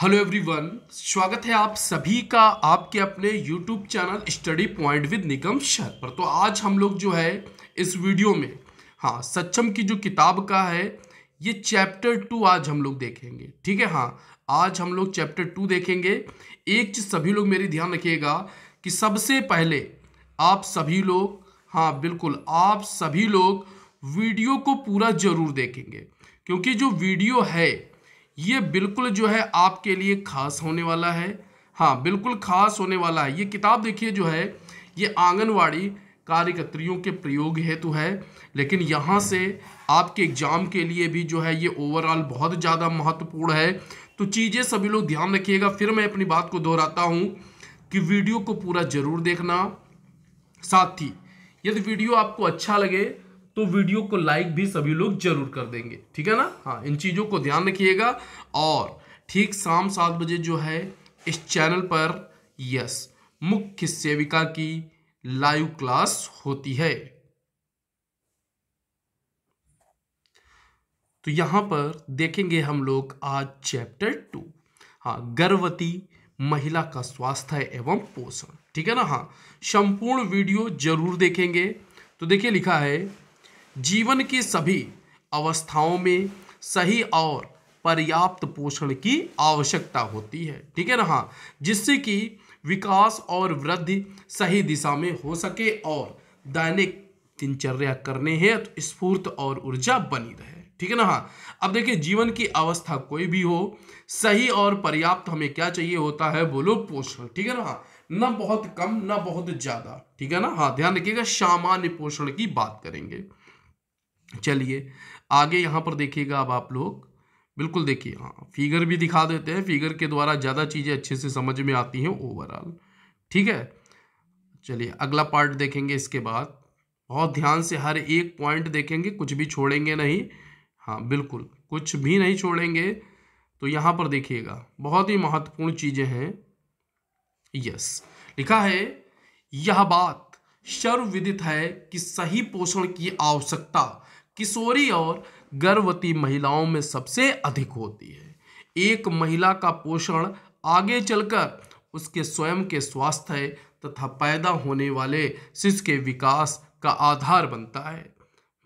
hello everyone स्वागत है आप सभी का आपके अपने YouTube channel study point with Nigam sir पर तो आज हम लोग जो है इस वीडियो में हाँ सच्चम की जो किताब का है ये चैप्टर टू आज हम लोग देखेंगे ठीक है हाँ आज हम लोग चैप्टर टू देखेंगे एक चीज़ सभी लोग मेरी ध्यान रखिएगा कि सबसे पहले आप सभी लोग हाँ बिल्कुल आप सभी लोग वीडियो को पूरा ज़रूर देखेंगे क्योंकि जो वीडियो है ये बिल्कुल जो है आपके लिए खास होने वाला है हाँ बिल्कुल खास होने वाला है ये किताब देखिए जो है ये आंगनवाड़ी कार्यकत्रियों के प्रयोग हेतु है लेकिन यहाँ से आपके एग्ज़ाम के लिए भी जो है ये ओवरऑल बहुत ज़्यादा महत्वपूर्ण है तो चीज़ें सभी लोग ध्यान रखिएगा फिर मैं अपनी बात को दोहराता हूँ कि वीडियो को पूरा ज़रूर देखना साथ ही यदि वीडियो आपको अच्छा लगे तो वीडियो को लाइक भी सभी लोग जरूर कर देंगे ठीक है ना हाँ इन चीज़ों को ध्यान रखिएगा और ठीक शाम सात बजे जो है इस चैनल पर यस मुख्य सेविका की लाइव क्लास होती है तो यहां पर देखेंगे हम लोग आज चैप्टर टू हाँ गर्भवती महिला का स्वास्थ्य एवं पोषण ठीक है ना हाँ संपूर्ण वीडियो जरूर देखेंगे तो देखिए लिखा है जीवन की सभी अवस्थाओं में सही और पर्याप्त पोषण की आवश्यकता होती है ठीक है ना हाँ जिससे कि विकास और वृद्धि सही दिशा में हो सके और दैनिक दिनचर्या करने हैं तो स्फूर्त और ऊर्जा बनी रहे ठीक है ना हाँ अब देखिए जीवन की अवस्था कोई भी हो सही और पर्याप्त हमें क्या चाहिए होता है बोलो पोषण ठीक है ना हाँ न बहुत कम न बहुत ज़्यादा ठीक है ना हाँ ध्यान रखिएगा सामान्य पोषण की बात करेंगे चलिए आगे यहाँ पर देखिएगा अब आप लोग बिल्कुल देखिए हाँ फिगर भी दिखा देते हैं फिगर के द्वारा ज़्यादा चीज़ें अच्छे से समझ में आती हैं ओवरऑल ठीक है चलिए अगला पार्ट देखेंगे इसके बाद बहुत ध्यान से हर एक पॉइंट देखेंगे कुछ भी छोड़ेंगे नहीं हाँ बिल्कुल कुछ भी नहीं छोड़ेंगे तो यहाँ पर देखिएगा बहुत ही महत्वपूर्ण चीज़ें हैं यस लिखा है यह बात सर्वविदित है कि सही पोषण की आवश्यकता किशोरी और गर्भवती महिलाओं में सबसे अधिक होती है एक महिला का पोषण आगे चलकर उसके स्वयं के स्वास्थ्य तथा पैदा होने वाले शिशु के विकास का आधार बनता है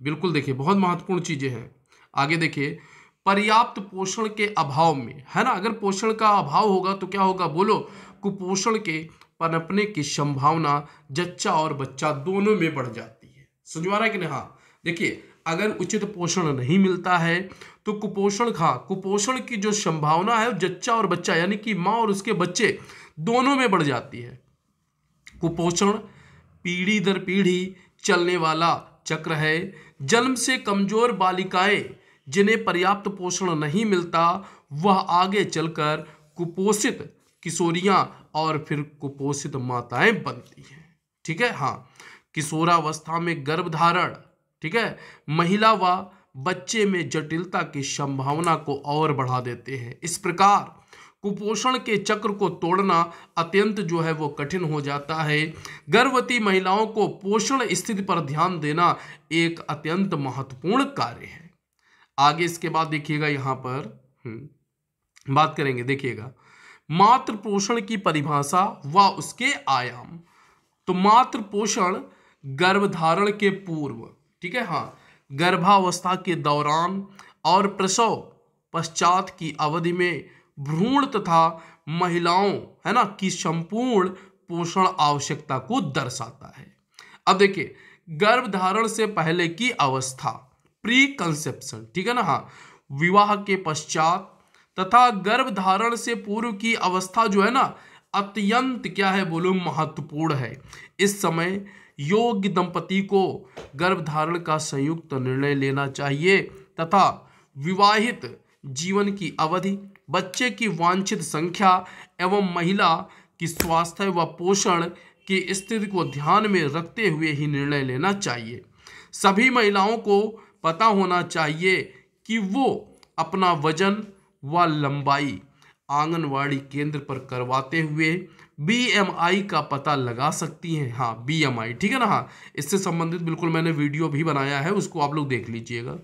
बिल्कुल देखिए बहुत महत्वपूर्ण चीज़ें हैं आगे देखिए पर्याप्त पोषण के अभाव में है ना अगर पोषण का अभाव होगा तो क्या होगा बोलो कुपोषण के पनपने की संभावना जच्चा और बच्चा दोनों में बढ़ जाती है सुझवा रहा है कि नहीं हाँ देखिए अगर उचित पोषण नहीं मिलता है तो कुपोषण खा कुपोषण की जो संभावना है जच्चा और बच्चा यानी कि माँ और उसके बच्चे दोनों में बढ़ जाती है कुपोषण पीढ़ी दर पीढ़ी चलने वाला चक्र है जन्म से कमजोर बालिकाएं जिन्हें पर्याप्त पोषण नहीं मिलता वह आगे चलकर कुपोषित किशोरियां और फिर कुपोषित माताएं बनती हैं ठीक है हाँ किशोरावस्था में गर्भधारण ठीक है महिला व बच्चे में जटिलता की संभावना को और बढ़ा देते हैं इस प्रकार कुपोषण के चक्र को तोड़ना अत्यंत जो है वो कठिन हो जाता है गर्भवती महिलाओं को पोषण स्थिति पर ध्यान देना एक अत्यंत महत्वपूर्ण कार्य है आगे इसके बाद देखिएगा यहां पर हम्म, बात करेंगे देखिएगा मात्र पोषण की परिभाषा व उसके आयाम तो मात्र पोषण गर्भधारण के पूर्व ठीक है हाँ गर्भावस्था के दौरान और प्रसव पश्चात की अवधि में भ्रूण तथा महिलाओं है ना की संपूर्ण पोषण आवश्यकता को दर्शाता है अब देखिए गर्भधारण से पहले की अवस्था प्री कंसेप्शन ठीक है ना हाँ विवाह के पश्चात तथा गर्भधारण से पूर्व की अवस्था जो है ना अत्यंत क्या है बोलो महत्वपूर्ण है इस समय योग्य दंपति को गर्भधारण का संयुक्त निर्णय लेना चाहिए तथा विवाहित जीवन की अवधि बच्चे की वांछित संख्या एवं महिला की स्वास्थ्य व पोषण की स्थिति को ध्यान में रखते हुए ही निर्णय लेना चाहिए सभी महिलाओं को पता होना चाहिए कि वो अपना वजन व लंबाई आंगनवाड़ी केंद्र पर करवाते हुए बीएमआई का पता लगा सकती हैं हाँ बीएमआई ठीक है ना हाँ इससे संबंधित बिल्कुल मैंने वीडियो भी बनाया है उसको आप लोग देख लीजिएगा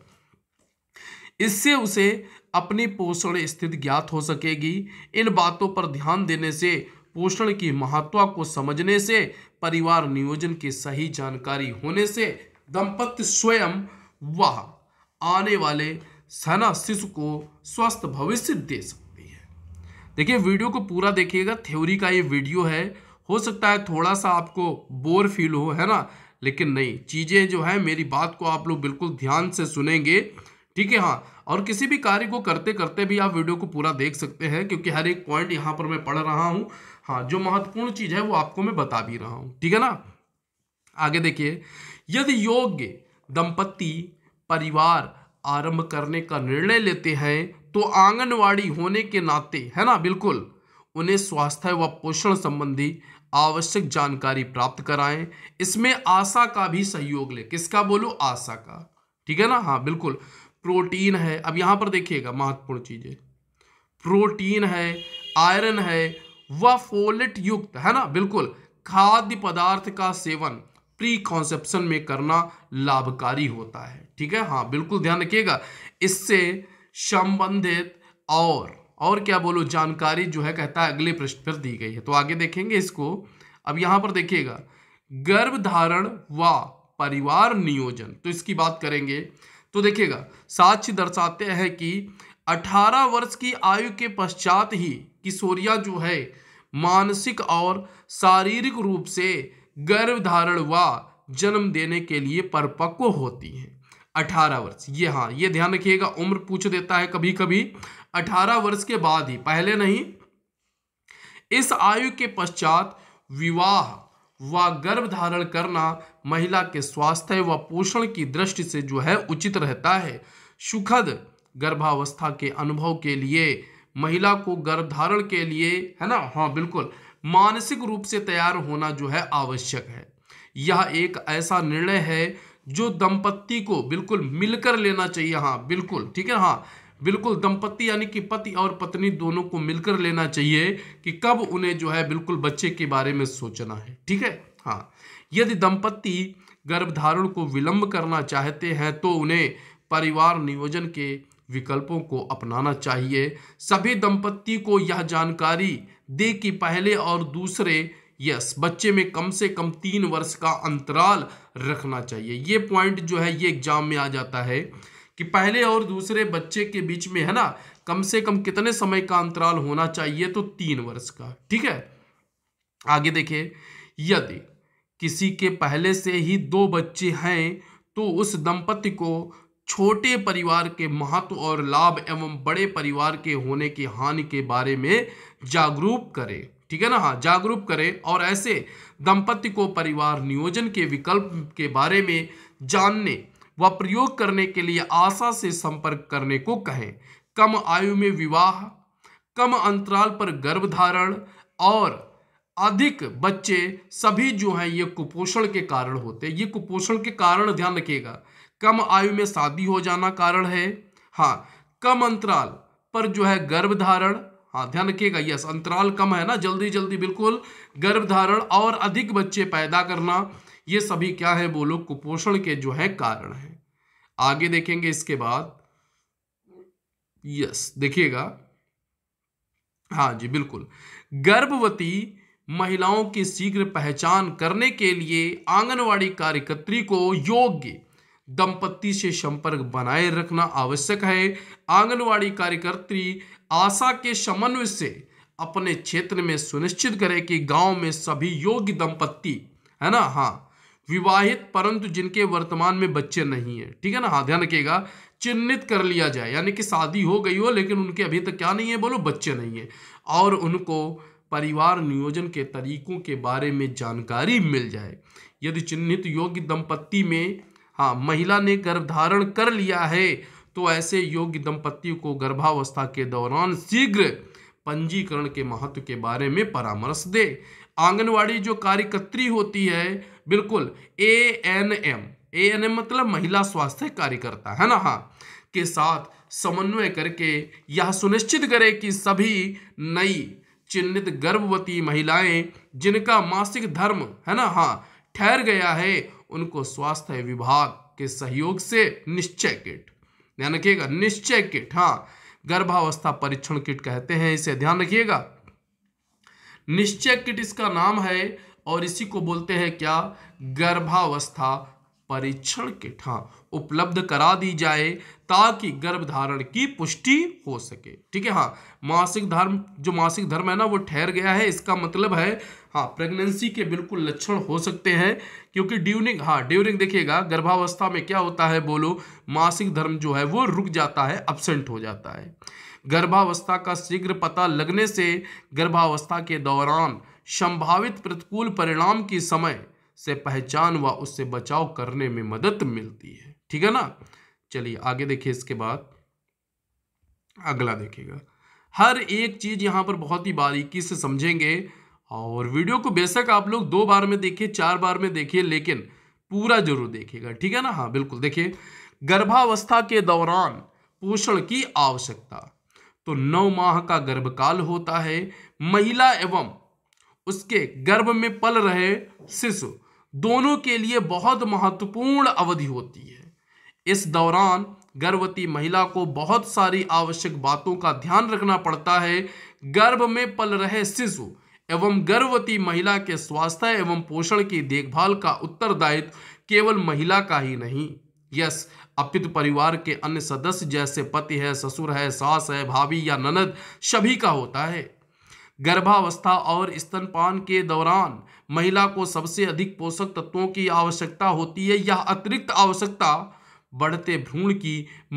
इससे उसे अपनी पोषण स्थिति ज्ञात हो सकेगी इन बातों पर ध्यान देने से पोषण की महत्वा को समझने से परिवार नियोजन की सही जानकारी होने से दंपत्य स्वयं वह आने वाले सना शिशु को स्वस्थ भविष्य दे सकते देखिए वीडियो को पूरा देखिएगा थ्योरी का ये वीडियो है हो सकता है थोड़ा सा आपको बोर फील हो है ना लेकिन नहीं चीज़ें जो है मेरी बात को आप लोग बिल्कुल ध्यान से सुनेंगे ठीक है हाँ और किसी भी कार्य को करते करते भी आप वीडियो को पूरा देख सकते हैं क्योंकि हर एक पॉइंट यहाँ पर मैं पढ़ रहा हूँ हाँ जो महत्वपूर्ण चीज़ है वो आपको मैं बता भी रहा हूँ ठीक है ना आगे देखिए यदि योग्य दंपत्ति परिवार आरंभ करने का निर्णय लेते हैं तो आंगनवाड़ी होने के नाते है ना बिल्कुल उन्हें स्वास्थ्य व पोषण संबंधी आवश्यक जानकारी प्राप्त कराएं इसमें आशा का भी सहयोग लें किसका बोलो आशा का ठीक है ना हाँ बिल्कुल प्रोटीन है अब यहां पर देखिएगा महत्वपूर्ण चीज़ें प्रोटीन है आयरन है व फोलेट युक्त है ना बिल्कुल खाद्य पदार्थ का सेवन प्री कॉन्सेप्शन में करना लाभकारी होता है ठीक है हाँ बिल्कुल ध्यान रखिएगा इससे संबंधित और और क्या बोलो जानकारी जो है कहता है अगले पृष्ठ पर दी गई है तो आगे देखेंगे इसको अब यहाँ पर देखिएगा गर्भधारण व परिवार नियोजन तो इसकी बात करेंगे तो देखिएगा साक्ष्य दर्शाते हैं कि 18 वर्ष की आयु के पश्चात ही किशोरिया जो है मानसिक और शारीरिक रूप से गर्भधारण व जन्म देने के लिए परिपक्व होती हैं अठारह वर्ष ये हाँ ये ध्यान रखिएगा उम्र पूछ देता है कभी कभी अठारह वर्ष के बाद ही पहले नहीं इस आयु के पश्चात विवाह व गर्भ धारण करना महिला के स्वास्थ्य व पोषण की दृष्टि से जो है उचित रहता है सुखद गर्भावस्था के अनुभव के लिए महिला को गर्भ धारण के लिए है ना हाँ बिल्कुल मानसिक रूप से तैयार होना जो है आवश्यक है यह एक ऐसा निर्णय है जो दंपत्ति को बिल्कुल मिलकर लेना चाहिए हाँ बिल्कुल ठीक है हाँ बिल्कुल दंपत्ति यानी कि पति और पत्नी दोनों को मिलकर लेना चाहिए कि कब उन्हें जो है बिल्कुल बच्चे के बारे में सोचना है ठीक है हाँ यदि दंपत्ति गर्भधारण को विलंब करना चाहते हैं तो उन्हें परिवार नियोजन के विकल्पों को अपनाना चाहिए सभी दंपत्ति को यह जानकारी दे कि पहले और दूसरे यस बच्चे में कम से कम तीन वर्ष का अंतराल रखना चाहिए ये पॉइंट जो है ये एग्जाम में आ जाता है कि पहले और दूसरे बच्चे के बीच में है ना कम से कम कितने समय का अंतराल होना चाहिए तो तीन वर्ष का ठीक है आगे देखिए यदि किसी के पहले से ही दो बच्चे हैं तो उस दंपति को छोटे परिवार के महत्व और लाभ एवं बड़े परिवार के होने की हानि के बारे में जागरूक करें ठीक है ना हाँ जागरूक करें और ऐसे दंपति को परिवार नियोजन के विकल्प के बारे में जानने व प्रयोग करने के लिए आशा से संपर्क करने को कहें कम आयु में विवाह कम अंतराल पर गर्भधारण और अधिक बच्चे सभी जो हैं ये कुपोषण के कारण होते हैं ये कुपोषण के कारण ध्यान रखिएगा कम आयु में शादी हो जाना कारण है हाँ कम अंतराल पर जो है गर्भधारण हाँ ध्यान रखिएगा यस अंतराल कम है ना जल्दी जल्दी बिल्कुल गर्भधारण और अधिक बच्चे पैदा करना ये सभी क्या है बोलो कुपोषण के जो है कारण है आगे देखेंगे इसके बाद यस देखिएगा हाँ जी बिल्कुल गर्भवती महिलाओं की शीघ्र पहचान करने के लिए आंगनवाड़ी कार्यकर्त्री को योग्य दंपत्ति से संपर्क बनाए रखना आवश्यक है आंगनवाड़ी कार्यकर्त्री आशा के समन्वय से अपने क्षेत्र में सुनिश्चित करें कि गांव में सभी योग्य दंपत्ति है ना हाँ विवाहित परंतु जिनके वर्तमान में बच्चे नहीं है ठीक है ना हाँ ध्यान रखिएगा चिन्हित कर लिया जाए यानी कि शादी हो गई हो लेकिन उनके अभी तक क्या नहीं है बोलो बच्चे नहीं है और उनको परिवार नियोजन के तरीकों के बारे में जानकारी मिल जाए यदि चिन्हित योग्य दंपत्ति में हाँ महिला ने गर्भधारण कर लिया है तो ऐसे योग्य दंपति को गर्भावस्था के दौरान शीघ्र पंजीकरण के महत्व के बारे में परामर्श दे आंगनवाड़ी जो कार्यकत्री होती है बिल्कुल A N M A N M मतलब महिला स्वास्थ्य कार्यकर्ता है ना हाँ के साथ समन्वय करके यह सुनिश्चित करे कि सभी नई चिन्हित गर्भवती महिलाएं जिनका मासिक धर्म है ना हाँ ठहर गया है उनको स्वास्थ्य विभाग के सहयोग से निश्चय किट ध्यान रखिएगा निश्चय किट हाँ गर्भावस्था परीक्षण किट कहते हैं इसे ध्यान रखिएगा निश्चय किट इसका नाम है और इसी को बोलते हैं क्या गर्भावस्था परीक्षण किट हाँ उपलब्ध करा दी जाए ताकि गर्भधारण की पुष्टि हो सके ठीक है हाँ मासिक धर्म जो मासिक धर्म है ना वो ठहर गया है इसका मतलब है हाँ प्रेगनेंसी के बिल्कुल लक्षण हो सकते हैं क्योंकि ड्यूरिंग हाँ ड्यूरिंग देखिएगा गर्भावस्था में क्या होता है बोलो मासिक धर्म जो है वो रुक जाता है अपसेंट हो जाता है गर्भावस्था का शीघ्र पता लगने से गर्भावस्था के दौरान संभावित प्रतिकूल परिणाम की समय से पहचान व उससे बचाव करने में मदद मिलती है ठीक है ना चलिए आगे देखिए इसके बाद अगला देखिएगा हर एक चीज़ यहां पर बहुत ही बारीकी से समझेंगे और वीडियो को बेशक आप लोग दो बार में देखिए चार बार में देखिए लेकिन पूरा जरूर देखिएगा ठीक है ना हाँ बिल्कुल देखिए गर्भावस्था के दौरान पोषण की आवश्यकता तो नौ माह का गर्भकाल होता है महिला एवं उसके गर्भ में पल रहे शिशु दोनों के लिए बहुत महत्वपूर्ण अवधि होती है इस दौरान गर्भवती महिला को बहुत सारी आवश्यक बातों का ध्यान रखना पड़ता है गर्भ में पल रहे शिशु एवं गर्भवती महिला के स्वास्थ्य एवं पोषण की देखभाल का उत्तरदायित्व केवल महिला का ही नहीं यस अपित परिवार के अन्य सदस्य जैसे पति है ससुर है सास है भाभी या ननद सभी का होता है गर्भावस्था और स्तनपान के दौरान महिला को सबसे अधिक पोषक तत्वों की आवश्यकता होती है यह अतिरिक्त आवश्यकता बढ़ते भ्रूण की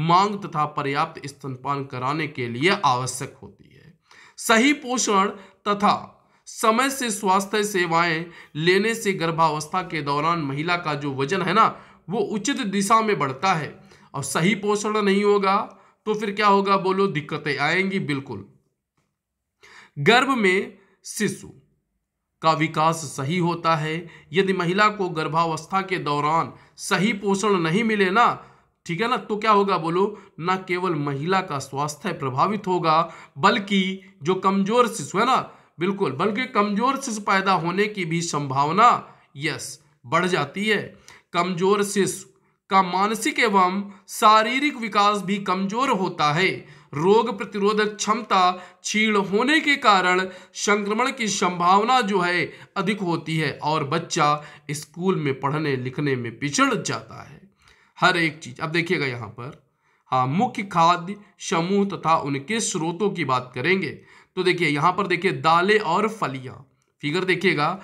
मांग तथा पर्याप्त स्तनपान कराने के लिए आवश्यक होती है सही पोषण तथा समय से स्वास्थ्य सेवाएं लेने से गर्भावस्था के दौरान महिला का जो वजन है ना वो उचित दिशा में बढ़ता है और सही पोषण नहीं होगा तो फिर क्या होगा बोलो दिक्कतें आएंगी बिल्कुल गर्भ में शिशु का विकास सही होता है यदि महिला को गर्भावस्था के दौरान सही पोषण नहीं मिले ना ठीक है ना तो क्या होगा बोलो ना केवल महिला का स्वास्थ्य प्रभावित होगा बल्कि जो कमजोर शिशु है ना बिल्कुल बल्कि कमजोर शिशु पैदा होने की भी संभावना यस बढ़ जाती है कमजोर शिशु का मानसिक एवं शारीरिक विकास भी कमजोर होता है रोग प्रतिरोधक क्षमता छीण होने के कारण संक्रमण की संभावना जो है अधिक होती है और बच्चा स्कूल में पढ़ने लिखने में पिछड़ जाता है हर एक चीज अब देखिएगा यहाँ पर हाँ मुख्य खाद्य समूह तथा उनके स्रोतों की बात करेंगे तो देखिए यहाँ पर देखिए दालें और फलियाँ फिगर देखिएगा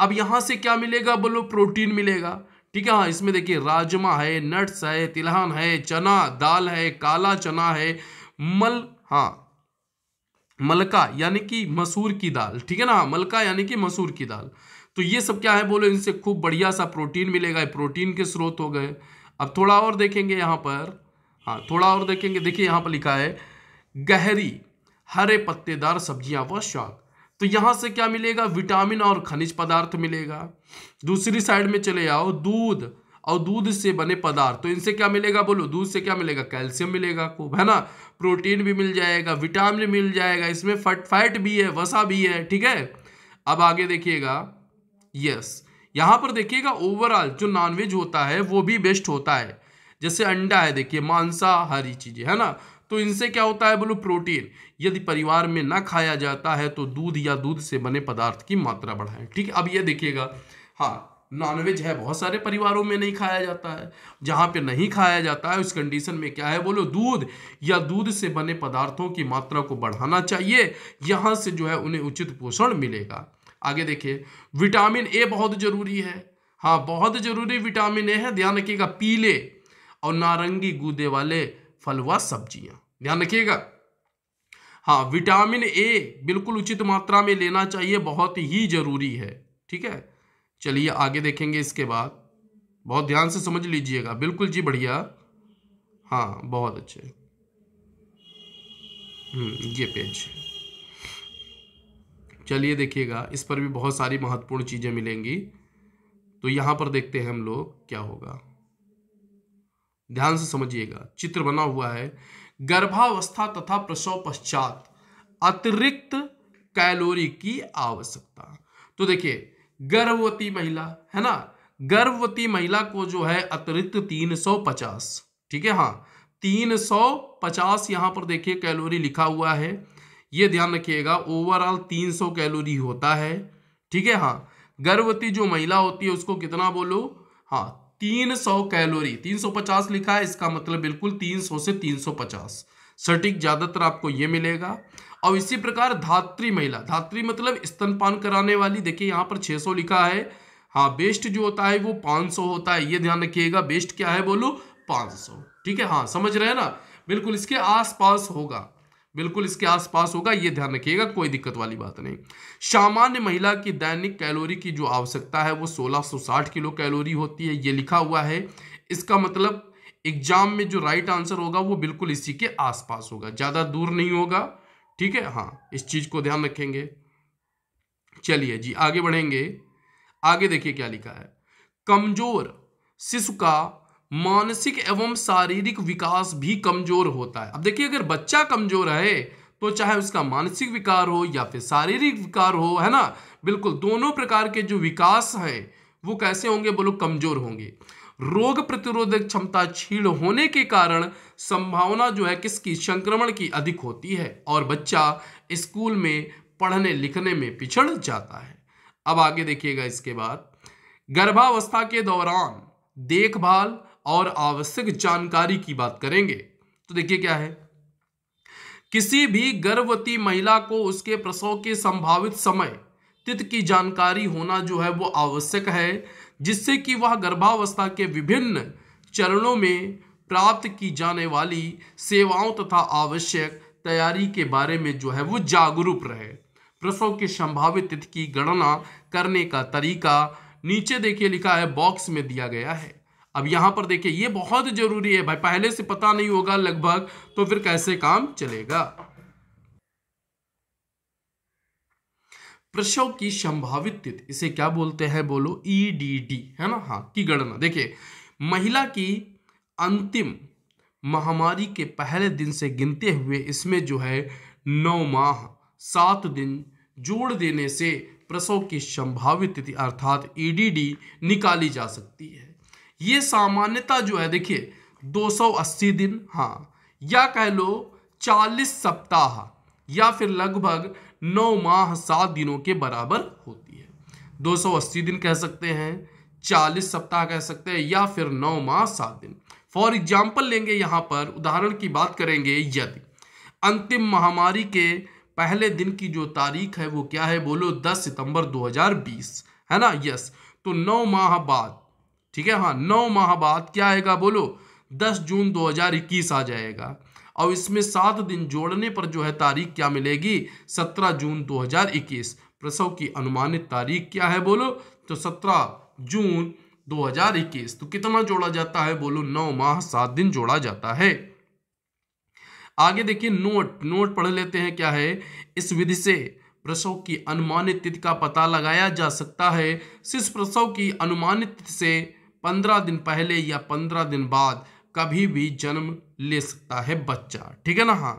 अब यहाँ से क्या मिलेगा बोलो प्रोटीन मिलेगा ठीक है हाँ इसमें देखिए राजमा है नट्स है तिलहन है चना दाल है काला चना है मल हाँ मलका यानी कि मसूर की दाल ठीक है ना मलका यानी कि मसूर की दाल तो ये सब क्या है बोलो इनसे खूब बढ़िया सा प्रोटीन मिलेगा प्रोटीन के स्रोत हो गए अब थोड़ा और देखेंगे यहाँ पर हाँ थोड़ा और देखेंगे देखिए यहाँ पर लिखा है गहरी हरे पत्तेदार सब्जियाँ व शाक तो यहाँ से क्या मिलेगा विटामिन और खनिज पदार्थ मिलेगा दूसरी साइड में चले आओ दूध और दूध से बने पदार्थ तो इनसे क्या मिलेगा बोलो दूध से क्या मिलेगा कैल्शियम मिलेगा खूब है ना प्रोटीन भी मिल जाएगा विटामिन मिल जाएगा इसमें फट फैट भी है वसा भी है ठीक है अब आगे देखिएगा यस यहाँ पर देखिएगा ओवरऑल जो नॉनवेज होता है वो भी बेस्ट होता है जैसे अंडा है देखिए मांसाहारी चीज़ें है ना तो इनसे क्या होता है बोलो प्रोटीन यदि परिवार में ना खाया जाता है तो दूध या दूध से बने पदार्थ की मात्रा बढ़ाएं ठीक है अब ये देखिएगा हाँ नॉनवेज है बहुत सारे परिवारों में नहीं खाया जाता है जहाँ पे नहीं खाया जाता है उस कंडीशन में क्या है बोलो दूध या दूध से बने पदार्थों की मात्रा को बढ़ाना चाहिए यहाँ से जो है उन्हें उचित पोषण मिलेगा आगे देखिए विटामिन ए बहुत ज़रूरी है हाँ बहुत ज़रूरी विटामिन ए है ध्यान रखिएगा पीले और नारंगी गूदे वाले फल व सब्जियाँ ध्यान रखिएगा हाँ विटामिन ए बिल्कुल उचित मात्रा में लेना चाहिए बहुत ही ज़रूरी है ठीक है चलिए आगे देखेंगे इसके बाद बहुत ध्यान से समझ लीजिएगा बिल्कुल जी बढ़िया हाँ बहुत अच्छे हम्म, ये पेज चलिए देखिएगा इस पर भी बहुत सारी महत्वपूर्ण चीज़ें मिलेंगी तो यहाँ पर देखते हैं हम लोग क्या होगा ध्यान से समझिएगा चित्र बना हुआ है गर्भावस्था तथा प्रसव पश्चात अतिरिक्त कैलोरी की आवश्यकता तो देखिए गर्भवती महिला है ना गर्भवती महिला को जो है अतिरिक्त 350 ठीक है हाँ 350 यहाँ पर देखिए कैलोरी लिखा हुआ है ये ध्यान रखिएगा ओवरऑल 300 कैलोरी होता है ठीक है हाँ गर्भवती जो महिला होती है उसको कितना बोलो हाँ 300 कैलोरी 350 लिखा है इसका मतलब बिल्कुल 300 से 350 सटीक ज़्यादातर आपको ये मिलेगा और इसी प्रकार धात्री महिला धात्री मतलब स्तनपान कराने वाली देखिए यहाँ पर 600 लिखा है हाँ बेस्ट जो होता है वो 500 होता है ये ध्यान रखिएगा बेस्ट क्या है बोलो 500 ठीक है हाँ समझ रहे हैं ना बिल्कुल इसके आसपास होगा बिल्कुल इसके आसपास होगा ये ध्यान रखिएगा कोई दिक्कत वाली बात नहीं सामान्य महिला की दैनिक कैलोरी की जो आवश्यकता है वो सोलह किलो कैलोरी होती है ये लिखा हुआ है इसका मतलब एग्जाम में जो राइट आंसर होगा वो बिल्कुल इसी के आसपास होगा ज़्यादा दूर नहीं होगा ठीक है हाँ इस चीज़ को ध्यान रखेंगे चलिए जी आगे बढ़ेंगे आगे देखिए क्या लिखा है कमजोर शिशु का मानसिक एवं शारीरिक विकास भी कमजोर होता है अब देखिए अगर बच्चा कमजोर है तो चाहे उसका मानसिक विकार हो या फिर शारीरिक विकार हो है ना बिल्कुल दोनों प्रकार के जो विकास हैं वो कैसे होंगे बोलो कमजोर होंगे रोग प्रतिरोधक क्षमता छीण होने के कारण संभावना जो है किसकी संक्रमण की अधिक होती है और बच्चा स्कूल में पढ़ने लिखने में पिछड़ जाता है अब आगे देखिएगा इसके बाद गर्भावस्था के दौरान देखभाल और आवश्यक जानकारी की बात करेंगे तो देखिए क्या है किसी भी गर्भवती महिला को उसके प्रसव के संभावित समय तिथि की जानकारी होना जो है वो आवश्यक है जिससे कि वह गर्भावस्था के विभिन्न चरणों में प्राप्त की जाने वाली सेवाओं तथा आवश्यक तैयारी के बारे में जो है वो जागरूक रहे प्रसव की संभावित तिथि की गणना करने का तरीका नीचे देखिए लिखा है बॉक्स में दिया गया है अब यहाँ पर देखिए ये बहुत ज़रूरी है भाई पहले से पता नहीं होगा लगभग तो फिर कैसे काम चलेगा प्रसव की संभावित तिथि इसे क्या बोलते हैं बोलो ई डी डी है ना हाँ की गणना देखिए महिला की अंतिम महामारी के पहले दिन से गिनते हुए इसमें जो है नौ माह सात दिन जोड़ देने से प्रसव की संभावित तिथि अर्थात ईडीडी e निकाली जा सकती है ये सामान्यता जो है देखिए 280 दिन हाँ या कह लो 40 सप्ताह या फिर लगभग नौ माह सात दिनों के बराबर होती है 280 दिन कह सकते हैं 40 सप्ताह कह सकते हैं या फिर नौ माह सात दिन फॉर एग्जाम्पल लेंगे यहाँ पर उदाहरण की बात करेंगे यदि अंतिम महामारी के पहले दिन की जो तारीख है वो क्या है बोलो 10 सितंबर 2020 है ना यस तो नौ माह बाद ठीक है हाँ नौ माह बाद क्या आएगा बोलो 10 जून 2021 आ जाएगा और इसमें सात दिन जोड़ने पर जो है तारीख क्या मिलेगी सत्रह जून 2021 प्रसव की अनुमानित तारीख क्या है बोलो तो सत्रह जून 2021 तो कितना जोड़ा जाता है बोलो नौ माह सात दिन जोड़ा जाता है आगे देखिए नोट नोट पढ़ लेते हैं क्या है इस विधि से प्रसव की अनुमानित तिथि का पता लगाया जा सकता है शिश प्रसव की अनुमानित तिथि से पंद्रह दिन पहले या पंद्रह दिन बाद कभी भी जन्म ले सकता है बच्चा ठीक है ना हाँ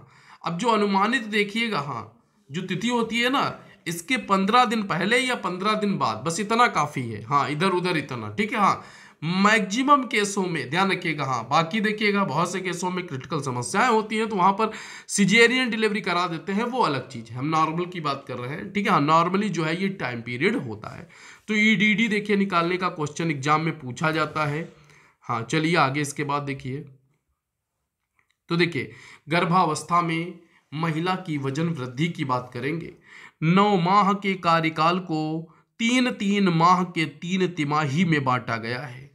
अब जो अनुमानित देखिएगा हाँ जो तिथि होती है ना इसके पंद्रह दिन पहले या पंद्रह दिन बाद बस इतना काफ़ी है हाँ इधर उधर इतना ठीक है हाँ मैक्सिमम केसों में ध्यान रखिएगा हाँ बाकी देखिएगा बहुत से केसों में क्रिटिकल समस्याएं होती हैं तो वहां पर सिजेरियन डिलीवरी करा देते हैं वो अलग चीज़ है हम नॉर्मल की बात कर रहे हैं ठीक है हाँ नॉर्मली जो है ये टाइम पीरियड होता है तो ई e देखिए निकालने का क्वेश्चन एग्जाम में पूछा जाता है हाँ चलिए आगे इसके बाद देखिए तो देखिए गर्भावस्था में महिला की वजन वृद्धि की बात करेंगे नौ माह के कार्यकाल को तीन तीन माह के तीन तिमाही में बांटा गया है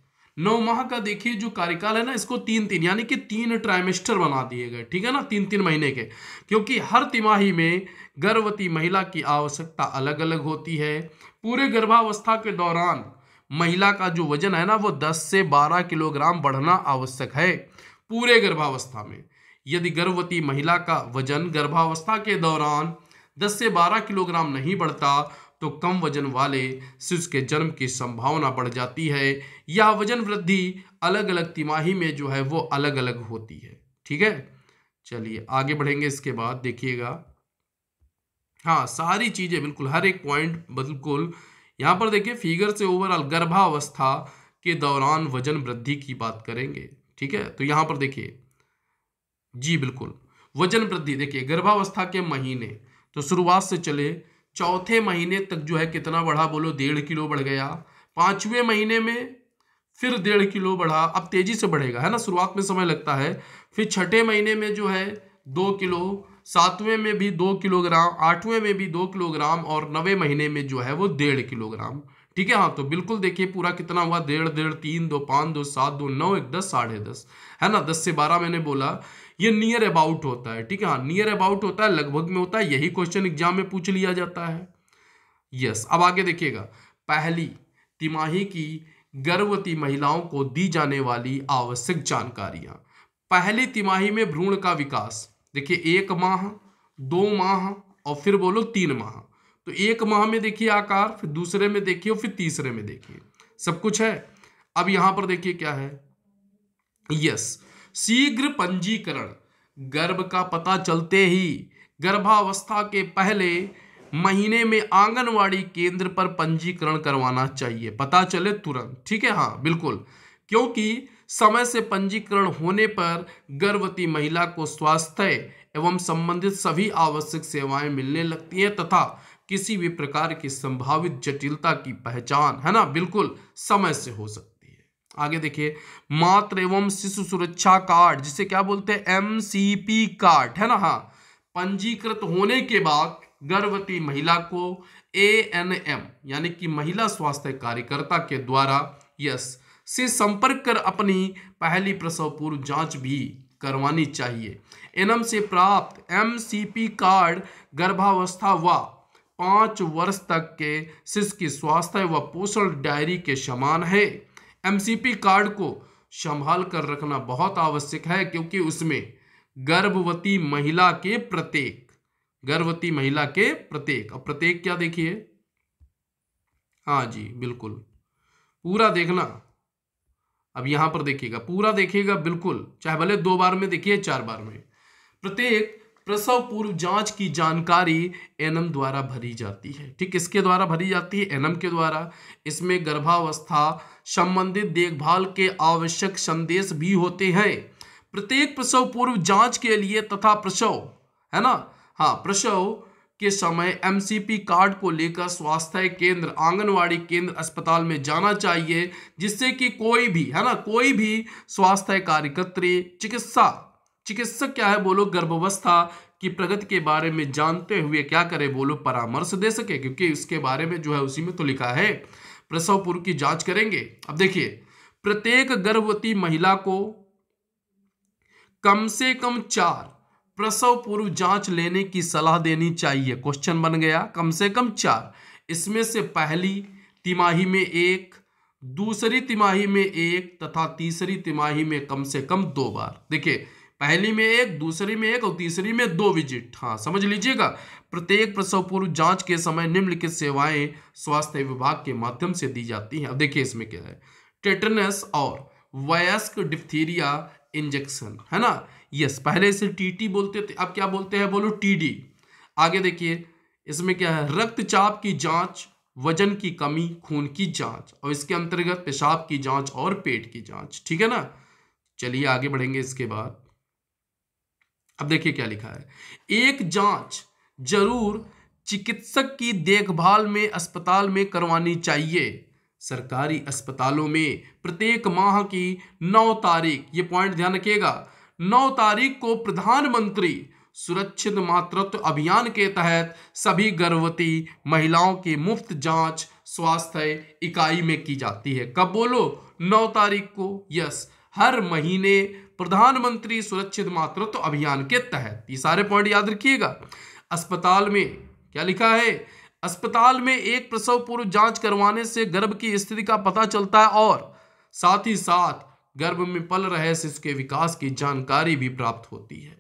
नौ माह का देखिए जो कार्यकाल है ना इसको तीन तीन यानी कि तीन ट्राइमेस्टर बना दिए गए ठीक है ना तीन तीन महीने के क्योंकि हर तिमाही में गर्भवती महिला की आवश्यकता अलग अलग होती है पूरे गर्भावस्था के दौरान महिला का जो वजन है ना वो 10 से 12 किलोग्राम बढ़ना आवश्यक है पूरे गर्भावस्था में यदि गर्भवती महिला का वजन गर्भावस्था के दौरान 10 से 12 किलोग्राम नहीं बढ़ता तो कम वजन वाले शिशु के जन्म की संभावना बढ़ जाती है यह वजन वृद्धि अलग अलग तिमाही में जो है वो अलग अलग होती है ठीक है चलिए आगे बढ़ेंगे इसके बाद देखिएगा हाँ सारी चीज़ें बिल्कुल हर एक पॉइंट बिल्कुल यहाँ पर देखिए फिगर से ओवरऑल गर्भावस्था के दौरान वजन वृद्धि की बात करेंगे ठीक है तो यहां पर देखिए जी बिल्कुल वजन वृद्धि देखिए गर्भावस्था के महीने तो शुरुआत से चले चौथे महीने तक जो है कितना बढ़ा बोलो डेढ़ किलो बढ़ गया पांचवें महीने में फिर डेढ़ किलो बढ़ा अब तेज़ी से बढ़ेगा है ना शुरुआत में समय लगता है फिर छठे महीने में जो है दो किलो सातवें में भी दो किलोग्राम आठवें में भी दो किलोग्राम और नवे महीने में जो है वो डेढ़ किलोग्राम ठीक है हाँ तो बिल्कुल देखिए पूरा कितना हुआ डेढ़ डेढ़ तीन दो पाँच दो सात दो नौ एक दस साढ़े दस है ना दस से बारह मैंने बोला ये नियर अबाउट होता है ठीक है हाँ नियर अबाउट होता है लगभग में होता है यही क्वेश्चन एग्जाम में पूछ लिया जाता है यस अब आगे देखिएगा पहली तिमाही की गर्भवती महिलाओं को दी जाने वाली आवश्यक जानकारियां पहली तिमाही में भ्रूण का विकास देखिए एक माह दो माह और फिर बोलो तीन माह तो एक माह में देखिए आकार फिर दूसरे में देखिए और फिर तीसरे में देखिए सब कुछ है अब यहां पर देखिए क्या है यस शीघ्र पंजीकरण गर्भ का पता चलते ही गर्भावस्था के पहले महीने में आंगनवाड़ी केंद्र पर पंजीकरण करवाना चाहिए पता चले तुरंत ठीक है हाँ बिल्कुल क्योंकि समय से पंजीकरण होने पर गर्भवती महिला को स्वास्थ्य एवं संबंधित सभी आवश्यक सेवाएं मिलने लगती हैं तथा किसी भी प्रकार की संभावित जटिलता की पहचान है ना बिल्कुल समय से हो सकती आगे देखिए मात्र एवं शिशु सुरक्षा कार्ड जिसे क्या बोलते हैं एम कार्ड है ना हाँ पंजीकृत होने के बाद गर्भवती महिला को ए एन एम यानी कि महिला स्वास्थ्य कार्यकर्ता के द्वारा यस से संपर्क कर अपनी पहली प्रसव पूर्व जांच भी करवानी चाहिए एनएम से प्राप्त एमसीपी कार्ड गर्भावस्था व पाँच वर्ष तक के शिष्य की स्वास्थ्य व पोषण डायरी के समान है एमसीपी कार्ड को संभाल कर रखना बहुत आवश्यक है क्योंकि उसमें गर्भवती महिला के प्रत्येक गर्भवती महिला के प्रत्येक अब प्रत्येक क्या देखिए हाँ जी बिल्कुल पूरा देखना अब यहां पर देखिएगा पूरा देखिएगा बिल्कुल चाहे भले दो बार में देखिए चार बार में प्रत्येक प्रसव पूर्व जांच की जानकारी एनम द्वारा भरी जाती है ठीक इसके द्वारा भरी जाती है एनम के द्वारा इसमें गर्भावस्था संबंधित देखभाल के आवश्यक संदेश भी होते हैं प्रत्येक प्रसव पूर्व जांच के लिए तथा प्रसव है ना हाँ प्रसव के समय एमसीपी कार्ड को लेकर स्वास्थ्य केंद्र आंगनवाड़ी केंद्र अस्पताल में जाना चाहिए जिससे कि कोई भी है ना कोई भी स्वास्थ्य कार्यकर्त्री चिकित्सा चिकित्सक क्या है बोलो गर्भावस्था की प्रगति के बारे में जानते हुए क्या करे बोलो परामर्श दे सके क्योंकि इसके बारे में जो है उसी में तो लिखा है प्रसव पूर्व की जांच करेंगे अब देखिए प्रत्येक गर्भवती महिला को कम से कम चार प्रसव पूर्व जांच लेने की सलाह देनी चाहिए क्वेश्चन बन गया कम से कम चार इसमें से पहली तिमाही में एक दूसरी तिमाही में एक तथा तीसरी तिमाही में कम से कम दो बार देखिए पहली में एक दूसरी में एक और तीसरी में दो विजिट हाँ समझ लीजिएगा प्रत्येक प्रसव पूर्व जांच के समय निम्नलिखित सेवाएं स्वास्थ्य विभाग के माध्यम से दी जाती हैं अब देखिए इसमें क्या है टेटनस और वयस्क डिप्थीरिया इंजेक्शन है ना यस पहले इसे टीटी बोलते थे अब क्या बोलते हैं बोलो टीडी आगे देखिए इसमें क्या है रक्तचाप की जांच वजन की कमी खून की जांच और इसके अंतर्गत पेशाब की जांच और पेट की जांच ठीक है ना चलिए आगे बढ़ेंगे इसके बाद अब देखिए क्या लिखा है एक जांच जरूर चिकित्सक की देखभाल में अस्पताल में करवानी चाहिए सरकारी अस्पतालों में प्रत्येक माह की नौ तारीख ये पॉइंट ध्यान रखिएगा नौ तारीख को प्रधानमंत्री सुरक्षित मातृत्व अभियान के तहत सभी गर्भवती महिलाओं की मुफ्त जांच स्वास्थ्य इकाई में की जाती है कब बोलो नौ तारीख को यस हर महीने प्रधानमंत्री सुरक्षित मातृत्व अभियान के तहत ये सारे पॉइंट याद रखिएगा अस्पताल में क्या लिखा है अस्पताल में एक प्रसव पूर्व जांच करवाने से गर्भ की स्थिति का पता चलता है और साथ ही साथ गर्भ में पल रहे शिशु के विकास की जानकारी भी प्राप्त होती है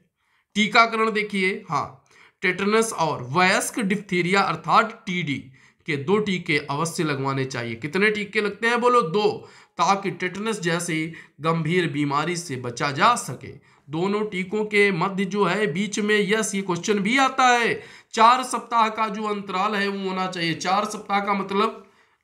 टीकाकरण देखिए हाँ टेटनस और वयस्क डिप्थीरिया अर्थात टीडी के दो टीके अवश्य लगवाने चाहिए कितने टीके लगते हैं बोलो दो ताकि टिटनस जैसी गंभीर बीमारी से बचा जा सके दोनों टीकों के मध्य जो है बीच में यस ये क्वेश्चन भी आता है चार सप्ताह का जो अंतराल है वो होना चाहिए चार सप्ताह का मतलब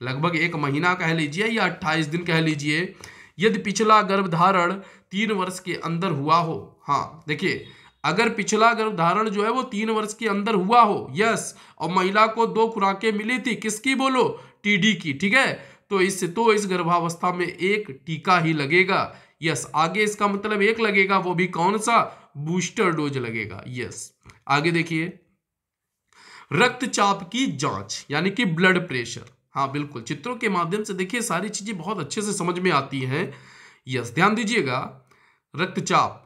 लगभग एक महीना कह लीजिए या अट्ठाईस दिन कह लीजिए यदि पिछला गर्भधारण तीन वर्ष के अंदर हुआ हो हाँ देखिए अगर पिछला गर्भधारण जो है वो तीन वर्ष के अंदर हुआ हो यस और महिला को दो खुराकें मिली थी किसकी बोलो टीडी की ठीक है तो इससे तो इस गर्भावस्था में एक टीका ही लगेगा यस आगे इसका मतलब एक लगेगा वो भी कौन सा बूस्टर डोज लगेगा यस आगे देखिए रक्तचाप की जांच यानी कि ब्लड प्रेशर हाँ बिल्कुल चित्रों के माध्यम से देखिए सारी चीजें बहुत अच्छे से समझ में आती हैं यस ध्यान दीजिएगा रक्तचाप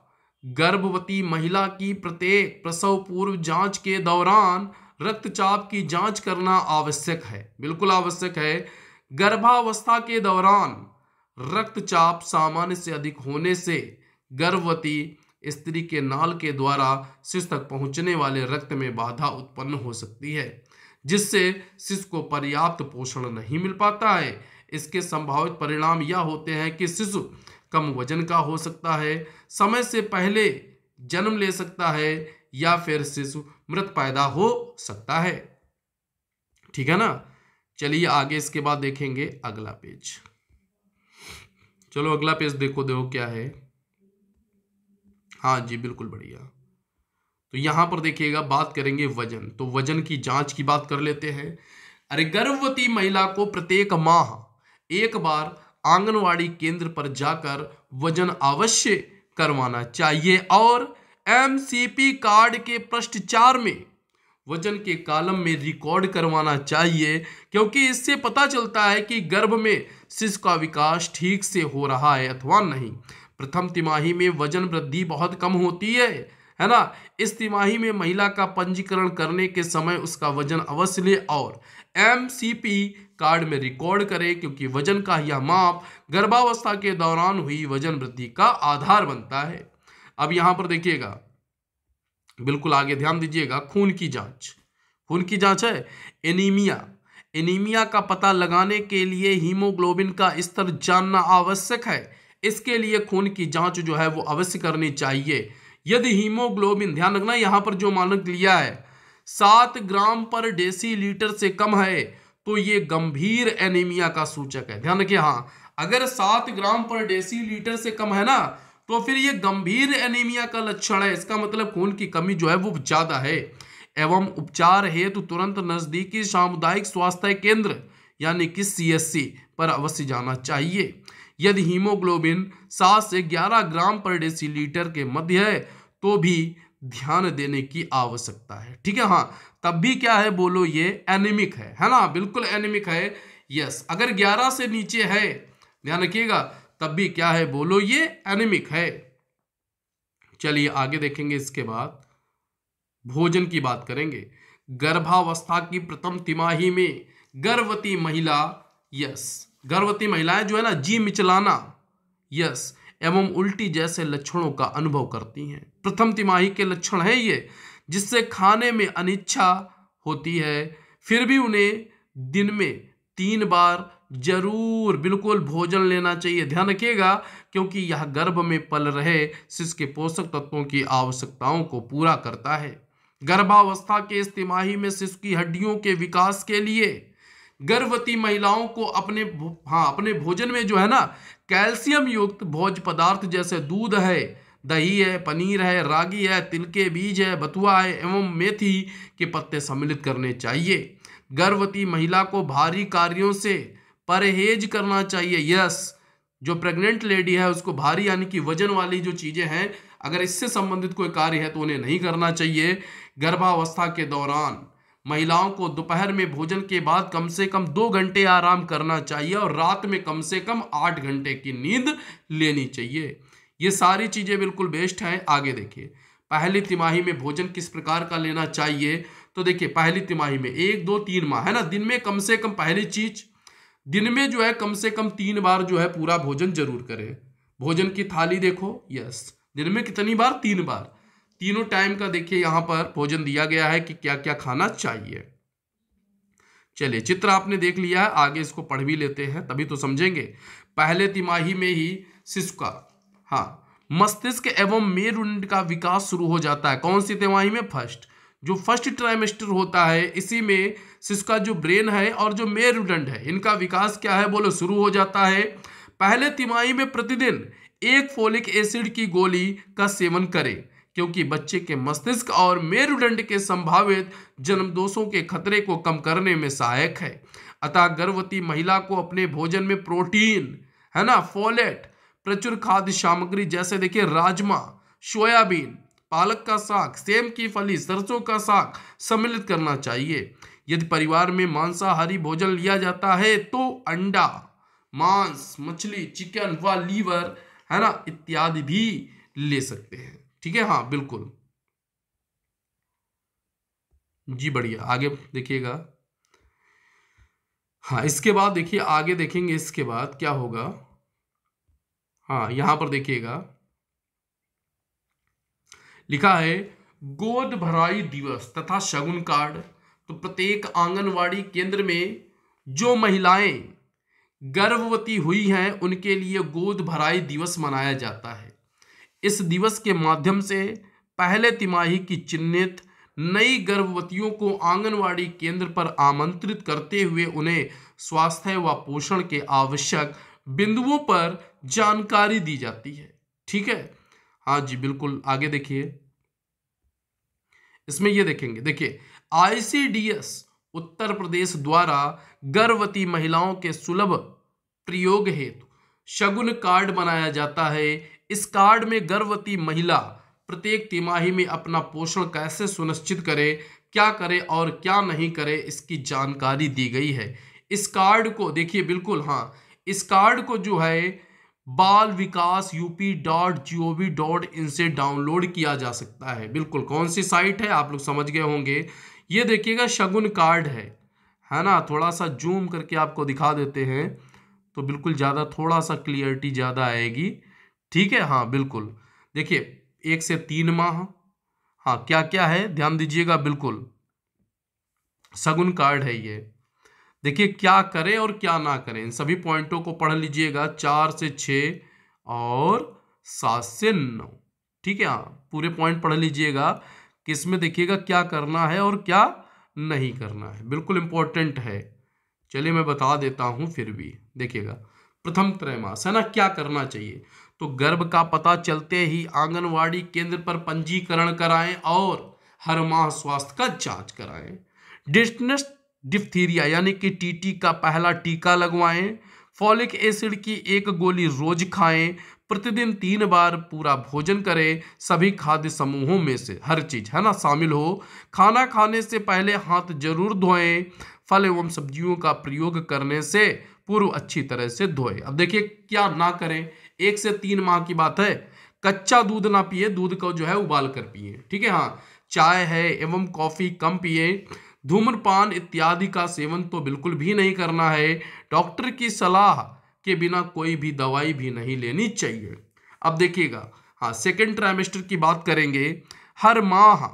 गर्भवती महिला की प्रत्येक प्रसव पूर्व जांच के दौरान रक्तचाप की जांच करना आवश्यक है बिल्कुल आवश्यक है गर्भावस्था के दौरान रक्तचाप सामान्य से अधिक होने से गर्भवती स्त्री के नाल के द्वारा शिशु तक पहुंचने वाले रक्त में बाधा उत्पन्न हो सकती है जिससे शिशु को पर्याप्त पोषण नहीं मिल पाता है इसके संभावित परिणाम यह होते हैं कि शिशु कम वजन का हो सकता है समय से पहले जन्म ले सकता है या फिर शिशु मृत पैदा हो सकता है ठीक है ना चलिए आगे इसके बाद देखेंगे अगला पेज चलो अगला पेज देखो देखो क्या है हाँ जी बिल्कुल बढ़िया तो यहां पर देखिएगा बात करेंगे वजन तो वजन की जांच की बात कर लेते हैं अरे गर्भवती महिला को प्रत्येक माह एक बार आंगनवाड़ी केंद्र पर जाकर वजन अवश्य करवाना चाहिए और एमसीपी कार्ड के चार में वजन के कालम में रिकॉर्ड करवाना चाहिए क्योंकि इससे पता चलता है कि गर्भ में शिशु का विकास ठीक से हो रहा है अथवा नहीं प्रथम तिमाही में वजन वृद्धि बहुत कम होती है है ना इस तिमाही में महिला का पंजीकरण करने के समय उसका वजन अवश्य ले और एम कार्ड में रिकॉर्ड करें क्योंकि वजन का यह माप गर्भावस्था के दौरान हुई वजन वृद्धि का आधार बनता है अब यहाँ पर देखिएगा बिल्कुल आगे ध्यान दीजिएगा खून की जांच खून की जांच है एनीमिया एनीमिया का पता लगाने के लिए हीमोग्लोबिन का स्तर जानना आवश्यक है इसके लिए खून की जांच जो है वो अवश्य करनी चाहिए यदि हीमोग्लोबिन ध्यान रखना यहाँ पर जो मानक लिया है सात ग्राम पर डेसी लीटर से कम है तो ये गंभीर एनीमिया का सूचक है ध्यान रखिए हाँ अगर सात ग्राम पर डेसी लीटर से कम है ना तो फिर ये गंभीर एनीमिया का लक्षण है इसका मतलब खून की कमी जो है वो ज़्यादा है एवं उपचार हेतु तो तुरंत नज़दीकी सामुदायिक स्वास्थ्य केंद्र यानी कि सीएससी पर अवश्य जाना चाहिए यदि हीमोग्लोबिन सात से ग्यारह ग्राम पर डेसीलीटर के मध्य है तो भी ध्यान देने की आवश्यकता है ठीक है हाँ तब भी क्या है बोलो ये एनिमिक है है ना बिल्कुल एनिमिक है यस अगर ग्यारह से नीचे है ध्यान रखिएगा तब भी क्या है बोलो ये एनिमिक है चलिए आगे देखेंगे इसके बाद भोजन की बात करेंगे गर्भावस्था की प्रथम तिमाही में गर्भवती महिला यस गर्भवती महिलाएं जो है ना जी मिचलाना यस एवं उल्टी जैसे लक्षणों का अनुभव करती हैं प्रथम तिमाही के लक्षण हैं ये जिससे खाने में अनिच्छा होती है फिर भी उन्हें दिन में तीन बार जरूर बिल्कुल भोजन लेना चाहिए ध्यान रखिएगा क्योंकि यह गर्भ में पल रहे शिश के पोषक तत्वों की आवश्यकताओं को पूरा करता है गर्भावस्था के इस तिमाही में शिशु की हड्डियों के विकास के लिए गर्भवती महिलाओं को अपने हाँ अपने भोजन में जो है ना कैल्शियम युक्त भोज पदार्थ जैसे दूध है दही है पनीर है रागी है तिल के बीज है बथुआ है एवं मेथी के पत्ते सम्मिलित करने चाहिए गर्भवती महिला को भारी कार्यों से परहेज करना चाहिए यस जो प्रेग्नेंट लेडी है उसको भारी यानी कि वजन वाली जो चीज़ें हैं अगर इससे संबंधित कोई कार्य है तो उन्हें नहीं करना चाहिए गर्भावस्था के दौरान महिलाओं को दोपहर में भोजन के बाद कम से कम दो घंटे आराम करना चाहिए और रात में कम से कम आठ घंटे की नींद लेनी चाहिए ये सारी चीज़ें बिल्कुल बेस्ट हैं आगे देखिए पहली तिमाही में भोजन किस प्रकार का लेना चाहिए तो देखिए पहली तिमाही में एक दो तीन माह है ना दिन में कम से कम पहली चीज़ दिन में जो है कम से कम तीन बार जो है पूरा भोजन जरूर करें भोजन की थाली देखो यस दिन में कितनी बार तीन बार तीनों टाइम का देखिए यहां पर भोजन दिया गया है कि क्या क्या खाना चाहिए चलिए चित्र आपने देख लिया है आगे इसको पढ़ भी लेते हैं तभी तो समझेंगे पहले तिमाही में ही शिशु का हाँ मस्तिष्क एवं मेरुंड का विकास शुरू हो जाता है कौन सी तिमाही में फर्स्ट जो फर्स्ट ट्राइमेस्टर होता है इसी में शिशु का जो ब्रेन है और जो मेरुदंड है इनका विकास क्या है बोलो शुरू हो जाता है पहले तिमाही में प्रतिदिन एक फोलिक एसिड की गोली का सेवन करें क्योंकि बच्चे के मस्तिष्क और मेरुदंड के संभावित जन्मदोषों के खतरे को कम करने में सहायक है अतः गर्भवती महिला को अपने भोजन में प्रोटीन है ना फोलेट प्रचुर खाद्य सामग्री जैसे देखिए राजमा सोयाबीन पालक का साग सेम की फली सरसों का साग सम्मिलित करना चाहिए यदि परिवार में मांसाहारी भोजन लिया जाता है तो अंडा मांस मछली चिकन व लीवर है ना इत्यादि भी ले सकते हैं ठीक है हाँ बिल्कुल जी बढ़िया आगे देखिएगा हाँ इसके बाद देखिए आगे देखेंगे इसके बाद क्या होगा हाँ यहां पर देखिएगा लिखा है गोद भराई दिवस तथा शगुन कार्ड तो प्रत्येक आंगनवाड़ी केंद्र में जो महिलाएं गर्भवती हुई हैं उनके लिए गोद भराई दिवस मनाया जाता है इस दिवस के माध्यम से पहले तिमाही की चिन्हित नई गर्भवतियों को आंगनवाड़ी केंद्र पर आमंत्रित करते हुए उन्हें स्वास्थ्य व पोषण के आवश्यक बिंदुओं पर जानकारी दी जाती है ठीक है हाँ जी बिल्कुल आगे देखिए इसमें ये देखेंगे देखिए आईसीडीएस उत्तर प्रदेश द्वारा गर्भवती महिलाओं के सुलभ प्रयोग हेतु शगुन कार्ड बनाया जाता है इस कार्ड में गर्भवती महिला प्रत्येक तिमाही में अपना पोषण कैसे सुनिश्चित करे क्या करे और क्या नहीं करे इसकी जानकारी दी गई है इस कार्ड को देखिए बिल्कुल हाँ इस कार्ड को जो है बाल विकास UP dot G O V dot in से डाउनलोड किया जा सकता है बिल्कुल कौन सी साइट है आप लोग समझ गए होंगे ये देखिएगा शगुन कार्ड है है ना थोड़ा सा जूम करके आपको दिखा देते हैं तो बिल्कुल ज़्यादा थोड़ा सा क्लियरिटी ज़्यादा आएगी ठीक है हाँ बिल्कुल देखिए एक से तीन माह हाँ क्या क्या है ध्यान दीजिएगा बिल्कुल शगुन कार्ड है ये देखिए क्या करें और क्या ना करें इन सभी पॉइंटों को पढ़ लीजिएगा चार से छ और सात से नौ ठीक है हाँ पूरे पॉइंट पढ़ लीजिएगा कि इसमें देखिएगा क्या करना है और क्या नहीं करना है बिल्कुल इंपॉर्टेंट है चलिए मैं बता देता हूं फिर भी देखिएगा प्रथम त्रैमास है ना क्या करना चाहिए तो गर्भ का पता चलते ही आंगनवाड़ी केंद्र पर पंजीकरण कराएं और हर माह स्वास्थ्य का जांच कराएं डिस्टनेस डिफ्थीरिया यानी कि टीटी का पहला टीका लगवाएं फॉलिक एसिड की एक गोली रोज खाएं प्रतिदिन तीन बार पूरा भोजन करें सभी खाद्य समूहों में से हर चीज़ है ना शामिल हो खाना खाने से पहले हाथ जरूर धोएं फल एवं सब्जियों का प्रयोग करने से पूर्व अच्छी तरह से धोएं अब देखिए क्या ना करें एक से तीन माह की बात है कच्चा दूध ना पिए दूध को जो है उबाल कर पिए ठीक है हाँ चाय है एवं कॉफ़ी कम पिए धूम्रपान इत्यादि का सेवन तो बिल्कुल भी नहीं करना है डॉक्टर की सलाह के बिना कोई भी दवाई भी नहीं लेनी चाहिए अब देखिएगा हाँ सेकेंड ट्राइमेस्टर की बात करेंगे हर माह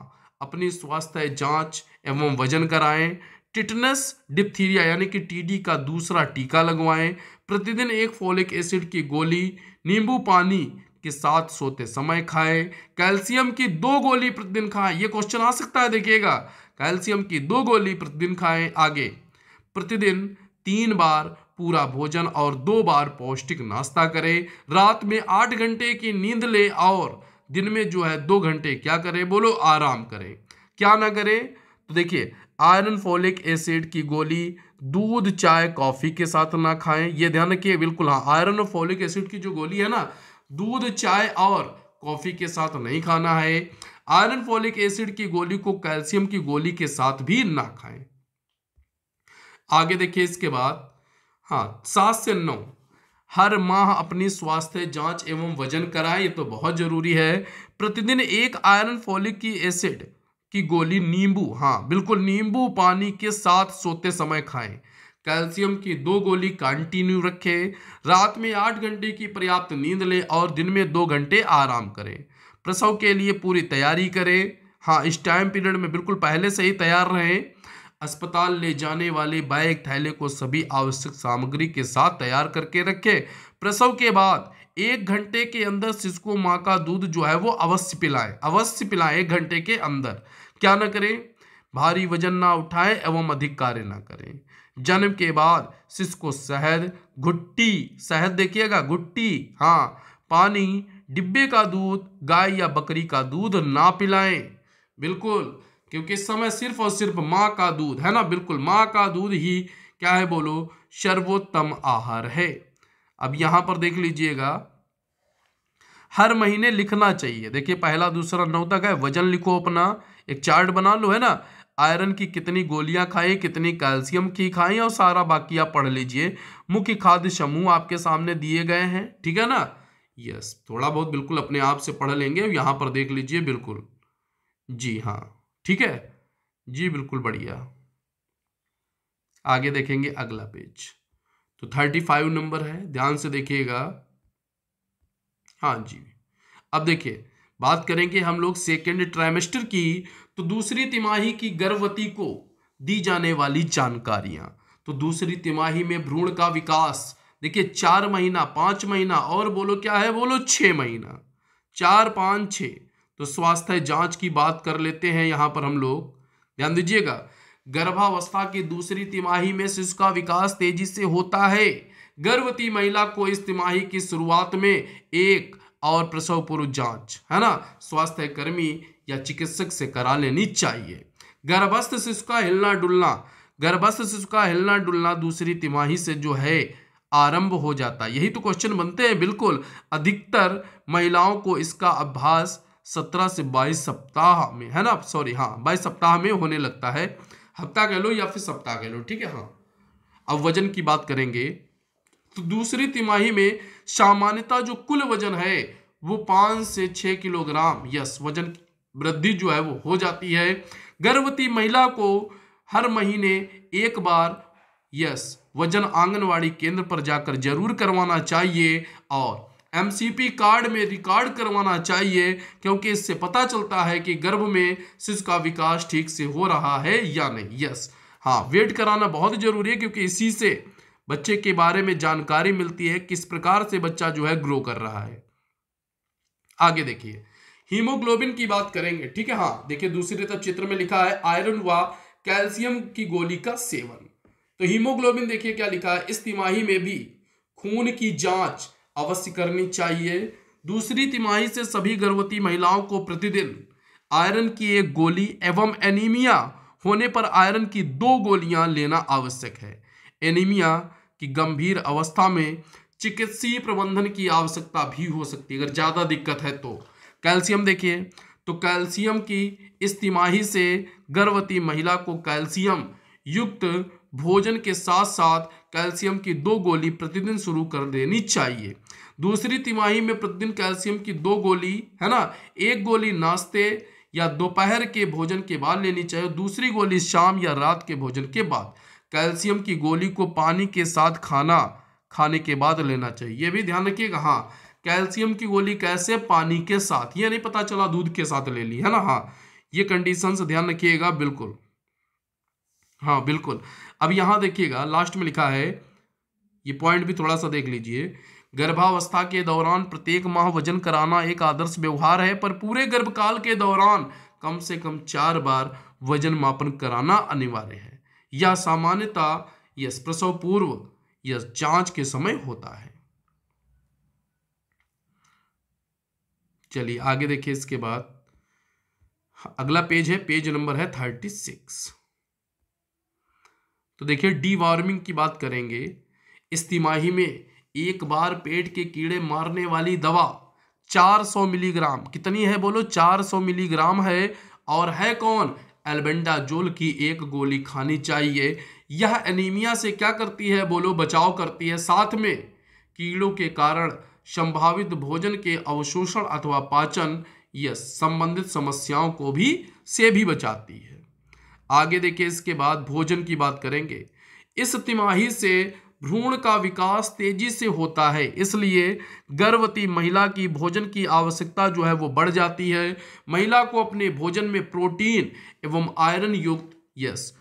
अपनी स्वास्थ्य जांच एवं वजन कराएं टिटनस डिप्थीरिया यानी कि टीडी का दूसरा टीका लगवाएं प्रतिदिन एक फोलिक एसिड की गोली नींबू पानी के साथ सोते समय खाएं कैल्शियम की दो गोली प्रतिदिन खाएं ये क्वेश्चन आ सकता है देखिएगा कैल्शियम की दो गोली प्रतिदिन खाएं आगे प्रतिदिन तीन बार पूरा भोजन और दो बार पौष्टिक नाश्ता करें रात में आठ घंटे की नींद ले और दिन में जो है दो घंटे क्या करें बोलो आराम करें क्या ना करें तो देखिए आयरन फोलिक एसिड की गोली दूध चाय कॉफ़ी के साथ ना खाएं ये ध्यान रखिए बिल्कुल हाँ आयरन फोलिक एसिड की जो गोली है ना दूध चाय और कॉफ़ी के साथ नहीं खाना है आयरन फोलिक एसिड की गोली को कैल्शियम की गोली के साथ भी ना खाएं आगे देखिए इसके बाद हाँ सात से नौ हर माह अपनी स्वास्थ्य जांच एवं वजन कराएं ये तो बहुत जरूरी है प्रतिदिन एक आयरन फोलिक की एसिड की गोली नींबू हाँ बिल्कुल नींबू पानी के साथ सोते समय खाएं कैल्शियम की दो गोली कंटिन्यू रखें रात में आठ घंटे की पर्याप्त नींद लें और दिन में दो घंटे आराम करें प्रसव के लिए पूरी तैयारी करें हाँ इस टाइम पीरियड में बिल्कुल पहले से ही तैयार रहें अस्पताल ले जाने वाले बाइक थैले को सभी आवश्यक सामग्री के साथ तैयार करके रखें प्रसव के बाद एक घंटे के अंदर शिशु को माँ का दूध जो है वो अवश्य पिलाएं अवश्य पिलाएं एक घंटे के अंदर क्या ना करें भारी वजन ना उठाएं एवं अधिक कार्य ना करें जन्म के बाद शिशु को शहद घुट्टी शहद देखिएगा घुट्टी हाँ पानी डिब्बे का दूध गाय या बकरी का दूध ना पिलाएं बिल्कुल क्योंकि इस समय सिर्फ और सिर्फ माँ का दूध है ना बिल्कुल माँ का दूध ही क्या है बोलो सर्वोत्तम आहार है अब यहाँ पर देख लीजिएगा हर महीने लिखना चाहिए देखिए पहला दूसरा नौ तक है वजन लिखो अपना एक चार्ट बना लो है ना आयरन की कितनी गोलियां खाएं कितनी कैल्शियम की खाएं और सारा बाकी आप पढ़ लीजिए मुख्य खाद्य समूह आपके सामने दिए गए हैं ठीक है ना यस थोड़ा बहुत बिल्कुल अपने आप से पढ़ लेंगे यहाँ पर देख लीजिए बिल्कुल जी हाँ ठीक है जी बिल्कुल बढ़िया आगे देखेंगे अगला पेज तो थर्टी फाइव नंबर है ध्यान से देखिएगा हाँ जी अब देखिए बात करेंगे हम लोग सेकेंड ट्राइमेस्टर की तो दूसरी तिमाही की गर्भवती को दी जाने वाली जानकारियां तो दूसरी तिमाही में भ्रूण का विकास देखिए चार महीना पांच महीना और बोलो क्या है बोलो छ महीना चार पाँच छ तो स्वास्थ्य जांच की बात कर लेते हैं यहाँ पर हम लोग ध्यान दीजिएगा गर्भावस्था की दूसरी तिमाही में शिशु का विकास तेजी से होता है गर्भवती महिला को इस तिमाही की शुरुआत में एक और प्रसव पूर्व जांच है ना स्वास्थ्य कर्मी या चिकित्सक से करा लेनी चाहिए गर्भस्थ शिशु का हिलना डुलना गर्भस्थ शिशु का हिलना डुलना दूसरी तिमाही से जो है आरंभ हो जाता है यही तो क्वेश्चन बनते हैं बिल्कुल अधिकतर महिलाओं को इसका अभ्यास सत्रह से बाईस सप्ताह में है ना सॉरी हाँ बाईस सप्ताह में होने लगता है हफ्ता कह लो या फिर सप्ताह कह लो ठीक है हाँ अब वजन की बात करेंगे तो दूसरी तिमाही में सामान्यता जो कुल वजन है वो पाँच से छः किलोग्राम यस वजन वृद्धि जो है वो हो जाती है गर्भवती महिला को हर महीने एक बार यस वजन आंगनवाड़ी केंद्र पर जाकर जरूर करवाना चाहिए और एम कार्ड में रिकॉर्ड करवाना चाहिए क्योंकि इससे पता चलता है कि गर्भ में शिशु का विकास ठीक से हो रहा है या नहीं यस हाँ वेट कराना बहुत ज़रूरी है क्योंकि इसी से बच्चे के बारे में जानकारी मिलती है किस प्रकार से बच्चा जो है ग्रो कर रहा है आगे देखिए हीमोग्लोबिन की बात करेंगे ठीक है हाँ देखिए दूसरी तरफ चित्र में लिखा है आयरन व कैल्शियम की गोली का सेवन तो हीमोग्लोबिन देखिए क्या लिखा है इस तिमाही में भी खून की जांच अवश्य करनी चाहिए दूसरी तिमाही से सभी गर्भवती महिलाओं को प्रतिदिन आयरन की एक गोली एवं एनीमिया होने पर आयरन की दो गोलियां लेना आवश्यक है एनीमिया की गंभीर अवस्था में चिकित्सीय प्रबंधन की आवश्यकता भी हो सकती है अगर ज़्यादा दिक्कत है तो कैल्शियम देखिए तो कैल्शियम की इस तिमाही से गर्भवती महिला को कैल्शियम युक्त भोजन के साथ साथ कैल्शियम की दो गोली प्रतिदिन शुरू कर देनी चाहिए दूसरी तिमाही में प्रतिदिन कैल्शियम की दो गोली है ना एक गोली नाश्ते या दोपहर के भोजन के बाद लेनी चाहिए दूसरी गोली शाम या रात के भोजन के बाद कैल्शियम की गोली को पानी के साथ खाना खाने के बाद लेना चाहिए ये भी ध्यान रखिएगा हाँ कैल्शियम की गोली कैसे पानी के साथ ये नहीं पता चला दूध के साथ ले ली है ना हाँ ये कंडीशन ध्यान रखिएगा बिल्कुल हाँ बिल्कुल अब यहां देखिएगा लास्ट में लिखा है ये पॉइंट भी थोड़ा सा देख लीजिए गर्भावस्था के दौरान प्रत्येक माह वजन कराना एक आदर्श व्यवहार है पर पूरे गर्भकाल के दौरान कम से कम चार बार वजन मापन कराना अनिवार्य है यह सामान्यता यह प्रसव पूर्व यह जांच के समय होता है चलिए आगे देखिए इसके बाद अगला पेज है पेज नंबर है थर्टी सिक्स तो देखिए डीवार्मिंग की बात करेंगे इस तिमाही में एक बार पेट के कीड़े मारने वाली दवा 400 मिलीग्राम कितनी है बोलो 400 मिलीग्राम है और है कौन जोल की एक गोली खानी चाहिए यह एनीमिया से क्या करती है बोलो बचाव करती है साथ में कीड़ों के कारण संभावित भोजन के अवशोषण अथवा पाचन यह संबंधित समस्याओं को भी से भी बचाती है आगे देखिए इसके बाद भोजन की बात करेंगे इस तिमाही से भ्रूण का विकास तेजी से होता है इसलिए गर्भवती महिला की भोजन की आवश्यकता जो है वो बढ़ जाती है महिला को अपने भोजन में प्रोटीन एवं आयरन युक्त यस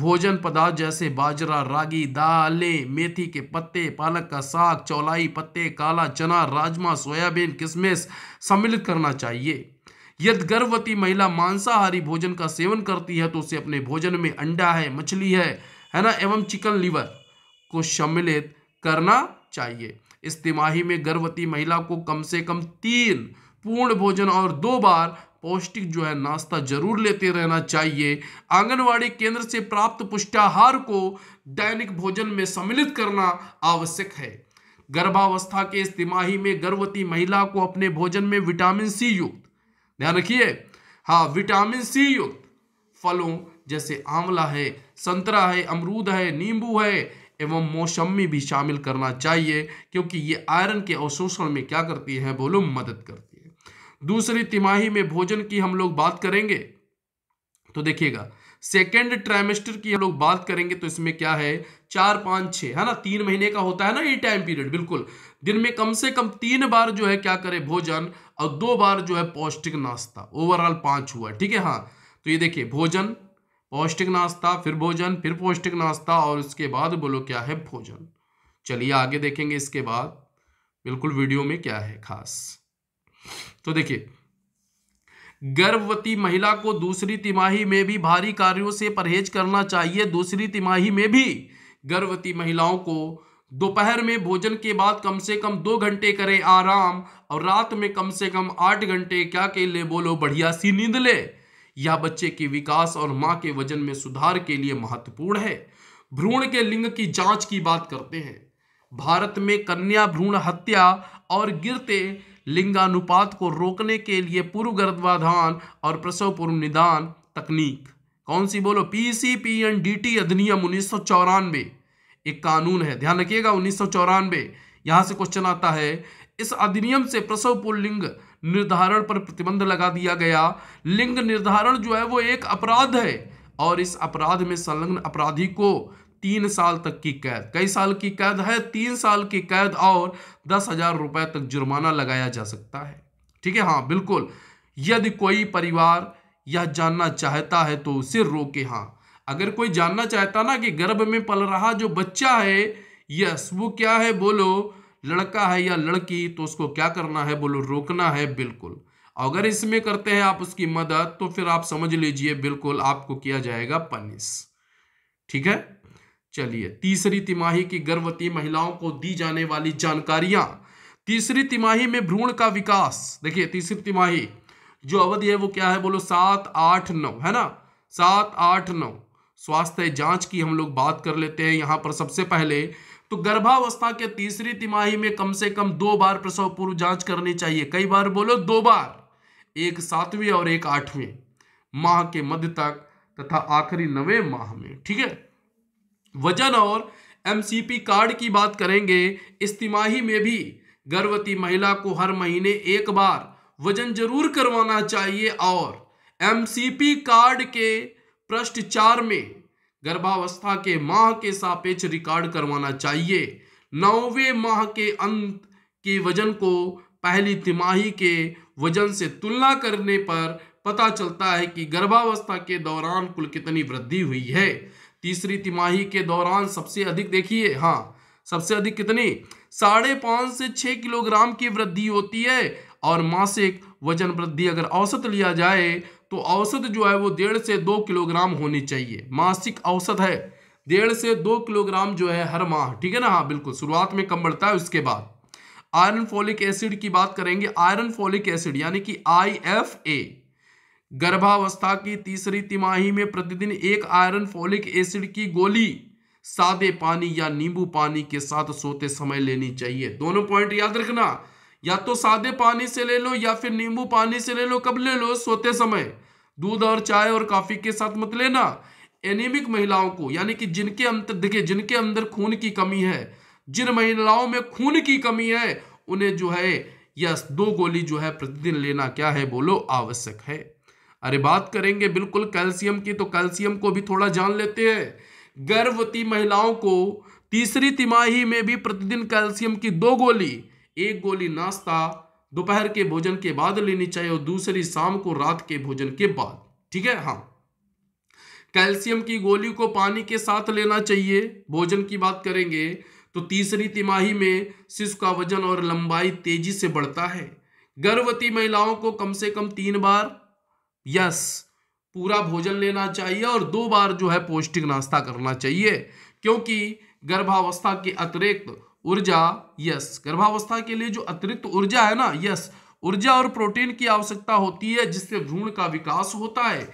भोजन पदार्थ जैसे बाजरा रागी दालें मेथी के पत्ते पालक का साग चौलाई पत्ते काला चना राजमा सोयाबीन किशमिश सम्मिलित करना चाहिए यदि गर्भवती महिला मांसाहारी भोजन का सेवन करती है तो उसे अपने भोजन में अंडा है मछली है है ना एवं चिकन लिवर को सम्मिलित करना चाहिए इस तिमाही में गर्भवती महिला को कम से कम तीन पूर्ण भोजन और दो बार पौष्टिक जो है नाश्ता जरूर लेते रहना चाहिए आंगनवाड़ी केंद्र से प्राप्त पुष्टाहार को दैनिक भोजन में सम्मिलित करना आवश्यक है गर्भावस्था के इस तिमाही में गर्भवती महिला को अपने भोजन में विटामिन सी युक्त ध्यान रखिए हाँ विटामिन सी युक्त फलों जैसे आंवला है संतरा है अमरूद है नींबू है एवं मौसमी भी शामिल करना चाहिए क्योंकि ये आयरन के अवशोषण में क्या करती है बोलो मदद करती है दूसरी तिमाही में भोजन की हम लोग बात करेंगे तो देखिएगा सेकेंड ट्राइमेस्टर की हम लोग बात करेंगे तो इसमें क्या है चार पाँच छः है ना तीन महीने का होता है ना ये टाइम पीरियड बिल्कुल दिन में कम से कम तीन बार जो है क्या करें भोजन और दो बार जो है पौष्टिक नाश्ता ओवरऑल पांच हुआ ठीक है हाँ तो ये देखिए भोजन पौष्टिक नाश्ता फिर भोजन फिर पौष्टिक नाश्ता और उसके बाद बोलो क्या है भोजन चलिए आगे देखेंगे इसके बाद बिल्कुल वीडियो में क्या है खास तो देखिए गर्भवती महिला को दूसरी तिमाही में भी भारी कार्यों से परहेज करना चाहिए दूसरी तिमाही में भी गर्भवती महिलाओं को दोपहर में भोजन के बाद कम से कम दो घंटे करें आराम और रात में कम से कम आठ घंटे क्या के लिए बोलो बढ़िया सी नींद ले यह बच्चे के विकास और माँ के वजन में सुधार के लिए महत्वपूर्ण है भ्रूण के लिंग की जांच की बात करते हैं भारत में कन्या भ्रूण हत्या और गिरते लिंगानुपात को रोकने के लिए पूर्व गर्भाधान और प्रसव पूर्व निदान तकनीक कौन सी बोलो P P C N D T अधिनियम उन्नीस सौ चौरानवे एक कानून है ध्यान रखिएगा उन्नीस सौ चौरानवे यहाँ से क्वेश्चन आता है इस अधिनियम से प्रसव पुल्लिंग निर्धारण पर प्रतिबंध लगा दिया गया लिंग निर्धारण जो है वो एक अपराध है और इस अपराध में संलग्न अपराधी को तीन साल तक की कैद कई साल की कैद है तीन साल की कैद और दस हजार रुपए तक जुर्माना लगाया जा सकता है ठीक है हाँ बिल्कुल यदि कोई परिवार यह जानना चाहता है तो उसे रोके हाँ अगर कोई जानना चाहता ना कि गर्भ में पल रहा जो बच्चा है यस वो क्या है बोलो लड़का है या लड़की तो उसको क्या करना है बोलो रोकना है बिल्कुल अगर इसमें करते हैं आप उसकी मदद तो फिर आप समझ लीजिए बिल्कुल आपको किया जाएगा पनिश ठीक है चलिए तीसरी तिमाही की गर्भवती महिलाओं को दी जाने वाली जानकारियां तीसरी तिमाही में भ्रूण का विकास देखिए तीसरी तिमाही जो अवधि है वो क्या है बोलो सात आठ नौ है ना सात आठ नौ स्वास्थ्य जांच की हम लोग बात कर लेते हैं यहाँ पर सबसे पहले तो गर्भावस्था के तीसरी तिमाही में कम से कम दो बार प्रसव पूर्व जांच करनी चाहिए कई बार बोलो दो बार एक सातवीं और एक आठवीं माह के मध्य तक तथा आखिरी नवे माह में ठीक है वजन और एमसीपी कार्ड की बात करेंगे इस तिमाही में भी गर्भवती महिला को हर महीने एक बार वजन जरूर करवाना चाहिए और एमसीपी कार्ड के पृष्ठ चार में गर्भावस्था के माह के सापेक्ष रिकॉर्ड करवाना चाहिए नौवे माह के अंत के वजन को पहली तिमाही के वजन से तुलना करने पर पता चलता है कि गर्भावस्था के दौरान कुल कितनी वृद्धि हुई है तीसरी तिमाही के दौरान सबसे अधिक देखिए हाँ सबसे अधिक कितनी साढ़े पाँच से छः किलोग्राम की वृद्धि होती है और मासिक वजन वृद्धि अगर औसत लिया जाए तो औसत जो है वो डेढ़ से दो किलोग्राम होनी चाहिए मासिक औसत है डेढ़ से दो किलोग्राम जो है हर माह ठीक है ना हाँ बिल्कुल शुरुआत में कम बढ़ता है उसके बाद आयरन फोलिक एसिड की बात करेंगे आयरन फोलिक एसिड यानी कि आई एफ ए गर्भावस्था की तीसरी तिमाही में प्रतिदिन एक आयरन फोलिक एसिड की गोली सादे पानी या नींबू पानी के साथ सोते समय लेनी चाहिए दोनों पॉइंट याद रखना या तो सादे पानी से ले लो या फिर नींबू पानी से ले लो कब ले लो सोते समय दूध और चाय और कॉफी के साथ मत लेना एनीमिक महिलाओं को यानी कि जिनके अंदर देखिए जिनके अंदर खून की कमी है जिन महिलाओं में खून की कमी है उन्हें जो है यस दो गोली जो है प्रतिदिन लेना क्या है बोलो आवश्यक है अरे बात करेंगे बिल्कुल कैल्शियम की तो कैल्शियम को भी थोड़ा जान लेते हैं गर्भवती महिलाओं को तीसरी तिमाही में भी प्रतिदिन कैल्शियम की दो गोली एक गोली नाश्ता दोपहर के भोजन के बाद लेनी चाहिए और दूसरी शाम को रात के भोजन के बाद ठीक है हाँ कैल्शियम की गोली को पानी के साथ लेना चाहिए भोजन की बात करेंगे तो तीसरी तिमाही में शिशु का वजन और लंबाई तेजी से बढ़ता है गर्भवती महिलाओं को कम से कम तीन बार यस पूरा भोजन लेना चाहिए और दो बार जो है पौष्टिक नाश्ता करना चाहिए क्योंकि गर्भावस्था के अतिरिक्त ऊर्जा यस गर्भावस्था के लिए जो अतिरिक्त ऊर्जा है ना यस ऊर्जा और प्रोटीन की आवश्यकता होती है जिससे भ्रूण का विकास होता है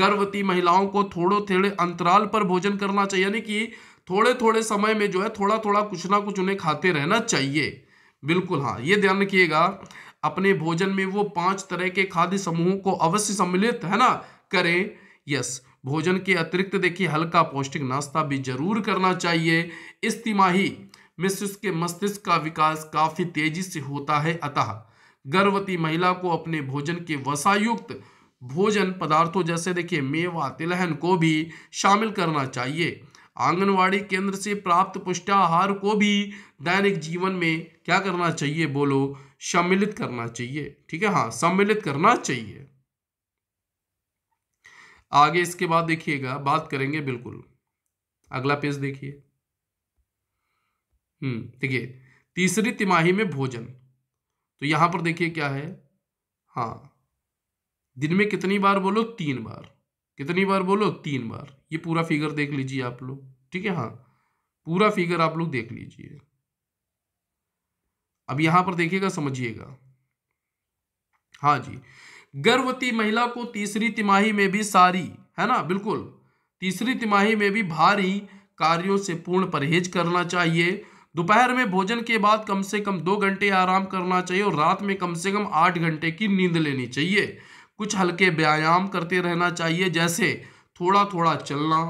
गर्भवती महिलाओं को थोड़े थोड़े अंतराल पर भोजन करना चाहिए यानी कि थोड़े थोड़े समय में जो है थोड़ा थोड़ा कुछ ना कुछ उन्हें खाते रहना चाहिए बिल्कुल हाँ ये ध्यान रखिएगा अपने भोजन में वो पांच तरह के खाद्य समूहों को अवश्य सम्मिलित है ना करें यस भोजन के अतिरिक्त देखिए हल्का पौष्टिक नाश्ता भी जरूर करना चाहिए इस तिमाही मिस्र के मस्तिष्क का विकास काफी तेजी से होता है अतः गर्भवती महिला को अपने भोजन के वसायुक्त भोजन पदार्थों जैसे देखिए मेवा तिलहन को भी शामिल करना चाहिए आंगनवाड़ी केंद्र से प्राप्त पुष्टाहार को भी दैनिक जीवन में क्या करना चाहिए बोलो सम्मिलित करना चाहिए ठीक है हाँ सम्मिलित करना चाहिए आगे इसके बाद देखिएगा बात करेंगे बिल्कुल अगला पेज देखिए है हम्म, तीसरी तिमाही में भोजन तो यहां पर देखिए क्या है हाँ दिन में कितनी बार बोलो तीन बार कितनी बार बोलो तीन बार ये पूरा फिगर देख लीजिए आप लोग ठीक है हाँ पूरा फिगर आप लोग देख लीजिए अब यहां पर देखिएगा समझिएगा हाँ जी गर्भवती महिला को तीसरी तिमाही में भी सारी है ना बिल्कुल तीसरी तिमाही में भी भारी कार्यों से पूर्ण परहेज करना चाहिए दोपहर में भोजन के बाद कम से कम दो घंटे आराम करना चाहिए और रात में कम से कम आठ घंटे की नींद लेनी चाहिए कुछ हल्के व्यायाम करते रहना चाहिए जैसे थोड़ा थोड़ा चलना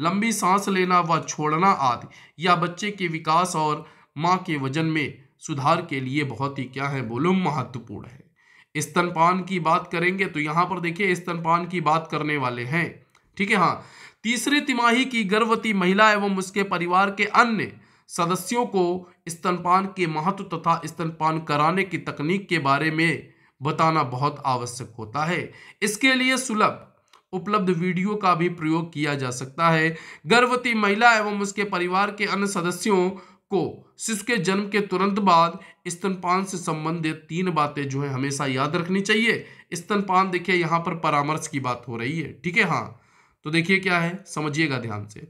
लंबी सांस लेना व छोड़ना आदि या बच्चे के विकास और माँ के वजन में सुधार के लिए बहुत ही क्या है बोलो महत्वपूर्ण है स्तनपान की बात करेंगे तो यहाँ पर देखिए स्तनपान की बात करने वाले हैं ठीक है हाँ तीसरी तिमाही की गर्भवती महिला एवं उसके परिवार के अन्य सदस्यों को स्तनपान के महत्व तथा स्तनपान कराने की तकनीक के बारे में बताना बहुत आवश्यक होता है इसके लिए सुलभ उपलब्ध वीडियो का भी प्रयोग किया जा सकता है गर्भवती महिला एवं उसके परिवार के अन्य सदस्यों को शिशु के जन्म के तुरंत बाद स्तनपान से संबंधित तीन बातें जो है हमेशा याद रखनी चाहिए स्तनपान देखिए यहाँ पर परामर्श की बात हो रही है ठीक है हाँ तो देखिए क्या है समझिएगा ध्यान से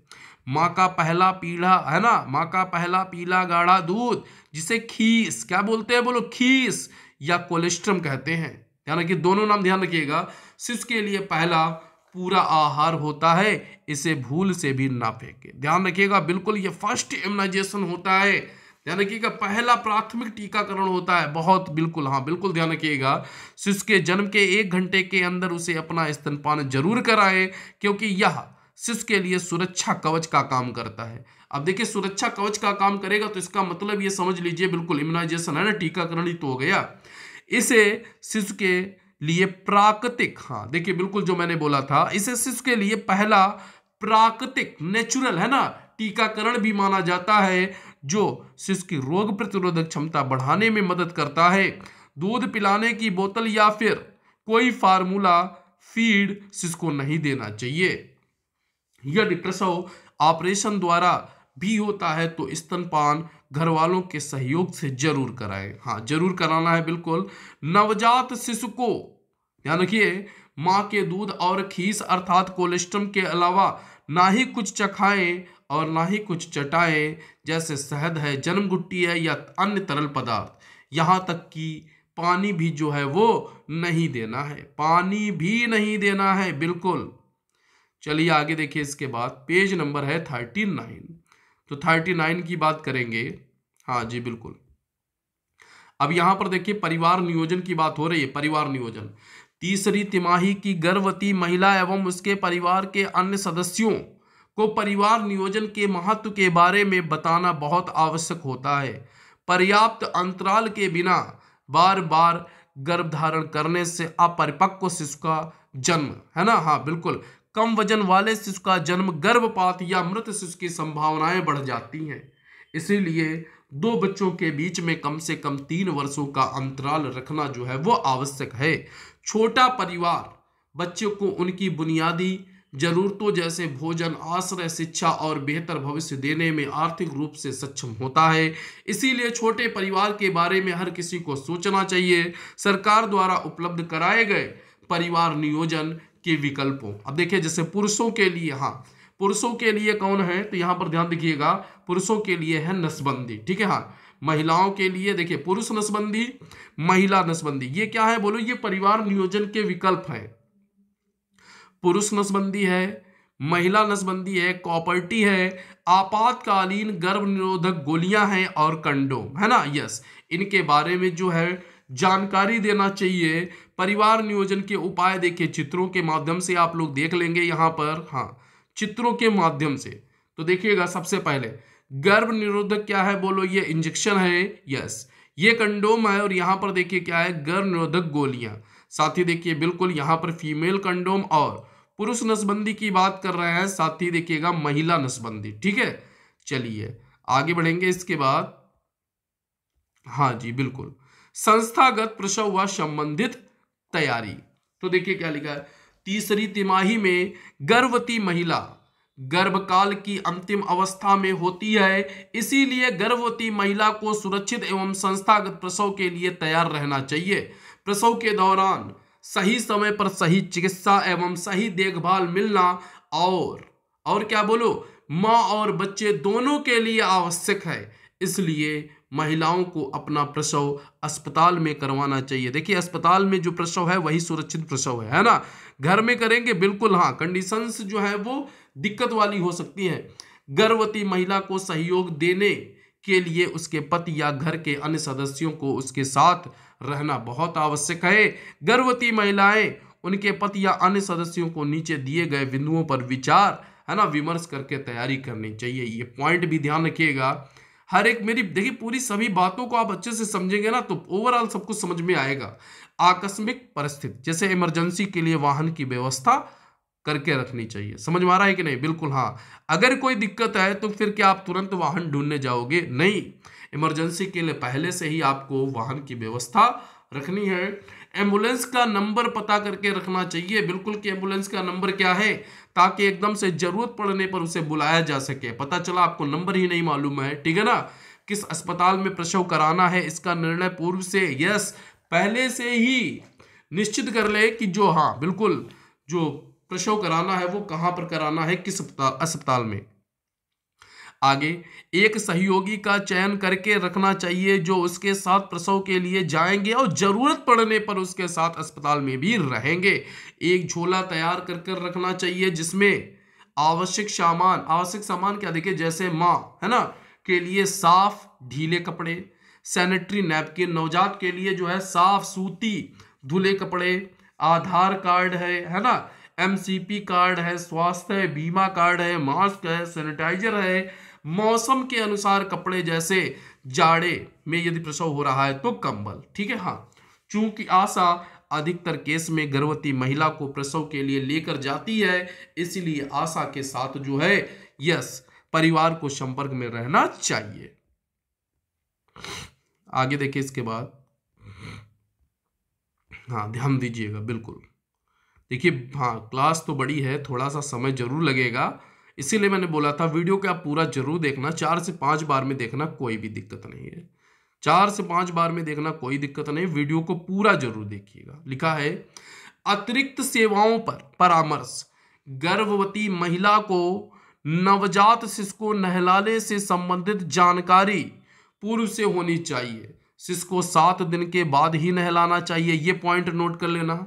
माँ का पहला पीला है ना माँ का पहला पीला गाढ़ा दूध जिसे खीस क्या बोलते हैं बोलो खीस या कोलेस्ट्रम कहते हैं यानी कि दोनों नाम ध्यान रखिएगा शिशु के लिए पहला पूरा आहार होता है इसे भूल से भी ना फेंके ध्यान रखिएगा बिल्कुल ये फर्स्ट इम्यूनाइजेशन होता है ध्यान रखिएगा पहला प्राथमिक टीकाकरण होता है बहुत बिल्कुल हाँ बिल्कुल ध्यान रखिएगा शिशु के जन्म के एक घंटे के अंदर उसे अपना स्तनपान जरूर कराएं क्योंकि यह सिस के लिए सुरक्षा कवच का काम करता है अब देखिए सुरक्षा कवच का काम करेगा तो इसका मतलब ये समझ लीजिए बिल्कुल इम्यूनाइजेशन है ना टीकाकरण ही तो हो गया इसे सिस के लिए प्राकृतिक हाँ देखिए बिल्कुल जो मैंने बोला था इसे सिस के लिए पहला प्राकृतिक नेचुरल है ना टीकाकरण भी माना जाता है जो सिस की रोग प्रतिरोधक क्षमता बढ़ाने में मदद करता है दूध पिलाने की बोतल या फिर कोई फार्मूला फीड सिस को नहीं देना चाहिए यदि प्रसव ऑपरेशन द्वारा भी होता है तो स्तनपान घर वालों के सहयोग से जरूर कराएं हाँ जरूर कराना है बिल्कुल नवजात शिशु को ध्यान रखिए माँ के दूध और खीस अर्थात कोलेस्ट्रम के अलावा ना ही कुछ चखाएं और ना ही कुछ चटाएं जैसे शहद है जन्म गुट्टी है या अन्य तरल पदार्थ यहाँ तक कि पानी भी जो है वो नहीं देना है पानी भी नहीं देना है बिल्कुल चलिए आगे देखिए इसके बाद पेज नंबर है थर्टी नाइन तो थर्टी नाइन की बात करेंगे हाँ जी बिल्कुल अब यहां पर देखिए परिवार नियोजन की बात हो रही है परिवार नियोजन तीसरी तिमाही की गर्भवती महिला एवं उसके परिवार के अन्य सदस्यों को परिवार नियोजन के महत्व के बारे में बताना बहुत आवश्यक होता है पर्याप्त अंतराल के बिना बार बार गर्भ धारण करने से अपरिपक्व शिशु का जन्म है ना हाँ बिल्कुल कम वजन वाले शिशु का जन्म गर्भपात या मृत शिशु की संभावनाएं बढ़ जाती हैं इसीलिए दो बच्चों के बीच में कम से कम तीन वर्षों का अंतराल रखना जो है वो आवश्यक है छोटा परिवार बच्चों को उनकी बुनियादी जरूरतों जैसे भोजन आश्रय शिक्षा और बेहतर भविष्य देने में आर्थिक रूप से सक्षम होता है इसीलिए छोटे परिवार के बारे में हर किसी को सोचना चाहिए सरकार द्वारा उपलब्ध कराए गए परिवार नियोजन के विकल्पों अब देखिए जैसे पुरुषों के लिए हाँ पुरुषों के लिए कौन है तो यहाँ पर ध्यान दिखिएगा पुरुषों के लिए है नसबंदी ठीक है हाँ महिलाओं के लिए देखिए पुरुष नसबंदी महिला नसबंदी ये क्या है बोलो ये परिवार नियोजन के विकल्प है पुरुष नसबंदी है महिला नसबंदी है कॉपर्टी है आपातकालीन गर्भ निरोधक गोलियां हैं और कंडोम है ना यस इनके बारे में जो है जानकारी देना चाहिए परिवार नियोजन के उपाय देखिए चित्रों के माध्यम से आप लोग देख लेंगे यहाँ पर हाँ चित्रों के माध्यम से तो देखिएगा सबसे पहले गर्भ निरोधक क्या है बोलो ये इंजेक्शन है यस ये कंडोम है और यहाँ पर देखिए क्या है गर्भ निरोधक गोलियाँ साथ ही देखिए बिल्कुल यहाँ पर फीमेल कंडोम और पुरुष नसबंदी की बात कर रहे हैं साथ ही देखिएगा महिला नसबंदी ठीक है चलिए आगे बढ़ेंगे इसके बाद हाँ जी बिल्कुल संस्थागत प्रसव व संबंधित तैयारी तो देखिए क्या लिखा है तीसरी तिमाही में गर्भवती महिला गर्भकाल की अंतिम अवस्था में होती है इसीलिए गर्भवती महिला को सुरक्षित एवं संस्थागत प्रसव के लिए तैयार रहना चाहिए प्रसव के दौरान सही समय पर सही चिकित्सा एवं सही देखभाल मिलना और और क्या बोलो माँ और बच्चे दोनों के लिए आवश्यक है इसलिए महिलाओं को अपना प्रसव अस्पताल में करवाना चाहिए देखिए अस्पताल में जो प्रसव है वही सुरक्षित प्रसव है है ना घर में करेंगे बिल्कुल हाँ कंडीशंस जो है वो दिक्कत वाली हो सकती हैं गर्भवती महिला को सहयोग देने के लिए उसके पति या घर के अन्य सदस्यों को उसके साथ रहना बहुत आवश्यक है गर्भवती महिलाएं उनके पति या अन्य सदस्यों को नीचे दिए गए बिंदुओं पर विचार है ना विमर्श करके तैयारी करनी चाहिए ये पॉइंट भी ध्यान रखिएगा हर एक मेरी देखिए पूरी सभी बातों को आप अच्छे से समझेंगे ना तो ओवरऑल सब कुछ समझ में आएगा आकस्मिक परिस्थिति जैसे इमरजेंसी के लिए वाहन की व्यवस्था करके रखनी चाहिए समझ में आ रहा है कि नहीं बिल्कुल हाँ अगर कोई दिक्कत है तो फिर क्या आप तुरंत वाहन ढूंढने जाओगे नहीं इमरजेंसी के लिए पहले से ही आपको वाहन की व्यवस्था रखनी है एम्बुलेंस का नंबर पता करके रखना चाहिए बिल्कुल कि एम्बुलेंस का नंबर क्या है ताकि एकदम से ज़रूरत पड़ने पर उसे बुलाया जा सके पता चला आपको नंबर ही नहीं मालूम है ठीक है ना किस अस्पताल में प्रसव कराना है इसका निर्णय पूर्व से यस पहले से ही निश्चित कर ले कि जो हाँ बिल्कुल जो प्रसव कराना है वो कहाँ पर कराना है किस अस्पताल में आगे एक सहयोगी का चयन करके रखना चाहिए जो उसके साथ प्रसव के लिए जाएंगे और ज़रूरत पड़ने पर उसके साथ अस्पताल में भी रहेंगे एक झोला तैयार कर कर रखना चाहिए जिसमें आवश्यक सामान आवश्यक सामान क्या देखिए जैसे माँ है ना के लिए साफ ढीले कपड़े सैनिटरी नैपकिन नवजात के लिए जो है साफ सूती धुले कपड़े आधार कार्ड है है ना एमसीपी कार्ड है स्वास्थ्य बीमा कार्ड है मास्क है सैनिटाइजर है मौसम के अनुसार कपड़े जैसे जाड़े में यदि प्रसव हो रहा है तो कंबल ठीक है हाँ चूंकि आशा अधिकतर केस में गर्भवती महिला को प्रसव के लिए लेकर जाती है इसलिए आशा के साथ जो है यस परिवार को संपर्क में रहना चाहिए आगे देखिए इसके बाद हाँ ध्यान दीजिएगा बिल्कुल देखिए हाँ क्लास तो बड़ी है थोड़ा सा समय जरूर लगेगा इसीलिए मैंने बोला था वीडियो को आप पूरा जरूर देखना चार से पांच बार में देखना कोई भी दिक्कत नहीं है चार से पांच बार में देखना कोई दिक्कत नहीं वीडियो को पूरा जरूर देखिएगा लिखा है अतिरिक्त सेवाओं पर परामर्श गर्भवती महिला को नवजात शिशु को नहलाने से संबंधित जानकारी पूर्व से होनी चाहिए शिशु को सात दिन के बाद ही नहलाना चाहिए ये पॉइंट नोट कर लेना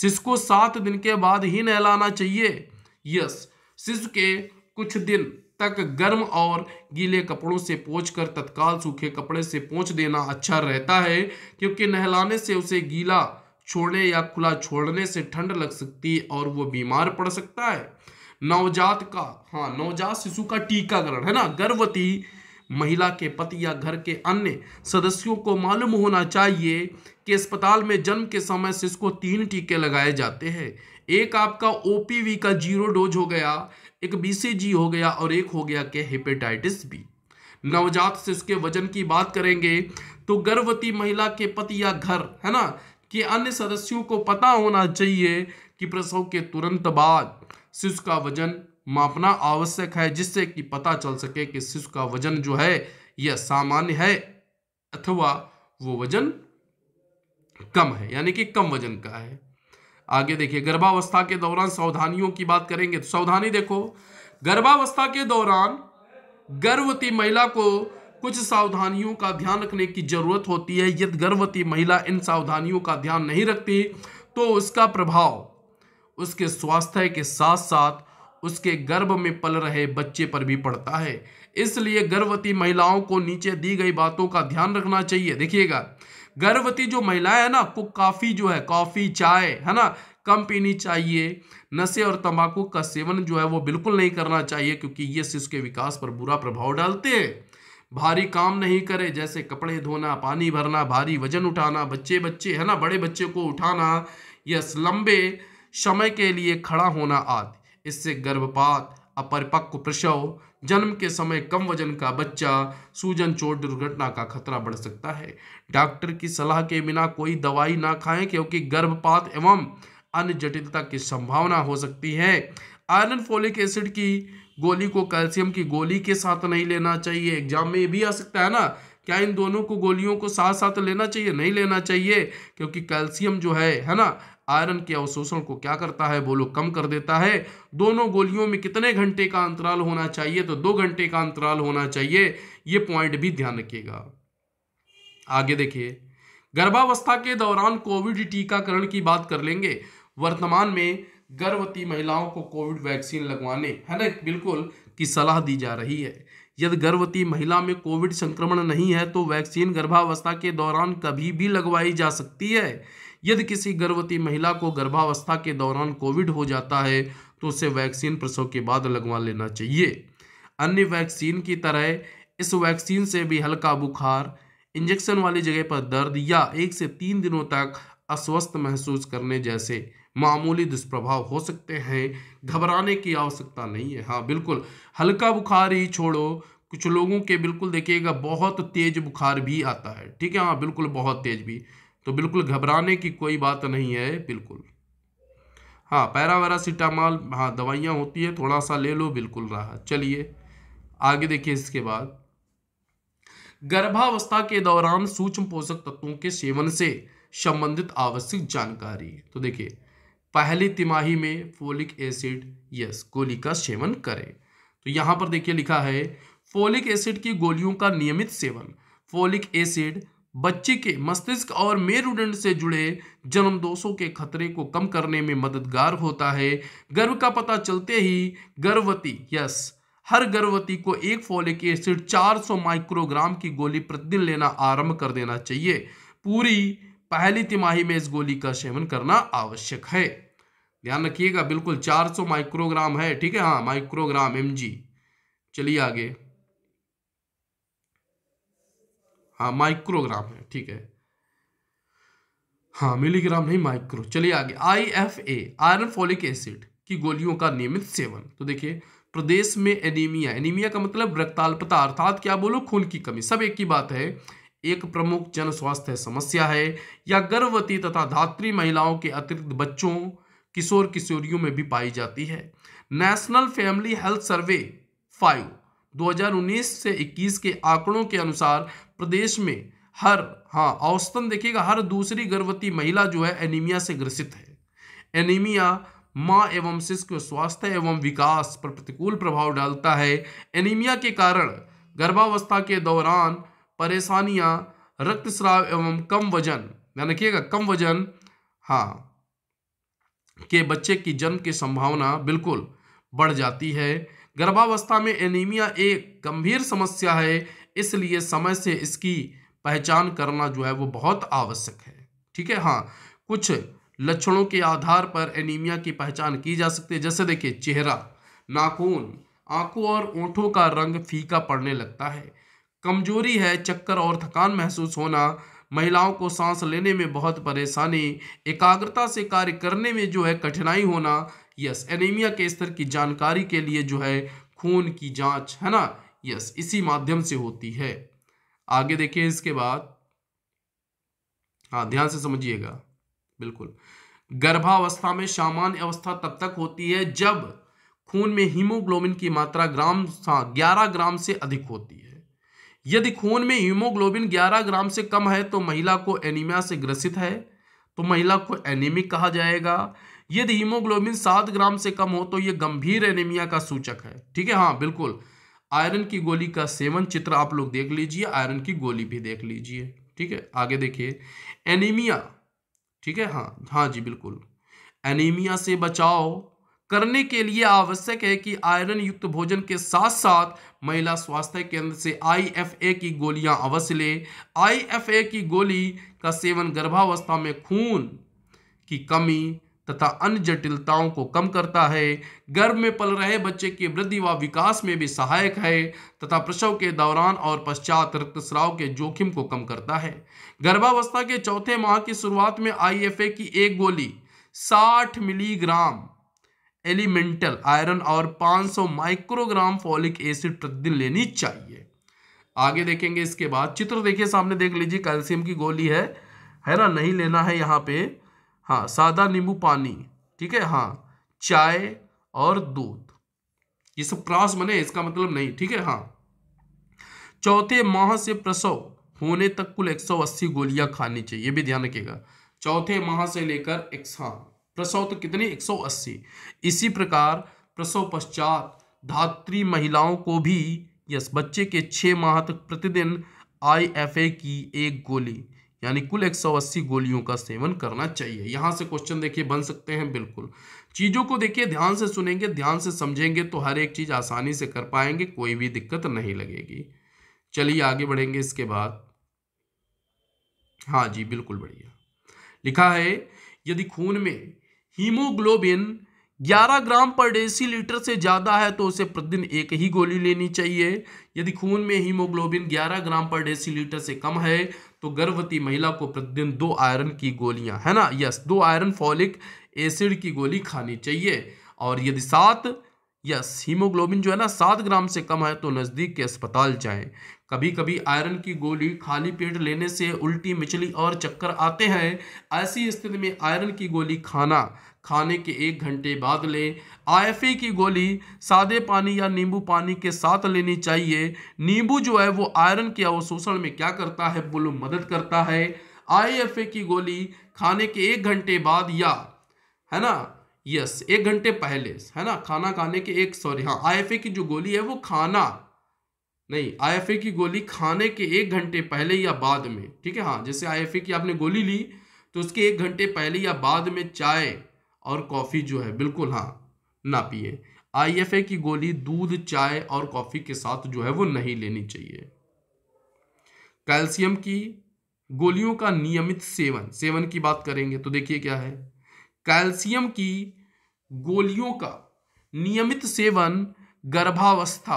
शिशु को सात दिन के बाद ही नहलाना चाहिए यस शिशु के कुछ दिन तक गर्म और गीले कपड़ों से कर तत्काल सूखे कपड़े से पोंछ देना अच्छा रहता है क्योंकि नहलाने से उसे गीला छोड़ने या खुला छोड़ने से ठंड लग सकती है और वो बीमार पड़ सकता है नवजात का हाँ नवजात शिशु का टीकाकरण है ना गर्भवती महिला के पति या घर के अन्य सदस्यों को मालूम होना चाहिए कि अस्पताल में जन्म के समय शिशु को तीन टीके लगाए जाते हैं एक आपका ओपीवी का जीरो डोज हो गया एक बीसीजी हो गया और एक हो गया के हेपेटाइटिस बी नवजात शिशु के वजन की बात करेंगे तो गर्भवती महिला के पति या घर है ना कि अन्य सदस्यों को पता होना चाहिए कि प्रसव के तुरंत बाद शिशु का वजन मापना आवश्यक है जिससे कि पता चल सके कि शिशु का वजन जो है यह सामान्य है अथवा वो वजन कम है यानी कि कम वजन का है आगे देखिए गर्भावस्था के दौरान सावधानियों की बात करेंगे तो सावधानी देखो गर्भावस्था के दौरान गर्भवती महिला को कुछ सावधानियों का ध्यान रखने की जरूरत होती है यदि गर्भवती महिला इन सावधानियों का ध्यान नहीं रखती तो उसका प्रभाव उसके स्वास्थ्य के साथ साथ उसके गर्भ में पल रहे बच्चे पर भी पड़ता है इसलिए गर्भवती महिलाओं को नीचे दी गई बातों का ध्यान रखना चाहिए देखिएगा गर्भवती जो महिलाएं है ना आपको काफ़ी जो है कॉफ़ी चाय है ना कम पीनी चाहिए नशे और तंबाकू का सेवन जो है वो बिल्कुल नहीं करना चाहिए क्योंकि ये शिशु के विकास पर बुरा प्रभाव डालते हैं भारी काम नहीं करें जैसे कपड़े धोना पानी भरना भारी वजन उठाना बच्चे बच्चे है ना बड़े बच्चे को उठाना या लंबे समय के लिए खड़ा होना आदि इससे गर्भपात अपरिपक्व प्रसव जन्म के समय कम वजन का बच्चा सूजन चोट दुर्घटना का खतरा बढ़ सकता है डॉक्टर की सलाह के बिना कोई दवाई ना खाएं क्योंकि गर्भपात एवं अन्य जटिलता की संभावना हो सकती है आयरन फोलिक एसिड की गोली को कैल्शियम की गोली के साथ नहीं लेना चाहिए एग्जाम में ये भी आ सकता है ना क्या इन दोनों को गोलियों को साथ साथ लेना चाहिए नहीं लेना चाहिए क्योंकि कैल्शियम जो है है ना आयरन के अवशोषण को क्या करता है बोलो कम कर देता है दोनों गोलियों में कितने घंटे का अंतराल होना चाहिए तो दो घंटे का अंतराल होना चाहिए ये पॉइंट भी ध्यान रखिएगा आगे देखिए गर्भावस्था के दौरान कोविड टीकाकरण की बात कर लेंगे वर्तमान में गर्भवती महिलाओं को कोविड वैक्सीन लगवाने है ना बिल्कुल की सलाह दी जा रही है यदि गर्भवती महिला में कोविड संक्रमण नहीं है तो वैक्सीन गर्भावस्था के दौरान कभी भी लगवाई जा सकती है यदि किसी गर्भवती महिला को गर्भावस्था के दौरान कोविड हो जाता है तो उसे वैक्सीन प्रसव के बाद लगवा लेना चाहिए अन्य वैक्सीन की तरह इस वैक्सीन से भी हल्का बुखार इंजेक्शन वाली जगह पर दर्द या एक से तीन दिनों तक अस्वस्थ महसूस करने जैसे मामूली दुष्प्रभाव हो सकते हैं घबराने की आवश्यकता नहीं है हाँ बिल्कुल हल्का बुखार ही छोड़ो कुछ लोगों के बिल्कुल देखिएगा बहुत तेज बुखार भी आता है ठीक है हाँ बिल्कुल बहुत तेज भी तो बिल्कुल घबराने की कोई बात नहीं है बिल्कुल हाँ पैरावारासीटामॉल हाँ दवाइयाँ होती है थोड़ा सा ले लो बिल्कुल रहा चलिए आगे देखिए इसके बाद गर्भावस्था के दौरान सूक्ष्म पोषक तत्वों के सेवन से संबंधित आवश्यक जानकारी तो देखिए पहली तिमाही में फोलिक एसिड यस गोली का सेवन करें तो यहाँ पर देखिए लिखा है फोलिक एसिड की गोलियों का नियमित सेवन फोलिक एसिड बच्चे के मस्तिष्क और मेरुदंड से जुड़े जन्म दोषों के खतरे को कम करने में मददगार होता है गर्भ का पता चलते ही गर्भवती यस हर गर्भवती को एक फोलिक एसिड 400 माइक्रोग्राम की गोली प्रतिदिन लेना आरंभ कर देना चाहिए पूरी पहली तिमाही में इस गोली का सेवन करना आवश्यक है ध्यान रखिएगा बिल्कुल 400 माइक्रोग्राम है ठीक है हाँ माइक्रोग्राम एम चलिए आगे हाँ माइक्रोग्राम है ठीक है हाँ मिलीग्राम नहीं माइक्रो चलिए आगे I F A iron folic acid की गोलियों का नियमित सेवन तो देखिए प्रदेश में एनीमिया एनीमिया का मतलब रक्तालपता अर्थात क्या बोलो खून की कमी सब एक ही बात है एक प्रमुख जन स्वास्थ्य समस्या है या गर्भवती तथा धात्री महिलाओं के अतिरिक्त बच्चों किशोर किशोरियों में भी पाई जाती है national family health survey five 2019 से 21 के आंकड़ों के अनुसार प्रदेश में हर हाँ औसतन देखिएगा हर दूसरी गर्भवती महिला जो है एनीमिया से ग्रसित है एनीमिया माँ एवं शिशु के स्वास्थ्य एवं विकास पर प्रतिकूल प्रभाव डालता है एनीमिया के कारण गर्भावस्था के दौरान परेशानियाँ रक्तस्राव एवं कम वजन ध्यान रखिएगा कम वजन हाँ के बच्चे की जन्म की संभावना बिल्कुल बढ़ जाती है गर्भावस्था में एनीमिया एक गंभीर समस्या है इसलिए समय से इसकी पहचान करना जो है वो बहुत आवश्यक है ठीक है हाँ कुछ लक्षणों के आधार पर एनीमिया की पहचान की जा सकती है जैसे देखिए चेहरा नाखून आंखों और ओंठों का रंग फीका पड़ने लगता है कमजोरी है चक्कर और थकान महसूस होना महिलाओं को सांस लेने में बहुत परेशानी एकाग्रता से कार्य करने में जो है कठिनाई होना यस एनीमिया के स्तर की जानकारी के लिए जो है खून की जांच है ना यस इसी माध्यम से होती है आगे देखिए इसके बाद हाँ ध्यान से समझिएगा बिल्कुल गर्भावस्था में सामान्य अवस्था तब तक होती है जब खून में हीमोग्लोबिन की मात्रा ग्राम ग्यारह ग्राम से अधिक होती है यदि खून में हीमोग्लोबिन 11 ग्राम से कम है तो महिला को एनीमिया से ग्रसित है तो महिला को एनीमिक कहा जाएगा यदि हीमोग्लोबिन 7 ग्राम से कम हो तो यह गंभीर एनीमिया का सूचक है ठीक है हाँ बिल्कुल आयरन की गोली का सेवन चित्र आप लोग देख लीजिए आयरन की गोली भी देख लीजिए ठीक है आगे देखिए एनीमिया ठीक है हाँ हाँ जी बिल्कुल एनीमिया से बचाव करने के लिए आवश्यक है कि आयरन युक्त भोजन के साथ साथ महिला स्वास्थ्य केंद्र से आईएफए की गोलियां अवश्य लें आईएफए की गोली का सेवन गर्भावस्था में खून की कमी तथा अन्य जटिलताओं को कम करता है गर्भ में पल रहे बच्चे की वृद्धि व विकास में भी सहायक है तथा प्रसव के दौरान और पश्चात रक्तस्राव के जोखिम को कम करता है गर्भावस्था के चौथे माह की शुरुआत में आईएफए की एक गोली 60 मिलीग्राम एलिमेंटल आयरन और 500 माइक्रोग्राम फॉलिक एसिड प्रतिदिन लेनी चाहिए आगे देखेंगे इसके बाद चित्र देखिए सामने देख लीजिए कैल्शियम की गोली है है ना नहीं लेना है यहाँ पे हाँ सादा नींबू पानी ठीक है हाँ चाय और दूध ये सब प्रास बने इसका मतलब नहीं ठीक है हाँ चौथे माह से प्रसव होने तक कुल 180 गोलियां खानी चाहिए ये भी ध्यान रखिएगा चौथे माह से लेकर एक हाँ प्रसव तो कितनी 180 इसी प्रकार प्रसव पश्चात धात्री महिलाओं को भी यस बच्चे के छः माह तक प्रतिदिन ए की एक गोली यानी कुल 180 गोलियों का सेवन करना चाहिए यहाँ से क्वेश्चन देखिए बन सकते हैं बिल्कुल चीज़ों को देखिए ध्यान से सुनेंगे ध्यान से समझेंगे तो हर एक चीज़ आसानी से कर पाएंगे कोई भी दिक्कत नहीं लगेगी चलिए आगे बढ़ेंगे इसके बाद हाँ जी बिल्कुल बढ़िया लिखा है यदि खून में हीमोग्लोबिन 11 ग्राम पर डेसी लीटर से ज़्यादा है तो उसे प्रतिदिन एक ही गोली लेनी चाहिए यदि खून में हीमोग्लोबिन 11 ग्राम पर डेसी लीटर से कम है तो गर्भवती महिला को प्रतिदिन दो आयरन की गोलियां है ना यस दो आयरन फॉलिक एसिड की गोली खानी चाहिए और यदि सात यस हीमोग्लोबिन जो है ना सात ग्राम से कम है तो नज़दीक के अस्पताल जाएं कभी कभी आयरन की गोली खाली पेट लेने से उल्टी मिचली और चक्कर आते हैं ऐसी स्थिति में आयरन की गोली खाना खाने के एक घंटे बाद लें आई की गोली सादे पानी या नींबू पानी के साथ लेनी चाहिए नींबू जो है वो आयरन के अवशोषण में क्या करता है बोलो मदद करता है आई की गोली खाने के एक घंटे बाद या है ना यस एक घंटे पहले है ना खाना खाने के एक सॉरी हाँ आई की जो गोली है वो खाना नहीं आई की गोली खाने के एक घंटे पहले या बाद में ठीक है हाँ जैसे आई की आपने गोली ली तो उसके एक घंटे पहले या बाद में चाय और कॉफ़ी जो है बिल्कुल हाँ ना पिए आईएफए की गोली दूध चाय और कॉफ़ी के साथ जो है वो नहीं लेनी चाहिए कैल्शियम की गोलियों का नियमित सेवन सेवन की बात करेंगे तो देखिए क्या है कैल्शियम की गोलियों का नियमित सेवन गर्भावस्था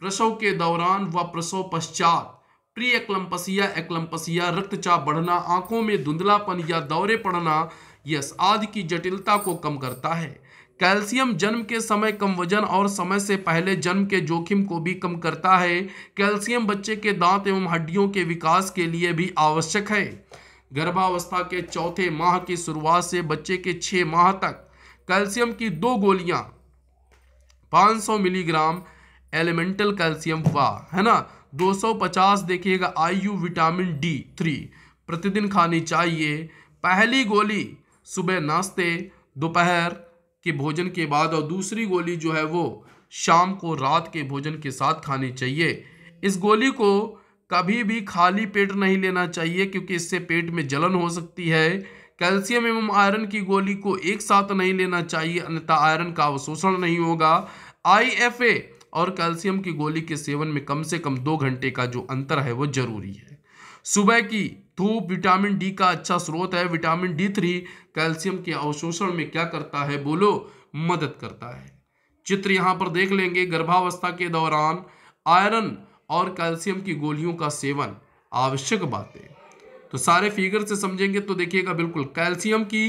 प्रसव के दौरान व प्रसव पश्चात प्री एक्लम्पसिया एक्लम्पसिया रक्तचाप बढ़ना आंखों में धुंधलापन या दौरे पड़ना आदि की जटिलता को कम करता है कैल्शियम जन्म के समय कम वजन और समय से पहले जन्म के जोखिम को भी कम करता है कैल्शियम बच्चे के दांत एवं हड्डियों के विकास के लिए भी आवश्यक है गर्भावस्था के चौथे माह की शुरुआत से बच्चे के छः माह तक कैल्शियम की दो गोलियां 500 मिलीग्राम एलिमेंटल कैल्शियम वाह है ना 250 देखिएगा आई विटामिन डी थ्री प्रतिदिन खानी चाहिए पहली गोली सुबह नाश्ते दोपहर के भोजन के बाद और दूसरी गोली जो है वो शाम को रात के भोजन के साथ खानी चाहिए इस गोली को कभी भी खाली पेट नहीं लेना चाहिए क्योंकि इससे पेट में जलन हो सकती है कैल्शियम एवं आयरन की गोली को एक साथ नहीं लेना चाहिए अन्यथा आयरन का अवशोषण नहीं होगा आईएफए और कैल्शियम की गोली के सेवन में कम से कम दो घंटे का जो अंतर है वो जरूरी है सुबह की धूप तो विटामिन डी का अच्छा स्रोत है विटामिन डी थ्री कैल्शियम के अवशोषण में क्या करता है बोलो मदद करता है चित्र यहाँ पर देख लेंगे गर्भावस्था के दौरान आयरन और कैल्शियम की गोलियों का सेवन आवश्यक बातें तो सारे फिगर से समझेंगे तो देखिएगा बिल्कुल कैल्शियम की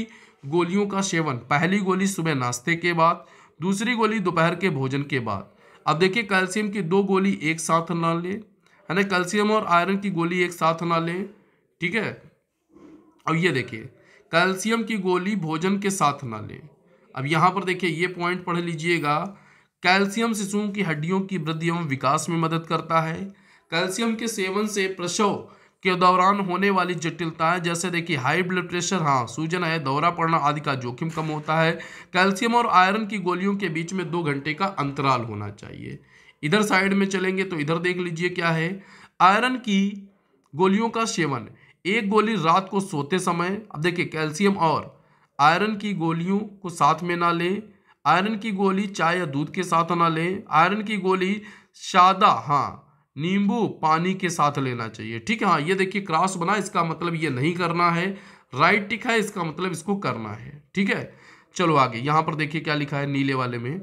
गोलियों का सेवन पहली गोली सुबह नाश्ते के बाद दूसरी गोली दोपहर के भोजन के बाद अब देखिए कैल्शियम की दो गोली एक साथ ना लें है ना कैल्शियम और आयरन की गोली एक साथ ना लें ठीक है अब ये देखिए कैल्शियम की गोली भोजन के साथ ना लें अब यहाँ पर देखिए ये पॉइंट पढ़ लीजिएगा कैल्शियम शिशुओं की हड्डियों की वृद्धि एवं विकास में मदद करता है कैल्शियम के सेवन से प्रसव के दौरान होने वाली जटिलताएं जैसे देखिए हाई ब्लड प्रेशर हाँ सूजन है दौरा पड़ना आदि का जोखिम कम होता है कैल्शियम और आयरन की गोलियों के बीच में दो घंटे का अंतराल होना चाहिए इधर साइड में चलेंगे तो इधर देख लीजिए क्या है आयरन की गोलियों का सेवन एक गोली रात को सोते समय अब देखिए कैल्शियम और आयरन की गोलियों को साथ में ना लें आयरन की गोली चाय या दूध के साथ ना लें आयरन की गोली सादा हाँ नींबू पानी के साथ लेना चाहिए ठीक है हाँ ये देखिए क्रॉस बना इसका मतलब ये नहीं करना है राइट टिक है इसका मतलब इसको करना है ठीक है चलो आगे यहाँ पर देखिए क्या लिखा है नीले वाले में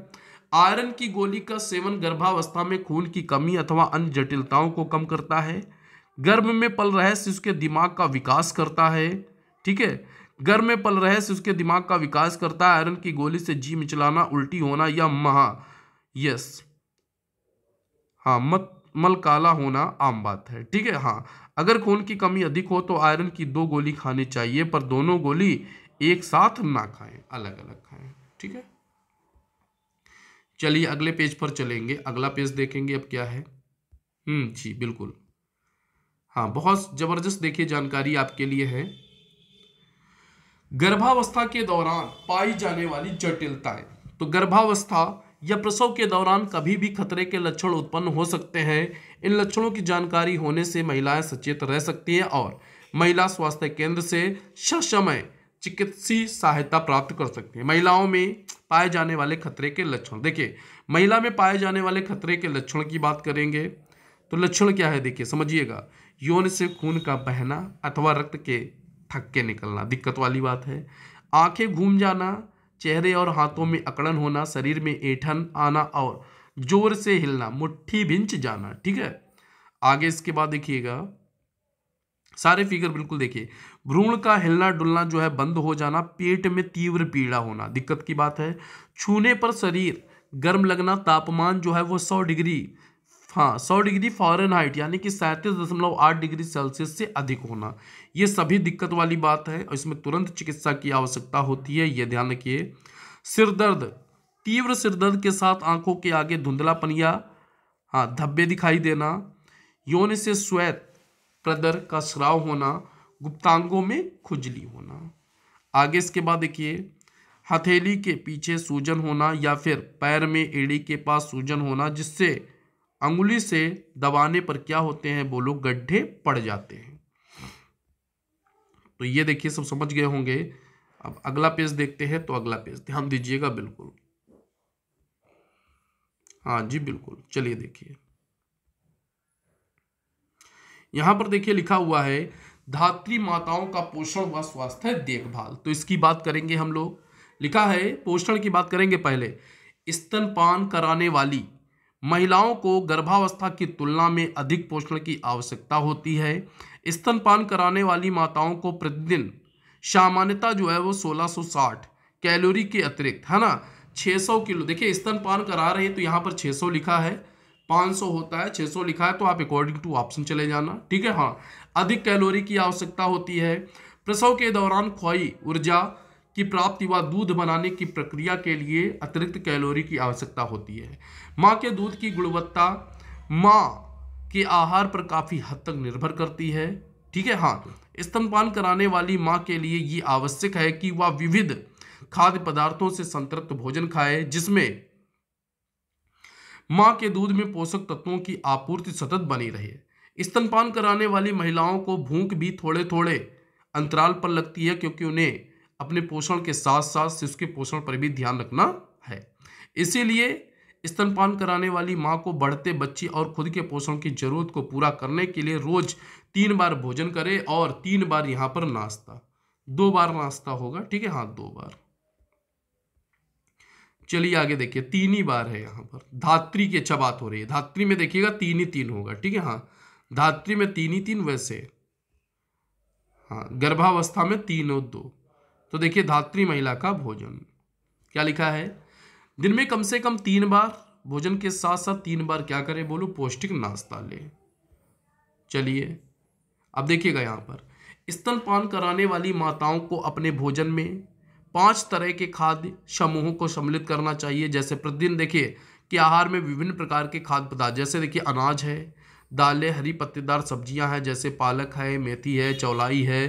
आयरन की गोली का सेवन गर्भावस्था में खून की कमी अथवा अन्य जटिलताओं को कम करता है गर्भ में पल रहे शिशु के दिमाग का विकास करता है ठीक है गर्भ में पल रहे शिशु के दिमाग का विकास करता है आयरन की गोली से जी मिचलाना उल्टी होना या महा यस हाँ मत मल काला होना आम बात है ठीक है हाँ अगर खून की कमी अधिक हो तो आयरन की दो गोली खानी चाहिए पर दोनों गोली एक साथ ना खाएं अलग अलग खाएं ठीक है चलिए अगले पेज पर चलेंगे अगला पेज देखेंगे अब क्या है हम्म जी बिल्कुल हाँ बहुत ज़बरदस्त देखिए जानकारी आपके लिए है गर्भावस्था के दौरान पाई जाने वाली जटिलताएं तो गर्भावस्था या प्रसव के दौरान कभी भी खतरे के लक्षण उत्पन्न हो सकते हैं इन लक्षणों की जानकारी होने से महिलाएं सचेत रह सकती हैं और महिला स्वास्थ्य केंद्र से सशमय चिकित्सीय सहायता प्राप्त कर सकती है महिलाओं में पाए जाने वाले खतरे के लक्षण देखिए महिला में पाए जाने वाले खतरे के लक्षण की बात करेंगे तो लक्षण क्या है देखिए समझिएगा यौन से खून का बहना अथवा रक्त के थक्के निकलना दिक्कत वाली बात है आंखें घूम जाना चेहरे और हाथों में अकड़न होना शरीर में ऐठन आना और जोर से हिलना मुट्ठी भिंच जाना ठीक है आगे इसके बाद देखिएगा सारे फिगर बिल्कुल देखिए भ्रूण का हिलना डुलना जो है बंद हो जाना पेट में तीव्र पीड़ा होना दिक्कत की बात है छूने पर शरीर गर्म लगना तापमान जो है वो सौ डिग्री हाँ सौ डिग्री फॉरन हाइट यानी कि सैंतीस दशमलव आठ डिग्री सेल्सियस से अधिक होना ये सभी दिक्कत वाली बात है और इसमें तुरंत चिकित्सा की आवश्यकता होती है ये ध्यान रखिए सिरदर्द तीव्र सिरदर्द के साथ आंखों के आगे धुंधलापन या हाँ धब्बे दिखाई देना यौन से स्वेत प्रदर का स्राव होना गुप्तांगों में खुजली होना आगे इसके बाद देखिए हथेली के पीछे सूजन होना या फिर पैर में एड़ी के पास सूजन होना जिससे अंगुली से दबाने पर क्या होते हैं बोलो गड्ढे पड़ जाते हैं तो ये देखिए सब समझ गए होंगे अब अगला पेज देखते हैं तो अगला पेज ध्यान दीजिएगा बिल्कुल हाँ जी बिल्कुल चलिए देखिए यहां पर देखिए लिखा हुआ है धात्री माताओं का पोषण व स्वास्थ्य देखभाल तो इसकी बात करेंगे हम लोग लिखा है पोषण की बात करेंगे पहले स्तनपान कराने वाली महिलाओं को गर्भावस्था की तुलना में अधिक पोषण की आवश्यकता होती है स्तनपान कराने वाली माताओं को प्रतिदिन सामान्यता जो है वो 1660 कैलोरी के अतिरिक्त है ना 600 किलो देखिए स्तनपान करा रहे हैं तो यहाँ पर 600 लिखा है 500 होता है 600 लिखा है तो आप अकॉर्डिंग टू ऑप्शन चले जाना ठीक है हाँ अधिक कैलोरी की आवश्यकता होती है प्रसव के दौरान खोई ऊर्जा की प्राप्ति व दूध बनाने की प्रक्रिया के लिए अतिरिक्त कैलोरी की आवश्यकता होती है माँ के दूध की गुणवत्ता माँ के आहार पर काफ़ी हद तक निर्भर करती है ठीक है हाँ स्तनपान कराने वाली माँ के लिए ये आवश्यक है कि वह विविध खाद्य पदार्थों से संतृप्त भोजन खाए जिसमें माँ के दूध में पोषक तत्वों की आपूर्ति सतत बनी रहे स्तनपान कराने वाली महिलाओं को भूख भी थोड़े थोड़े अंतराल पर लगती है क्योंकि उन्हें अपने पोषण के साथ साथ शिशु के पोषण पर भी ध्यान रखना है इसीलिए स्तनपान कराने वाली माँ को बढ़ते बच्चे और खुद के पोषण की जरूरत को पूरा करने के लिए रोज तीन बार भोजन करे और तीन बार यहाँ पर नाश्ता दो बार नाश्ता होगा ठीक है हाँ दो बार चलिए आगे देखिए तीन ही बार है यहाँ पर धात्री की अच्छा बात हो रही है धात्री में देखिएगा तीन ही तीन होगा ठीक है हाँ धात्री में तीन ही तीन वैसे हाँ गर्भावस्था में तीन और दो तो देखिए धात्री महिला का भोजन क्या लिखा है दिन में कम से कम तीन बार भोजन के साथ साथ तीन बार क्या करें बोलो पौष्टिक नाश्ता लें चलिए अब देखिएगा यहाँ पर स्तनपान कराने वाली माताओं को अपने भोजन में पांच तरह के खाद्य समूहों को सम्मिलित करना चाहिए जैसे प्रतिदिन देखिए कि आहार में विभिन्न प्रकार के खाद्य पदार्थ जैसे देखिए अनाज है दालें हरी पत्तेदार सब्जियां हैं जैसे पालक है मेथी है चौलाई है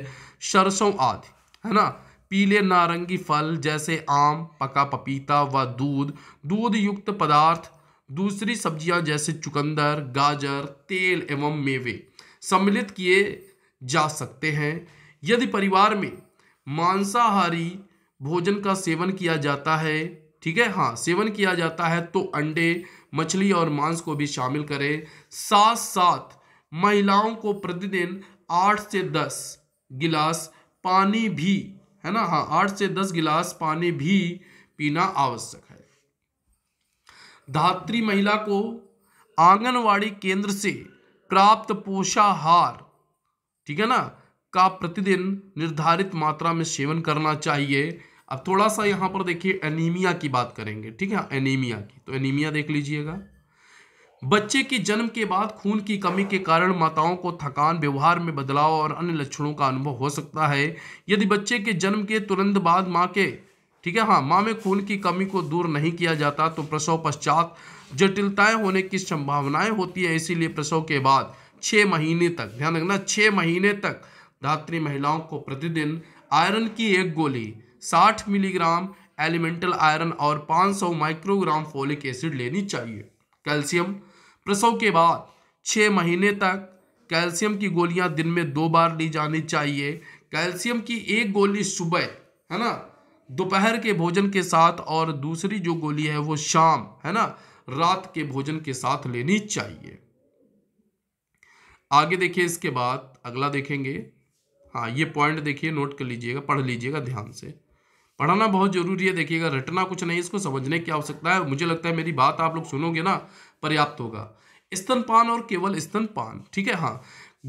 सरसों आदि है ना पीले नारंगी फल जैसे आम पका पपीता व दूध दूध युक्त पदार्थ दूसरी सब्जियां जैसे चुकंदर गाजर तेल एवं मेवे सम्मिलित किए जा सकते हैं यदि परिवार में मांसाहारी भोजन का सेवन किया जाता है ठीक है हाँ सेवन किया जाता है तो अंडे मछली और मांस को भी शामिल करें साथ साथ महिलाओं को प्रतिदिन आठ से दस गिलास पानी भी है ना हाँ आठ से दस गिलास पानी भी पीना आवश्यक है धात्री महिला को आंगनवाड़ी केंद्र से प्राप्त पोषाहार ठीक है ना का प्रतिदिन निर्धारित मात्रा में सेवन करना चाहिए अब थोड़ा सा यहां पर देखिए एनीमिया की बात करेंगे ठीक है एनीमिया की तो एनीमिया देख लीजिएगा बच्चे के जन्म के बाद खून की कमी के कारण माताओं को थकान व्यवहार में बदलाव और अन्य लक्षणों का अनुभव हो सकता है यदि बच्चे के जन्म के तुरंत बाद माँ के ठीक है हाँ माँ में खून की कमी को दूर नहीं किया जाता तो प्रसव पश्चात जटिलताएं होने की संभावनाएं होती है इसीलिए प्रसव के बाद छः महीने तक ध्यान रखना छः महीने तक धात्री महिलाओं को प्रतिदिन आयरन की एक गोली साठ मिलीग्राम एलिमेंटल आयरन और पाँच माइक्रोग्राम फोलिक एसिड लेनी चाहिए कैल्शियम प्रसव के बाद छः महीने तक कैल्शियम की गोलियां दिन में दो बार ली जानी चाहिए कैल्शियम की एक गोली सुबह है ना दोपहर के भोजन के साथ और दूसरी जो गोली है वो शाम है ना रात के भोजन के साथ लेनी चाहिए आगे देखिए इसके बाद अगला देखेंगे हाँ ये पॉइंट देखिए नोट कर लीजिएगा पढ़ लीजिएगा ध्यान से पढ़ाना बहुत जरूरी है देखिएगा रटना कुछ नहीं इसको समझने की आवश्यकता है मुझे लगता है मेरी बात आप लोग सुनोगे ना पर्याप्त होगा स्तनपान और केवल स्तनपान ठीक है हाँ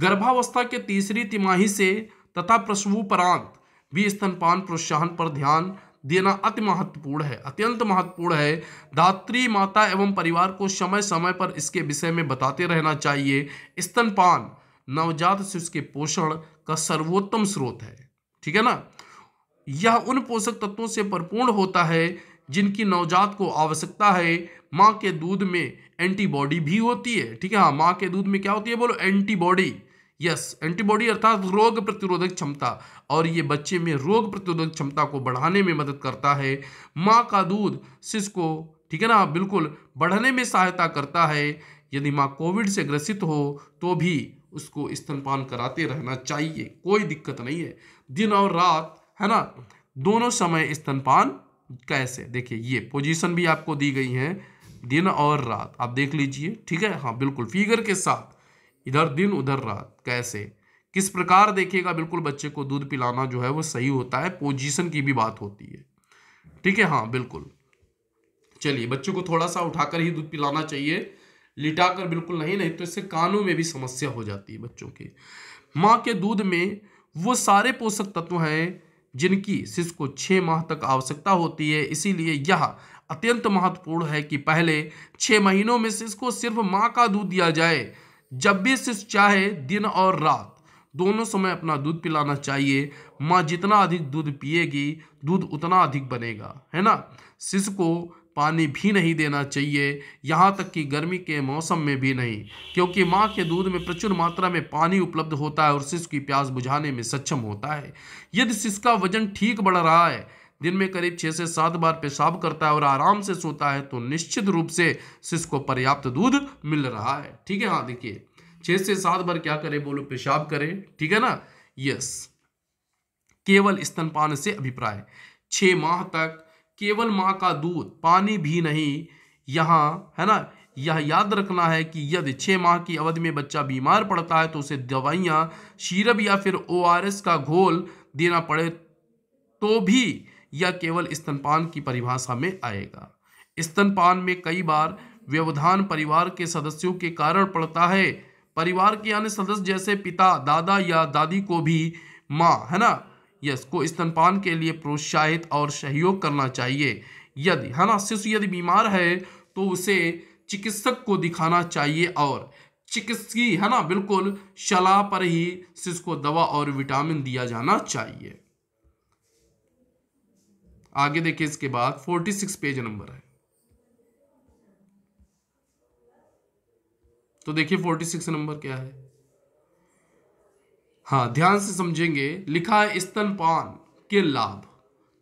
गर्भावस्था के तीसरी तिमाही से तथा प्रसवोपरांत भी स्तनपान प्रोत्साहन पर ध्यान देना अति महत्वपूर्ण है अत्यंत महत्वपूर्ण है धात्री माता एवं परिवार को समय समय पर इसके विषय में बताते रहना चाहिए स्तनपान नवजात शिशु के पोषण का सर्वोत्तम स्रोत है ठीक है ना यह उन पोषक तत्वों से परिपूर्ण होता है जिनकी नवजात को आवश्यकता है माँ के दूध में एंटीबॉडी भी होती है ठीक है हाँ माँ के दूध में क्या होती है बोलो एंटीबॉडी यस एंटीबॉडी अर्थात रोग प्रतिरोधक क्षमता और ये बच्चे में रोग प्रतिरोधक क्षमता को बढ़ाने में मदद करता है माँ का दूध शिशु को ठीक है ना बिल्कुल बढ़ने में सहायता करता है यदि माँ कोविड से ग्रसित हो तो भी उसको स्तनपान कराते रहना चाहिए कोई दिक्कत नहीं है दिन और रात है ना दोनों समय स्तनपान कैसे देखिए ये पोजीशन भी आपको दी गई है दिन और रात आप देख लीजिए ठीक है हाँ बिल्कुल फिगर के साथ इधर दिन उधर रात कैसे किस प्रकार देखिएगा बिल्कुल बच्चे को दूध पिलाना जो है वो सही होता है पोजीशन की भी बात होती है ठीक है हाँ बिल्कुल चलिए बच्चे को थोड़ा सा उठाकर ही दूध पिलाना चाहिए लिटा कर बिल्कुल नहीं नहीं तो इससे कानों में भी समस्या हो जाती है बच्चों के माँ के दूध में वो सारे पोषक तत्व हैं जिनकी शिशु को छः माह तक आवश्यकता होती है इसीलिए यह अत्यंत महत्वपूर्ण है कि पहले छः महीनों में शिशु को सिर्फ माँ का दूध दिया जाए जब भी शिशु चाहे दिन और रात दोनों समय अपना दूध पिलाना चाहिए माँ जितना अधिक दूध पिएगी दूध उतना अधिक बनेगा है ना शिशु को पानी भी नहीं देना चाहिए यहाँ तक कि गर्मी के मौसम में भी नहीं क्योंकि माँ के दूध में प्रचुर मात्रा में पानी उपलब्ध होता है और शिशु की प्यास बुझाने में सक्षम होता है यदि शिशु का वजन ठीक बढ़ रहा है दिन में करीब छः से सात बार पेशाब करता है और आराम से सोता है तो निश्चित रूप से शिश को पर्याप्त दूध मिल रहा है ठीक है हाँ देखिए छः से सात बार क्या करे बोलो पेशाब करे ठीक है ना यस केवल स्तनपान से अभिप्राय छः माह तक केवल माँ का दूध पानी भी नहीं यहाँ है ना यह याद रखना है कि यदि छः माह की अवधि में बच्चा बीमार पड़ता है तो उसे दवाइयाँ शीरब या फिर ओआरएस का घोल देना पड़े तो भी या केवल स्तनपान की परिभाषा में आएगा स्तनपान में कई बार व्यवधान परिवार के सदस्यों के कारण पड़ता है परिवार के अन्य सदस्य जैसे पिता दादा या दादी को भी माँ है ना यस को स्तनपान के लिए प्रोत्साहित और सहयोग करना चाहिए यदि है ना शिशु यदि बीमार है तो उसे चिकित्सक को दिखाना चाहिए और चिकित्सकी है ना बिल्कुल सलाह पर ही शिशु को दवा और विटामिन दिया जाना चाहिए आगे देखिए इसके बाद फोर्टी सिक्स पेज नंबर है तो देखिए फोर्टी सिक्स नंबर क्या है हाँ ध्यान से समझेंगे लिखा है स्तनपान के लाभ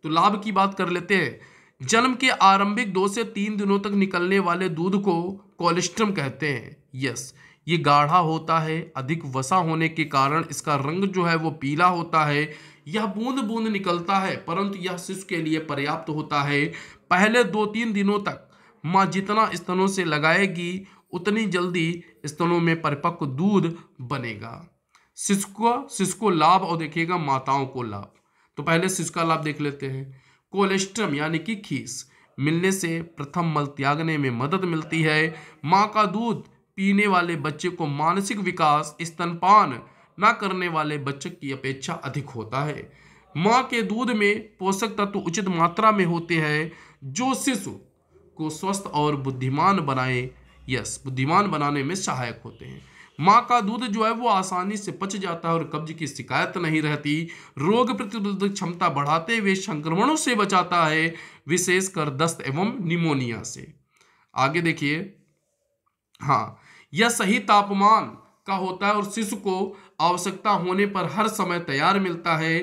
तो लाभ की बात कर लेते हैं जन्म के आरंभिक दो से तीन दिनों तक निकलने वाले दूध को कोलेस्ट्रम कहते हैं यस ये गाढ़ा होता है अधिक वसा होने के कारण इसका रंग जो है वो पीला होता है यह बूंद बूंद निकलता है परंतु यह शिशु के लिए पर्याप्त होता है पहले दो तीन दिनों तक माँ जितना स्तनों से लगाएगी उतनी जल्दी स्तनों में परिपक्व दूध बनेगा शिशु को शिशु को लाभ और देखिएगा माताओं को लाभ तो पहले शिशु का लाभ देख लेते हैं कोलेस्ट्रम यानी कि खीस मिलने से प्रथम मल त्यागने में मदद मिलती है माँ का दूध पीने वाले बच्चे को मानसिक विकास स्तनपान ना करने वाले बच्चक की अपेक्षा अधिक होता है माँ के दूध में पोषक तत्व उचित मात्रा में होते हैं जो शिशु को स्वस्थ और बुद्धिमान बनाए यस बुद्धिमान बनाने में सहायक होते हैं माँ का दूध जो है वो आसानी से पच जाता है और कब्ज की शिकायत नहीं रहती रोग प्रतिरोधक क्षमता बढ़ाते हुए संक्रमणों से बचाता है विशेषकर दस्त एवं निमोनिया से आगे देखिए हाँ यह सही तापमान का होता है और शिशु को आवश्यकता होने पर हर समय तैयार मिलता है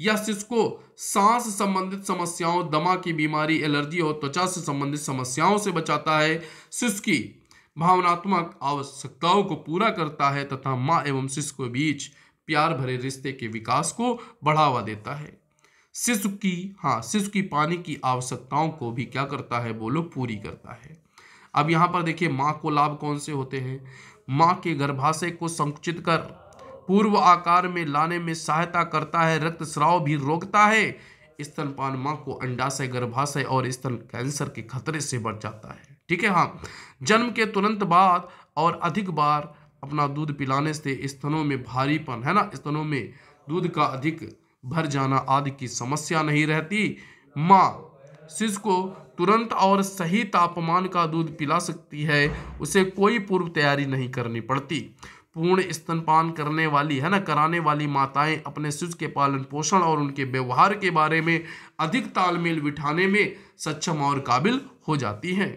यह शिशु को सांस संबंधित समस्याओं दमा की बीमारी एलर्जी और त्वचा से संबंधित समस्याओं से बचाता है सिस्की की भावनात्मक आवश्यकताओं को पूरा करता है तथा माँ एवं शिशु के बीच प्यार भरे रिश्ते के विकास को बढ़ावा देता है शिशु की हाँ शिशु की पानी की आवश्यकताओं को भी क्या करता है बोलो पूरी करता है अब यहाँ पर देखिए माँ को लाभ कौन से होते हैं माँ के गर्भाशय को संकुचित कर पूर्व आकार में लाने में सहायता करता है रक्त स्राव भी रोकता है स्तनपान माँ को अंडाशय गर्भाशय और स्तन कैंसर के खतरे से जाता है ठीक है हाँ जन्म के तुरंत बाद और अधिक बार अपना दूध पिलाने से स्तनों में भारीपन है ना स्तनों में दूध का अधिक भर जाना आदि की समस्या नहीं रहती माँ शिशु को तुरंत और सही तापमान का दूध पिला सकती है उसे कोई पूर्व तैयारी नहीं करनी पड़ती पूर्ण स्तनपान करने वाली है ना कराने वाली माताएं अपने शिशु के पालन पोषण और उनके व्यवहार के बारे में अधिक तालमेल बिठाने में सक्षम और काबिल हो जाती हैं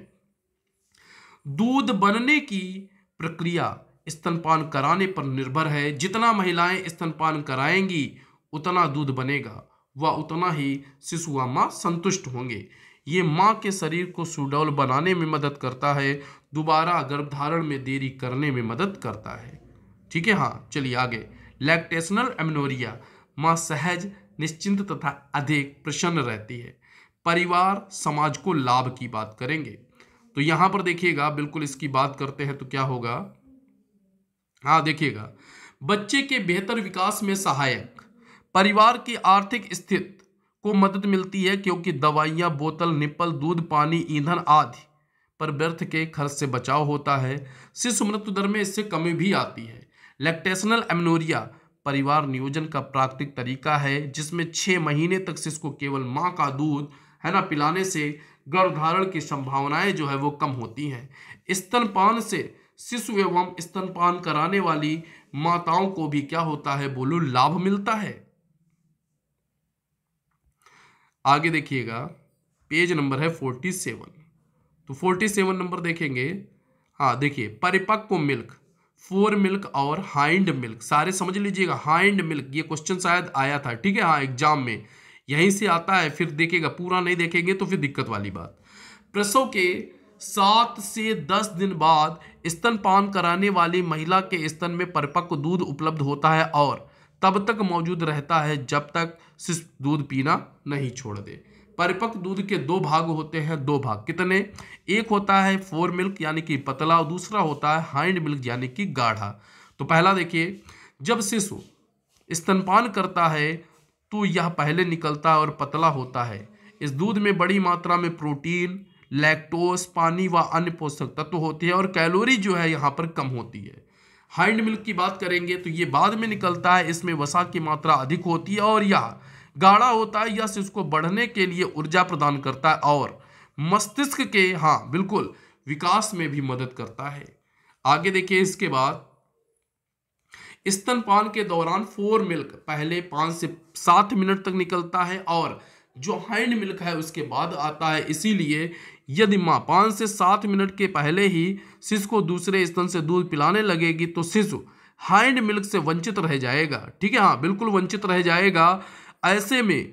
दूध बनने की प्रक्रिया स्तनपान कराने पर निर्भर है जितना महिलाएं स्तनपान कराएंगी उतना दूध बनेगा व उतना ही शिशुआ माँ संतुष्ट होंगे ये माँ के शरीर को सुडौल बनाने में मदद करता है दोबारा गर्भधारण में देरी करने में मदद करता है ठीक है हाँ चलिए आगे लैक्टेशनल एमिनोरिया माँ सहज निश्चिंत तथा अधिक प्रसन्न रहती है परिवार समाज को लाभ की बात करेंगे तो यहाँ पर देखिएगा बिल्कुल इसकी बात करते हैं तो क्या होगा हाँ देखिएगा बच्चे के बेहतर विकास में सहायक परिवार की आर्थिक स्थिति को मदद मिलती है क्योंकि दवाइयाँ बोतल निप्पल दूध पानी ईंधन आदि पर व्यर्थ के खर्च से बचाव होता है शिशु मृत्यु दर में इससे कमी भी आती है लैक्टेशनल एमनोरिया परिवार नियोजन का प्राकृतिक तरीका है जिसमें छः महीने तक शिशु को केवल माँ का दूध है ना पिलाने से गर्भधारण की संभावनाएं जो है वो कम होती हैं स्तनपान से शिशु एवं स्तनपान कराने वाली माताओं को भी क्या होता है बोलू लाभ मिलता है आगे देखिएगा पेज नंबर है फोर्टी सेवन तो फोर्टी सेवन नंबर देखेंगे हाँ देखिए परिपक्व मिल्क फोर मिल्क और हाइंड मिल्क सारे समझ लीजिएगा हाइंड मिल्क ये क्वेश्चन शायद आया था ठीक है हाँ एग्जाम में यहीं से आता है फिर देखेगा पूरा नहीं देखेंगे तो फिर दिक्कत वाली बात प्रसव के सात से दस दिन बाद स्तनपान कराने वाली महिला के स्तन में परिपक्व दूध उपलब्ध होता है और तब तक मौजूद रहता है जब तक सिर्फ दूध पीना नहीं छोड़ दे परिपक्व दूध के दो भाग होते हैं दो भाग कितने एक होता है फोर मिल्क यानी कि पतला और दूसरा होता है हाइंड मिल्क यानी कि गाढ़ा तो पहला देखिए जब शिशु स्तनपान करता है तो यह पहले निकलता है और पतला होता है इस दूध में बड़ी मात्रा में प्रोटीन लैक्टोस पानी व अन्य पोषक तत्व होते हैं और कैलोरी जो है यहाँ पर कम होती है हाइंड मिल्क की बात करेंगे तो ये बाद में निकलता है इसमें वसा की मात्रा अधिक होती है और यह गाढ़ा होता है यह इसको बढ़ने के लिए ऊर्जा प्रदान करता है और मस्तिष्क के हाँ बिल्कुल विकास में भी मदद करता है आगे देखिए इसके बाद स्तनपान के दौरान फोर मिल्क पहले पांच से सात मिनट तक निकलता है और जो हैंड मिल्क है उसके बाद आता है इसीलिए यदि माँ पांच से सात मिनट के पहले ही शिशु को दूसरे स्तन से दूध पिलाने लगेगी तो शिशु हैंड मिल्क से वंचित रह जाएगा ठीक है हाँ बिल्कुल वंचित रह जाएगा ऐसे में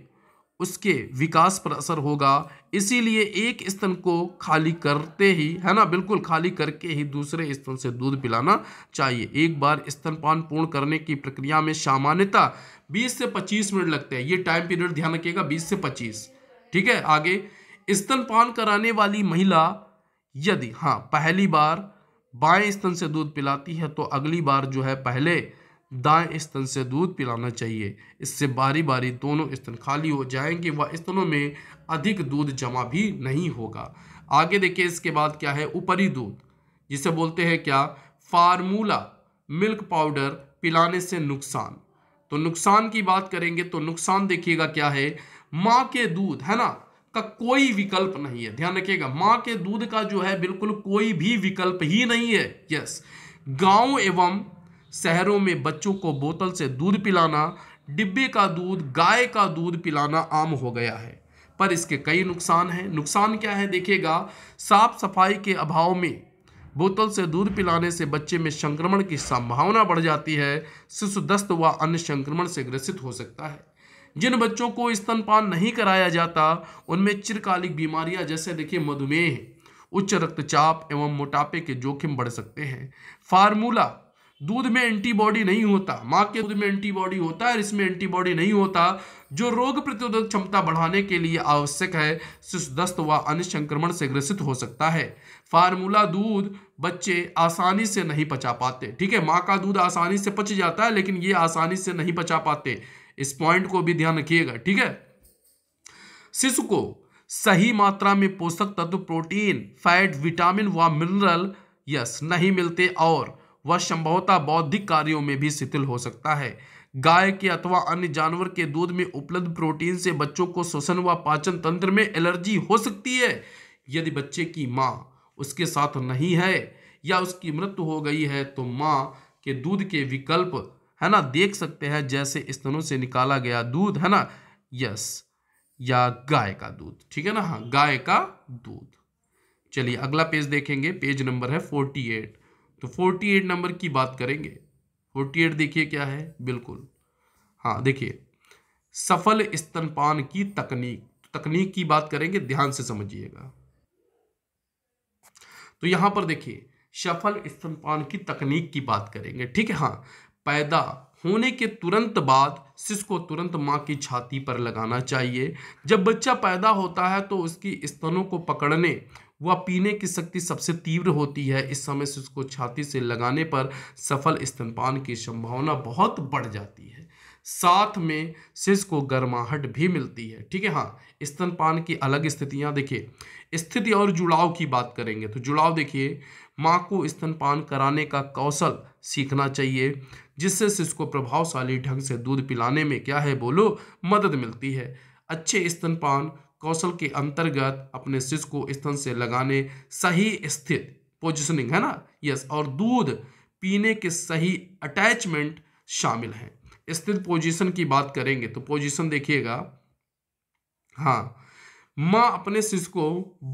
उसके विकास पर असर होगा इसीलिए एक स्तन को खाली करते ही है ना बिल्कुल खाली करके ही दूसरे स्तन से दूध पिलाना चाहिए एक बार स्तनपान पूर्ण करने की प्रक्रिया में सामान्यतः 20 से 25 मिनट लगते हैं ये टाइम पीरियड ध्यान रखिएगा 20 से 25 ठीक है आगे स्तनपान कराने वाली महिला यदि हाँ पहली बार बाएं स्तन से दूध पिलाती है तो अगली बार जो है पहले दाएं स्तन से दूध पिलाना चाहिए इससे बारी बारी दोनों स्तन खाली हो जाएंगे व स्तनों में अधिक दूध जमा भी नहीं होगा आगे देखिए इसके बाद क्या है ऊपरी दूध जिसे बोलते हैं क्या फार्मूला मिल्क पाउडर पिलाने से नुकसान तो नुकसान की बात करेंगे तो नुकसान देखिएगा क्या है माँ के दूध है ना का कोई विकल्प नहीं है ध्यान रखिएगा माँ के दूध का जो है बिल्कुल कोई भी विकल्प ही नहीं है यस गांव एवं शहरों में बच्चों को बोतल से दूध पिलाना डिब्बे का दूध गाय का दूध पिलाना आम हो गया है पर इसके कई नुकसान हैं नुकसान क्या है देखिएगा साफ सफाई के अभाव में बोतल से दूध पिलाने से बच्चे में संक्रमण की संभावना बढ़ जाती है शिशु दस्त व अन्य संक्रमण से ग्रसित हो सकता है जिन बच्चों को स्तनपान नहीं कराया जाता उनमें चिरकालिक बीमारियां जैसे देखिए मधुमेह उच्च रक्तचाप एवं मोटापे के जोखिम बढ़ सकते हैं फार्मूला दूध में एंटीबॉडी नहीं होता माँ के दूध में एंटीबॉडी होता है और इसमें एंटीबॉडी नहीं होता जो रोग प्रतिरोधक क्षमता बढ़ाने के लिए आवश्यक है शिशुदस्त व अन्य संक्रमण से ग्रसित हो सकता है फार्मूला दूध बच्चे आसानी से नहीं पचा पाते ठीक है माँ का दूध आसानी से पच जाता है लेकिन ये आसानी से नहीं पचा पाते इस पॉइंट को भी ध्यान रखिएगा ठीक है शिशु को सही मात्रा में पोषक तत्व प्रोटीन फैट विटामिन व मिनरल यस नहीं मिलते और वह संभवतः बौद्धिक कार्यों में भी शिथिल हो सकता है गाय के अथवा अन्य जानवर के दूध में उपलब्ध प्रोटीन से बच्चों को श्वसन व पाचन तंत्र में एलर्जी हो सकती है यदि बच्चे की माँ उसके साथ नहीं है या उसकी मृत्यु हो गई है तो माँ के दूध के विकल्प है ना देख सकते हैं जैसे स्तनों से निकाला गया दूध है ना यस या गाय का दूध ठीक है ना हाँ गाय का दूध चलिए अगला पेज देखेंगे पेज नंबर है फोर्टी एट तो 48 नंबर की बात करेंगे 48 देखिए क्या है बिल्कुल हाँ देखिए सफल स्तनपान की तकनीक तकनीक की बात करेंगे ध्यान से समझिएगा तो यहां पर देखिए सफल स्तनपान की तकनीक की बात करेंगे ठीक है हाँ पैदा होने के तुरंत बाद शिशु को तुरंत माँ की छाती पर लगाना चाहिए जब बच्चा पैदा होता है तो उसकी स्तनों को पकड़ने वह पीने की शक्ति सबसे तीव्र होती है इस समय से उसको छाती से लगाने पर सफल स्तनपान की संभावना बहुत बढ़ जाती है साथ में शिश को गर्माहट भी मिलती है ठीक है हाँ स्तनपान की अलग स्थितियाँ देखिए स्थिति और जुड़ाव की बात करेंगे तो जुड़ाव देखिए माँ को स्तनपान कराने का कौशल सीखना चाहिए जिससे शिश को प्रभावशाली ढंग से दूध पिलाने में क्या है बोलो मदद मिलती है अच्छे स्तनपान कौशल के अंतर्गत अपने शिष्य को स्तन से लगाने सही स्थित पोजिशनिंग है ना यस और दूध पीने के सही अटैचमेंट शामिल है स्थित पोजीशन की बात करेंगे तो पोजीशन देखिएगा हाँ माँ अपने शिष्य को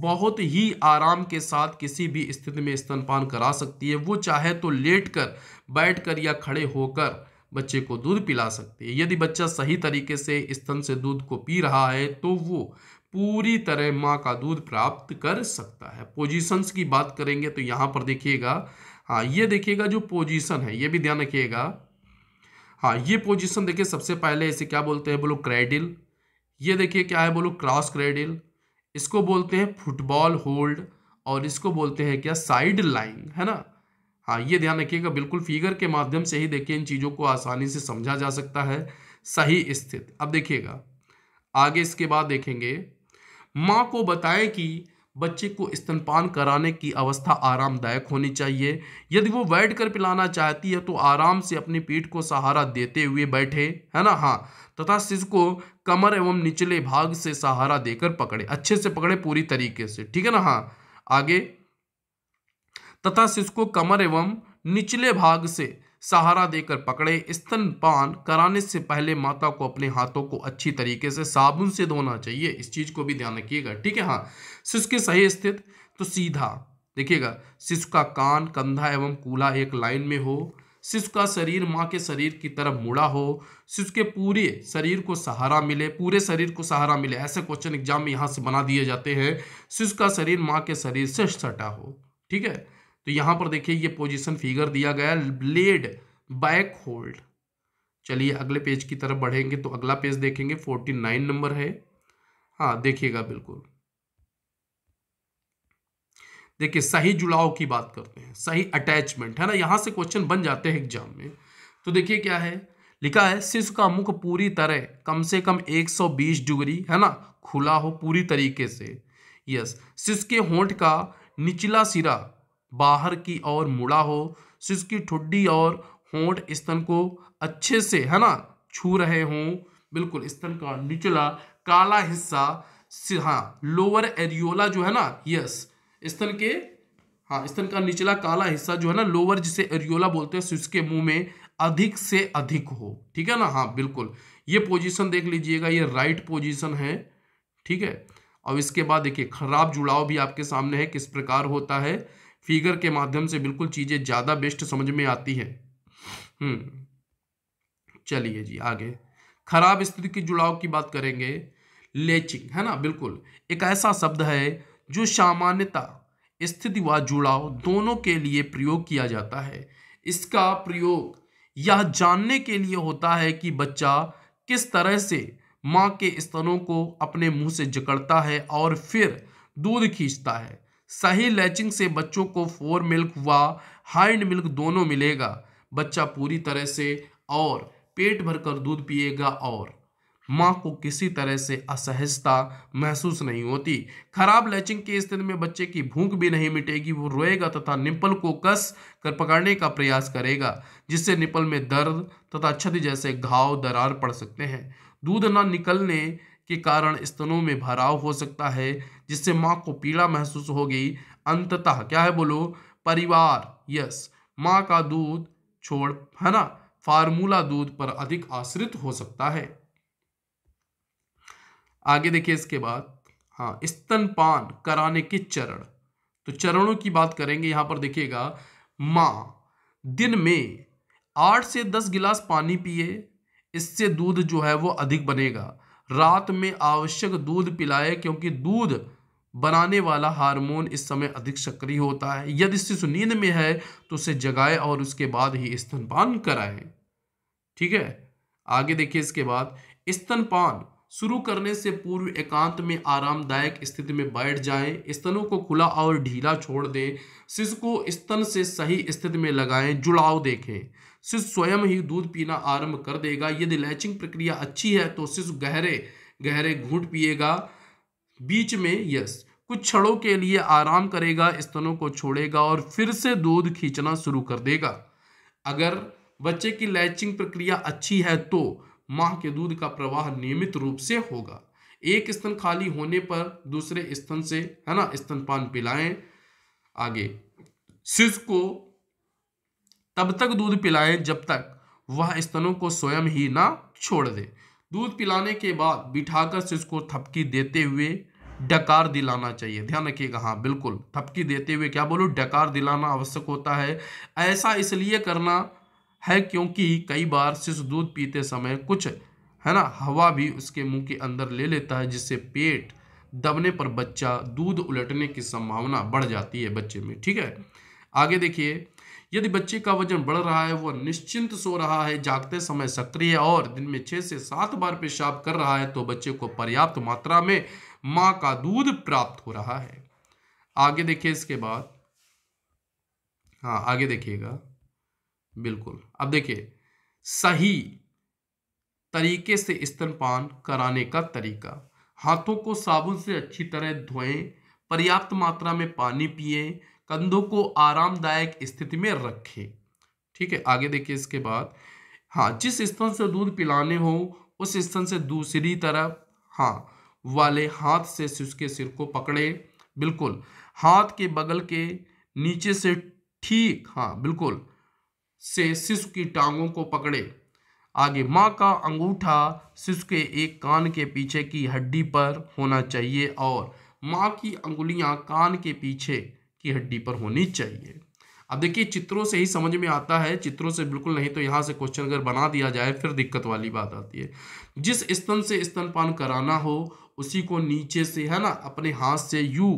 बहुत ही आराम के साथ किसी भी स्थिति में स्तनपान करा सकती है वो चाहे तो लेट कर बैठ कर या खड़े होकर बच्चे को दूध पिला सकती है यदि बच्चा सही तरीके से स्तन से दूध को पी रहा है तो वो पूरी तरह माँ का दूध प्राप्त कर सकता है पोजीशंस की बात करेंगे तो यहाँ पर देखिएगा हाँ ये देखिएगा जो पोजीशन है ये भी ध्यान रखिएगा हाँ ये पोजीशन देखिए सबसे पहले इसे क्या बोलते हैं बोलो क्रेडिल ये देखिए क्या है बोलो क्रॉस क्रेडिल इसको बोलते हैं फुटबॉल होल्ड और इसको बोलते हैं क्या साइड लाइन है ना हाँ ये ध्यान रखिएगा बिल्कुल फिगर के माध्यम से ही देखिए इन चीज़ों को आसानी से समझा जा सकता है सही स्थित अब देखिएगा आगे इसके बाद देखेंगे माँ को बताएं कि बच्चे को स्तनपान कराने की अवस्था आरामदायक होनी चाहिए यदि वो बैठ कर पिलाना चाहती है तो आराम से अपनी पीठ को सहारा देते हुए बैठे है ना हाँ तथा शिशु को कमर एवं निचले भाग से सहारा देकर पकड़े अच्छे से पकड़े पूरी तरीके से ठीक है ना हाँ आगे तथा शिशु को कमर एवं निचले भाग से सहारा देकर पकड़े स्तनपान कराने से पहले माता को अपने हाथों को अच्छी तरीके से साबुन से धोना चाहिए इस चीज़ को भी ध्यान रखिएगा ठीक है हाँ शिशु के सही स्थित तो सीधा देखिएगा शिशु का कान कंधा एवं कूला एक लाइन में हो शिशु का शरीर माँ के शरीर की तरफ मुड़ा हो शिशु के पूरे शरीर को सहारा मिले पूरे शरीर को सहारा मिले ऐसे क्वेश्चन एग्जाम में यहाँ से बना दिए जाते हैं शिशु का शरीर माँ के शरीर से सटा हो ठीक है तो यहां पर देखिए ये पोजीशन फिगर दिया गया ब्लेड बैक होल्ड चलिए अगले पेज की तरफ बढ़ेंगे तो अगला पेज देखेंगे फोर्टी नाइन नंबर है हाँ देखिएगा बिल्कुल देखिए सही जुड़ाव की बात करते हैं सही अटैचमेंट है ना यहां से क्वेश्चन बन जाते हैं एग्जाम में तो देखिए क्या है लिखा है शिशु का मुख पूरी तरह कम से कम 120 डिग्री है ना खुला हो पूरी तरीके से यस शिशु के होंठ का निचला सिरा बाहर की ओर मुड़ा हो जिसकी ठुड्डी और होंठ स्तन को अच्छे से है ना छू रहे हों बिल्कुल स्तन का निचला काला हिस्सा हाँ लोअर एरियोला जो है ना यस स्तन के हाँ स्तन का निचला काला हिस्सा जो है ना लोअर जिसे एरियोला बोलते हैं उसके मुंह में अधिक से अधिक हो ठीक है ना हाँ बिल्कुल ये पोजीशन देख लीजिएगा ये राइट पोजीशन है ठीक है और इसके बाद देखिए खराब जुड़ाव भी आपके सामने है किस प्रकार होता है फिगर के माध्यम से बिल्कुल चीज़ें ज़्यादा बेस्ट समझ में आती है हम्म, चलिए जी आगे खराब स्थिति के जुड़ाव की बात करेंगे लेचिंग है ना बिल्कुल एक ऐसा शब्द है जो सामान्यता स्थिति व जुड़ाव दोनों के लिए प्रयोग किया जाता है इसका प्रयोग यह जानने के लिए होता है कि बच्चा किस तरह से माँ के स्तनों को अपने मुंह से जकड़ता है और फिर दूध खींचता है सही लैचिंग से बच्चों को फोर मिल्क व हाइंड मिल्क दोनों मिलेगा बच्चा पूरी तरह से और पेट भरकर दूध पिएगा और माँ को किसी तरह से असहजता महसूस नहीं होती खराब लैचिंग की स्थिति में बच्चे की भूख भी नहीं मिटेगी वो रोएगा तथा निप्पल को कस कर पकड़ने का प्रयास करेगा जिससे निपल में दर्द तथा क्षति जैसे घाव दरार पड़ सकते हैं दूध न निकलने के कारण स्तनों में भराव हो सकता है जिससे माँ को पीड़ा महसूस हो गई अंततः क्या है बोलो परिवार यस माँ का दूध छोड़ है ना फार्मूला दूध पर अधिक आश्रित हो सकता है आगे देखिए इसके बाद हाँ स्तनपान कराने के चरण तो चरणों की बात करेंगे यहां पर देखिएगा माँ दिन में आठ से दस गिलास पानी पिए इससे दूध जो है वो अधिक बनेगा रात में आवश्यक दूध पिलाए क्योंकि दूध बनाने वाला हार्मोन इस समय अधिक सक्रिय होता है यदि शिशु नींद में है तो उसे जगाए और उसके बाद ही स्तनपान कराए ठीक है आगे देखिए इसके बाद स्तनपान शुरू करने से पूर्व एकांत में आरामदायक स्थिति में बैठ जाएं स्तनों को खुला और ढीला छोड़ दें शिशु को स्तन से सही स्थिति में लगाएं जुड़ाव देखें शिशु स्वयं ही दूध पीना आरंभ कर देगा यदि लैचिंग प्रक्रिया अच्छी है तो शिशु गहरे गहरे घूट पिएगा बीच में यस कुछ क्षणों के लिए आराम करेगा स्तनों को छोड़ेगा और फिर से दूध खींचना शुरू कर देगा अगर बच्चे की लैचिंग प्रक्रिया अच्छी है तो माँ के दूध का प्रवाह नियमित रूप से होगा एक स्तन खाली होने पर दूसरे स्तन से है ना स्तनपान पिलाएं आगे शिशु को तब तक दूध पिलाएं जब तक वह स्तनों को स्वयं ही ना छोड़ दे दूध पिलाने के बाद बिठाकर से इसको थपकी देते हुए डकार दिलाना चाहिए ध्यान रखिएगा हाँ बिल्कुल थपकी देते हुए क्या बोलो डकार दिलाना आवश्यक होता है ऐसा इसलिए करना है क्योंकि कई बार शिशु दूध पीते समय कुछ है ना हवा भी उसके मुंह के अंदर ले लेता है जिससे पेट दबने पर बच्चा दूध उलटने की संभावना बढ़ जाती है बच्चे में ठीक है आगे देखिए यदि बच्चे का वजन बढ़ रहा है वह निश्चिंत सो रहा है जागते समय सक्रिय और दिन में छः से सात बार पेशाब कर रहा है तो बच्चे को पर्याप्त मात्रा में माँ का दूध प्राप्त हो रहा है आगे देखिए इसके बाद हाँ आगे देखिएगा बिल्कुल अब देखिए सही तरीके से स्तनपान कराने का तरीका हाथों को साबुन से अच्छी तरह धोएं पर्याप्त मात्रा में पानी पिए कंधों को आरामदायक स्थिति में रखें ठीक है आगे देखिए इसके बाद हाँ जिस स्तन से दूध पिलाने हो उस स्तन से दूसरी तरफ हाँ वाले हाथ से शिशु के सिर को पकड़े बिल्कुल हाथ के बगल के नीचे से ठीक हाँ बिल्कुल से शिशु की टांगों को पकड़े आगे माँ का अंगूठा शिशु के एक कान के पीछे की हड्डी पर होना चाहिए और माँ की अंगुलियाँ कान के पीछे की हड्डी पर होनी चाहिए अब देखिए चित्रों से ही समझ में आता है चित्रों से बिल्कुल नहीं तो यहाँ से क्वेश्चन अगर बना दिया जाए फिर दिक्कत वाली बात आती है जिस स्तन से स्तनपान कराना हो उसी को नीचे से है ना अपने हाथ से यू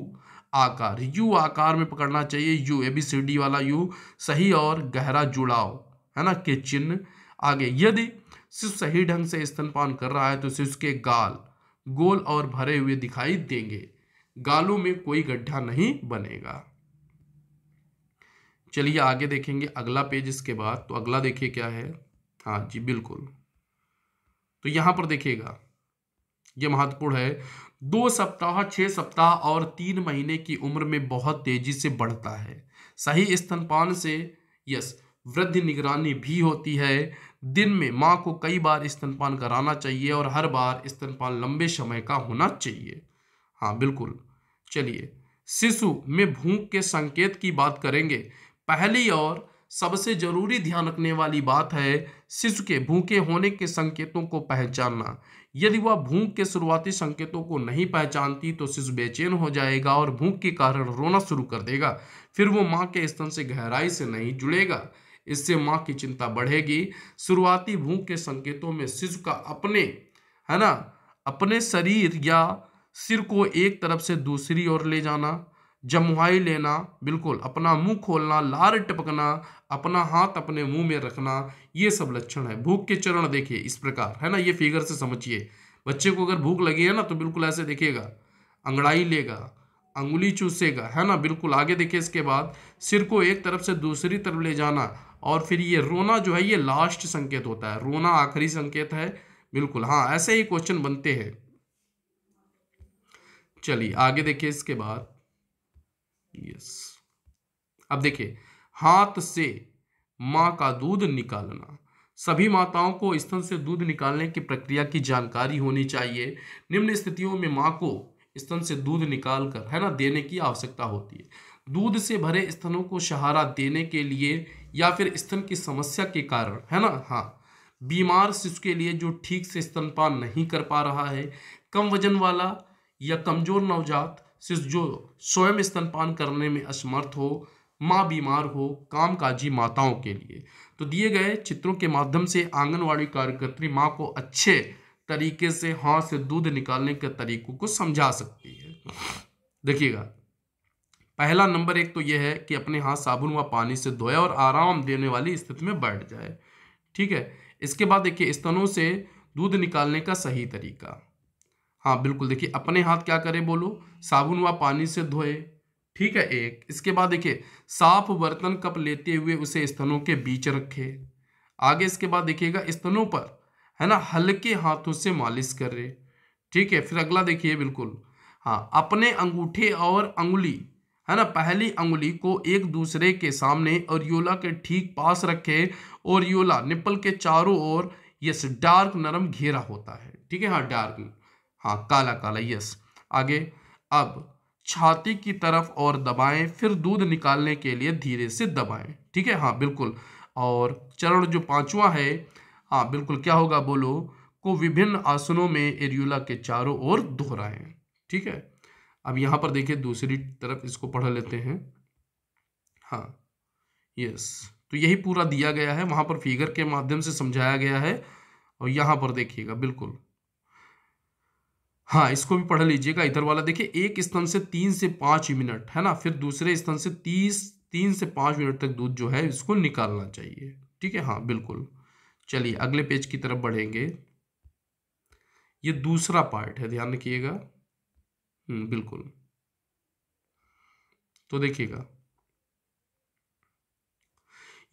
आकार यू आकार में पकड़ना चाहिए U A B C D वाला यू सही और गहरा जुड़ाव है ना के चिन्ह आगे यदि सिर्फ सही ढंग से स्तनपान कर रहा है तो सिर्फ के गाल गोल और भरे हुए दिखाई देंगे गालों में कोई गड्ढा नहीं बनेगा चलिए आगे देखेंगे अगला पेज इसके बाद तो अगला देखिए क्या है हाँ जी बिल्कुल तो यहां पर देखिएगा ये महत्वपूर्ण है दो सप्ताह छह सप्ताह और तीन महीने की उम्र में बहुत तेजी से बढ़ता है सही स्तनपान से यस वृद्धि निगरानी भी होती है दिन में माँ को कई बार स्तनपान कराना चाहिए और हर बार स्तनपान लंबे समय का होना चाहिए हाँ बिल्कुल चलिए शिशु में भूख के संकेत की बात करेंगे पहली और सबसे जरूरी ध्यान रखने वाली बात है शिशु के भूखे होने के संकेतों को पहचानना यदि वह भूख के शुरुआती संकेतों को नहीं पहचानती तो शिशु बेचैन हो जाएगा और भूख के कारण रोना शुरू कर देगा फिर वो माँ के स्तन से गहराई से नहीं जुड़ेगा इससे माँ की चिंता बढ़ेगी शुरुआती भूख के संकेतों में शिशु का अपने है ना अपने शरीर या सिर को एक तरफ से दूसरी ओर ले जाना जमुआई लेना बिल्कुल अपना मुंह खोलना लार टपकना अपना हाथ अपने मुंह में रखना ये सब लक्षण है भूख के चरण देखिए इस प्रकार है ना ये फिगर से समझिए बच्चे को अगर भूख लगी है ना तो बिल्कुल ऐसे देखिएगा अंगड़ाई लेगा अंगुली चूसेगा है ना बिल्कुल आगे देखिए इसके बाद सिर को एक तरफ से दूसरी तरफ ले जाना और फिर ये रोना जो है ये लास्ट संकेत होता है रोना आखिरी संकेत है बिल्कुल हाँ ऐसे ही क्वेश्चन बनते हैं चलिए आगे देखिए इसके बाद यस अब देखिए हाथ से माँ का दूध निकालना सभी माताओं को स्तन से दूध निकालने की प्रक्रिया की जानकारी होनी चाहिए निम्न स्थितियों में माँ को स्तन से दूध निकाल कर है ना देने की आवश्यकता होती है दूध से भरे स्तनों को सहारा देने के लिए या फिर स्तन की समस्या के कारण है ना हाँ बीमार शिशु के लिए जो ठीक से स्तनपान नहीं कर पा रहा है कम वजन वाला या कमज़ोर नवजात से जो स्वयं स्तनपान करने में असमर्थ हो माँ बीमार हो कामकाजी माताओं के लिए तो दिए गए चित्रों के माध्यम से आंगनवाड़ी कार्यकर्त्री माँ को अच्छे तरीके से हाथ से दूध निकालने के तरीकों को समझा सकती है देखिएगा पहला नंबर एक तो यह है कि अपने हाथ साबुन व पानी से धोए और आराम देने वाली स्थिति में बैठ जाए ठीक है इसके बाद देखिए स्तनों से दूध निकालने का सही तरीका हाँ बिल्कुल देखिए अपने हाथ क्या करें बोलो साबुन व पानी से धोए ठीक है एक इसके बाद देखिए साफ बर्तन कप लेते हुए उसे स्तनों के बीच रखे आगे इसके बाद देखिएगा स्तनों पर है ना हल्के हाथों से मालिश कर रहे ठीक है फिर अगला देखिए बिल्कुल हाँ अपने अंगूठे और अंगुली है ना पहली अंगुली को एक दूसरे के सामने और योला के ठीक पास रखे और योला निप्पल के चारों ओर यस डार्क नरम घेरा होता है ठीक है हाँ डार्क हाँ काला काला यस आगे अब छाती की तरफ और दबाएं फिर दूध निकालने के लिए धीरे से दबाएं ठीक है हाँ बिल्कुल और चरण जो पांचवा है हाँ बिल्कुल क्या होगा बोलो को विभिन्न आसनों में एरियोला के चारों ओर दोहराएं ठीक है अब यहाँ पर देखिए दूसरी तरफ इसको पढ़ लेते हैं हाँ यस तो यही पूरा दिया गया है वहाँ पर फिगर के माध्यम से समझाया गया है और यहाँ पर देखिएगा बिल्कुल हाँ इसको भी पढ़ लीजिएगा इधर वाला देखिए एक स्तन से तीन से पाँच मिनट है ना फिर दूसरे स्तन से तीस तीन से पाँच मिनट तक दूध जो है इसको निकालना चाहिए ठीक है हाँ बिल्कुल चलिए अगले पेज की तरफ बढ़ेंगे ये दूसरा पार्ट है ध्यान रखिएगा हम्म, बिल्कुल तो देखिएगा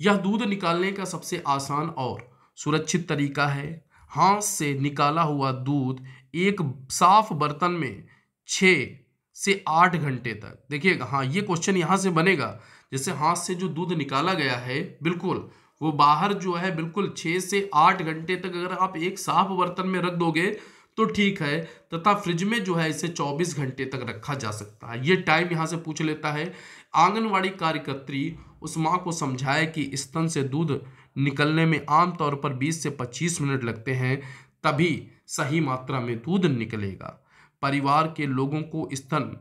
यह दूध निकालने का सबसे आसान और सुरक्षित तरीका है हाथ से निकाला हुआ दूध एक साफ बर्तन में छः से आठ घंटे तक देखिएगा हाँ ये क्वेश्चन यहाँ से बनेगा जैसे हाथ से जो दूध निकाला गया है बिल्कुल वो बाहर जो है बिल्कुल छः से आठ घंटे तक अगर आप एक साफ बर्तन में रख दोगे तो ठीक है तथा फ्रिज में जो है इसे 24 घंटे तक रखा जा सकता है ये टाइम यहाँ से पूछ लेता है आंगनवाड़ी कार्यकर्त्री उस माँ को समझाए कि स्तन से दूध निकलने में आमतौर पर 20 से 25 मिनट लगते हैं तभी सही मात्रा में दूध निकलेगा परिवार के लोगों को स्तन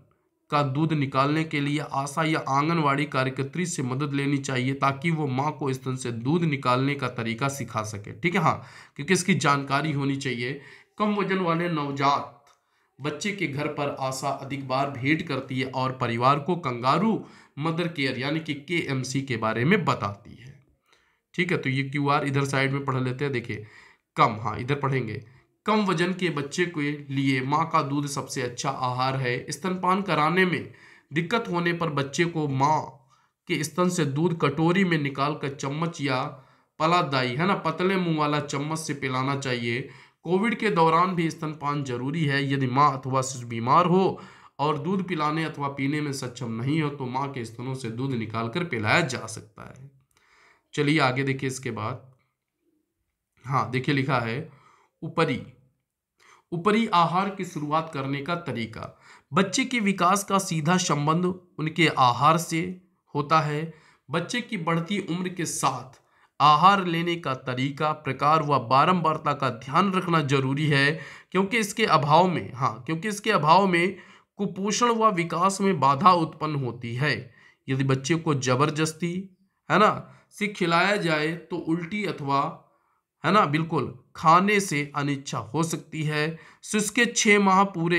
का दूध निकालने के लिए आशा या आंगनवाड़ी कार्यकर्त्री से मदद लेनी चाहिए ताकि वो माँ को स्तन से दूध निकालने का तरीका सिखा सके ठीक है हाँ क्योंकि इसकी जानकारी होनी चाहिए कम वजन वाले नवजात बच्चे के घर पर आशा अधिक बार भेंट करती है और परिवार को कंगारू मदर केयर यानी कि के के बारे में बताती है ठीक है तो ये क्यू आर इधर साइड में पढ़ लेते हैं देखिए कम हाँ इधर पढ़ेंगे कम वजन के बच्चे के लिए माँ का दूध सबसे अच्छा आहार है स्तनपान कराने में दिक्कत होने पर बच्चे को माँ के स्तन से दूध कटोरी में निकाल कर चम्मच या पलादाई है ना पतले मुंह वाला चम्मच से पिलाना चाहिए कोविड के दौरान भी स्तनपान जरूरी है यदि माँ अथवा शिशु बीमार हो और दूध पिलाने अथवा पीने में सक्षम नहीं हो तो माँ के स्तनों से दूध निकाल कर पिलाया जा सकता है चलिए आगे देखिए इसके बाद हाँ देखिए लिखा है ऊपरी ऊपरी आहार की शुरुआत करने का तरीका बच्चे के विकास का सीधा संबंध उनके आहार से होता है बच्चे की बढ़ती उम्र के साथ आहार लेने का तरीका प्रकार व बारंबारता का ध्यान रखना जरूरी है क्योंकि इसके अभाव में हाँ क्योंकि इसके अभाव में कुपोषण व विकास में बाधा उत्पन्न होती है यदि बच्चे को जबरदस्ती है ना से खिलाया जाए तो उल्टी अथवा है ना बिल्कुल खाने से अनिच्छा हो सकती है शुष्क छः माह पूरे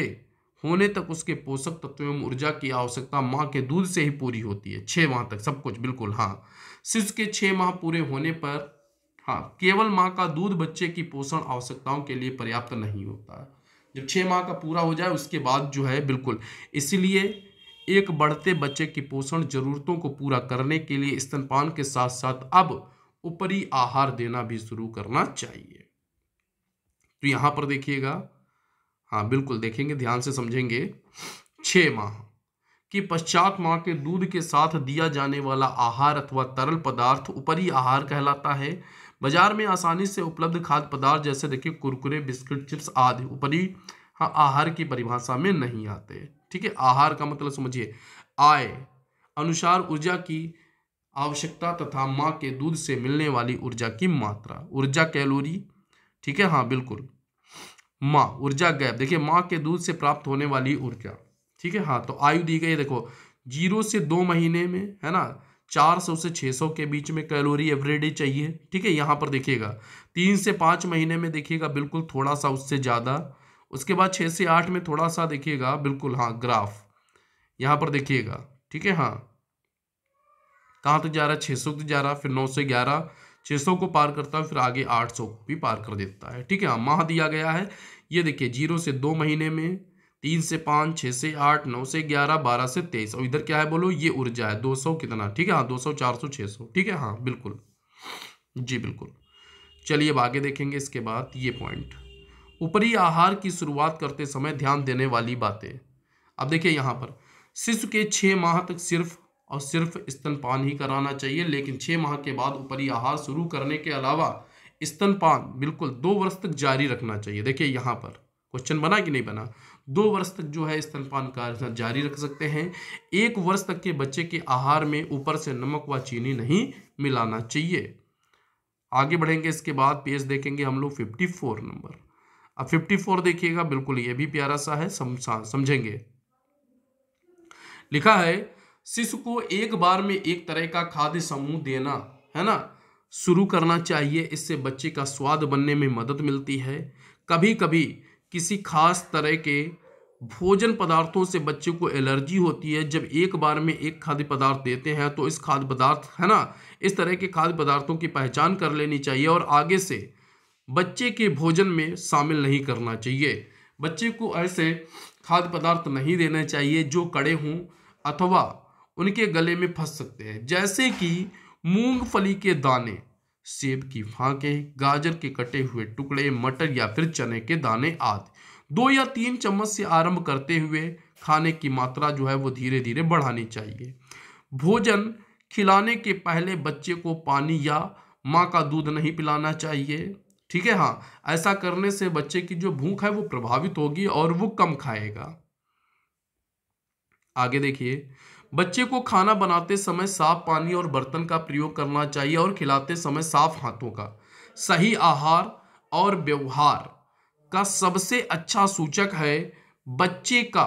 होने तक उसके पोषक तत्व एवं ऊर्जा की आवश्यकता माँ के दूध से ही पूरी होती है छः माह तक सब कुछ बिल्कुल हाँ शिष्य के छः माह पूरे होने पर हाँ केवल माँ का दूध बच्चे की पोषण आवश्यकताओं के लिए पर्याप्त नहीं होता है जब छः माह का पूरा हो जाए उसके बाद जो है बिल्कुल इसलिए एक बढ़ते बच्चे की पोषण जरूरतों को पूरा करने के लिए स्तनपान के साथ साथ अब ऊपरी आहार देना भी शुरू करना चाहिए तो यहां पर देखिएगा हाँ बिल्कुल देखेंगे ध्यान से समझेंगे छ माह कि पश्चात माँ के दूध के साथ दिया जाने वाला आहार अथवा तरल पदार्थ ऊपरी आहार कहलाता है बाजार में आसानी से उपलब्ध खाद्य पदार्थ जैसे देखिए कुरकुरे बिस्किट चिप्स आदि ऊपरी हाँ आहार की परिभाषा में नहीं आते ठीक है आहार का मतलब समझिए आय अनुसार ऊर्जा की आवश्यकता तथा माँ के दूध से मिलने वाली ऊर्जा की मात्रा ऊर्जा कैलोरी ठीक है हाँ बिल्कुल माँ ऊर्जा गैप देखिए माँ के दूध से प्राप्त होने वाली ऊर्जा ठीक है हाँ तो आयु दी गई देखो जीरो से दो महीने में है ना चार सौ से छः सौ के बीच में कैलोरी एवरीडे चाहिए ठीक है यहाँ पर देखिएगा तीन से पाँच महीने में देखिएगा बिल्कुल थोड़ा सा उससे ज़्यादा उसके बाद छः से आठ में थोड़ा सा देखिएगा बिल्कुल हाँ ग्राफ यहाँ पर देखिएगा ठीक है हाँ कहाँ तक जा रहा है छः सौ तक जा रहा है फिर नौ से ग्यारह छः सौ को पार करता है फिर आगे आठ सौ को भी पार कर देता है ठीक है हाँ माह दिया गया है ये देखिए जीरो से दो महीने में तीन से पाँच छः से आठ नौ से ग्यारह बारह से तेईस और इधर क्या है बोलो ये ऊर्जा है दो सौ कितना ठीक है हाँ दो सौ चार सौ छः सौ ठीक है हाँ बिल्कुल जी बिल्कुल चलिए अब आगे देखेंगे इसके बाद ये पॉइंट ऊपरी आहार की शुरुआत करते समय ध्यान देने वाली बातें अब देखिए यहाँ पर शिशु के छः माह तक सिर्फ और सिर्फ स्तनपान ही कराना चाहिए लेकिन छः माह के बाद ऊपरी आहार शुरू करने के अलावा स्तनपान बिल्कुल दो वर्ष तक जारी रखना चाहिए देखिए यहाँ पर क्वेश्चन बना कि नहीं बना दो वर्ष तक जो है स्तनपान का जारी रख सकते हैं एक वर्ष तक के बच्चे के आहार में ऊपर से नमक व चीनी नहीं मिलाना चाहिए आगे बढ़ेंगे इसके बाद पेज देखेंगे हम लोग फिफ्टी फोर नंबर अब फिफ्टी फोर देखिएगा बिल्कुल ये भी प्यारा सा है समझेंगे लिखा है शिशु को एक बार में एक तरह का खाद्य समूह देना है ना शुरू करना चाहिए इससे बच्चे का स्वाद बनने में मदद मिलती है कभी कभी किसी खास तरह के भोजन पदार्थों से बच्चे को एलर्जी होती है जब एक बार में एक खाद्य पदार्थ देते हैं तो इस खाद्य पदार्थ है ना इस तरह के खाद्य पदार्थों की पहचान कर लेनी चाहिए और आगे से बच्चे के भोजन में शामिल नहीं करना चाहिए बच्चे को ऐसे खाद्य पदार्थ नहीं देने चाहिए जो कड़े हों अथवा उनके गले में फंस सकते हैं जैसे कि मूंगफली के दाने सेब की फांके गाजर के कटे हुए टुकड़े मटर या फिर चने के दाने आदि दो या तीन चम्मच से आरंभ करते हुए खाने की मात्रा जो है वो धीरे धीरे बढ़ानी चाहिए भोजन खिलाने के पहले बच्चे को पानी या माँ का दूध नहीं पिलाना चाहिए ठीक है हाँ ऐसा करने से बच्चे की जो भूख है वो प्रभावित होगी और वो कम खाएगा आगे देखिए बच्चे को खाना बनाते समय साफ पानी और बर्तन का प्रयोग करना चाहिए और खिलाते समय साफ हाथों का सही आहार और व्यवहार का सबसे अच्छा सूचक है बच्चे का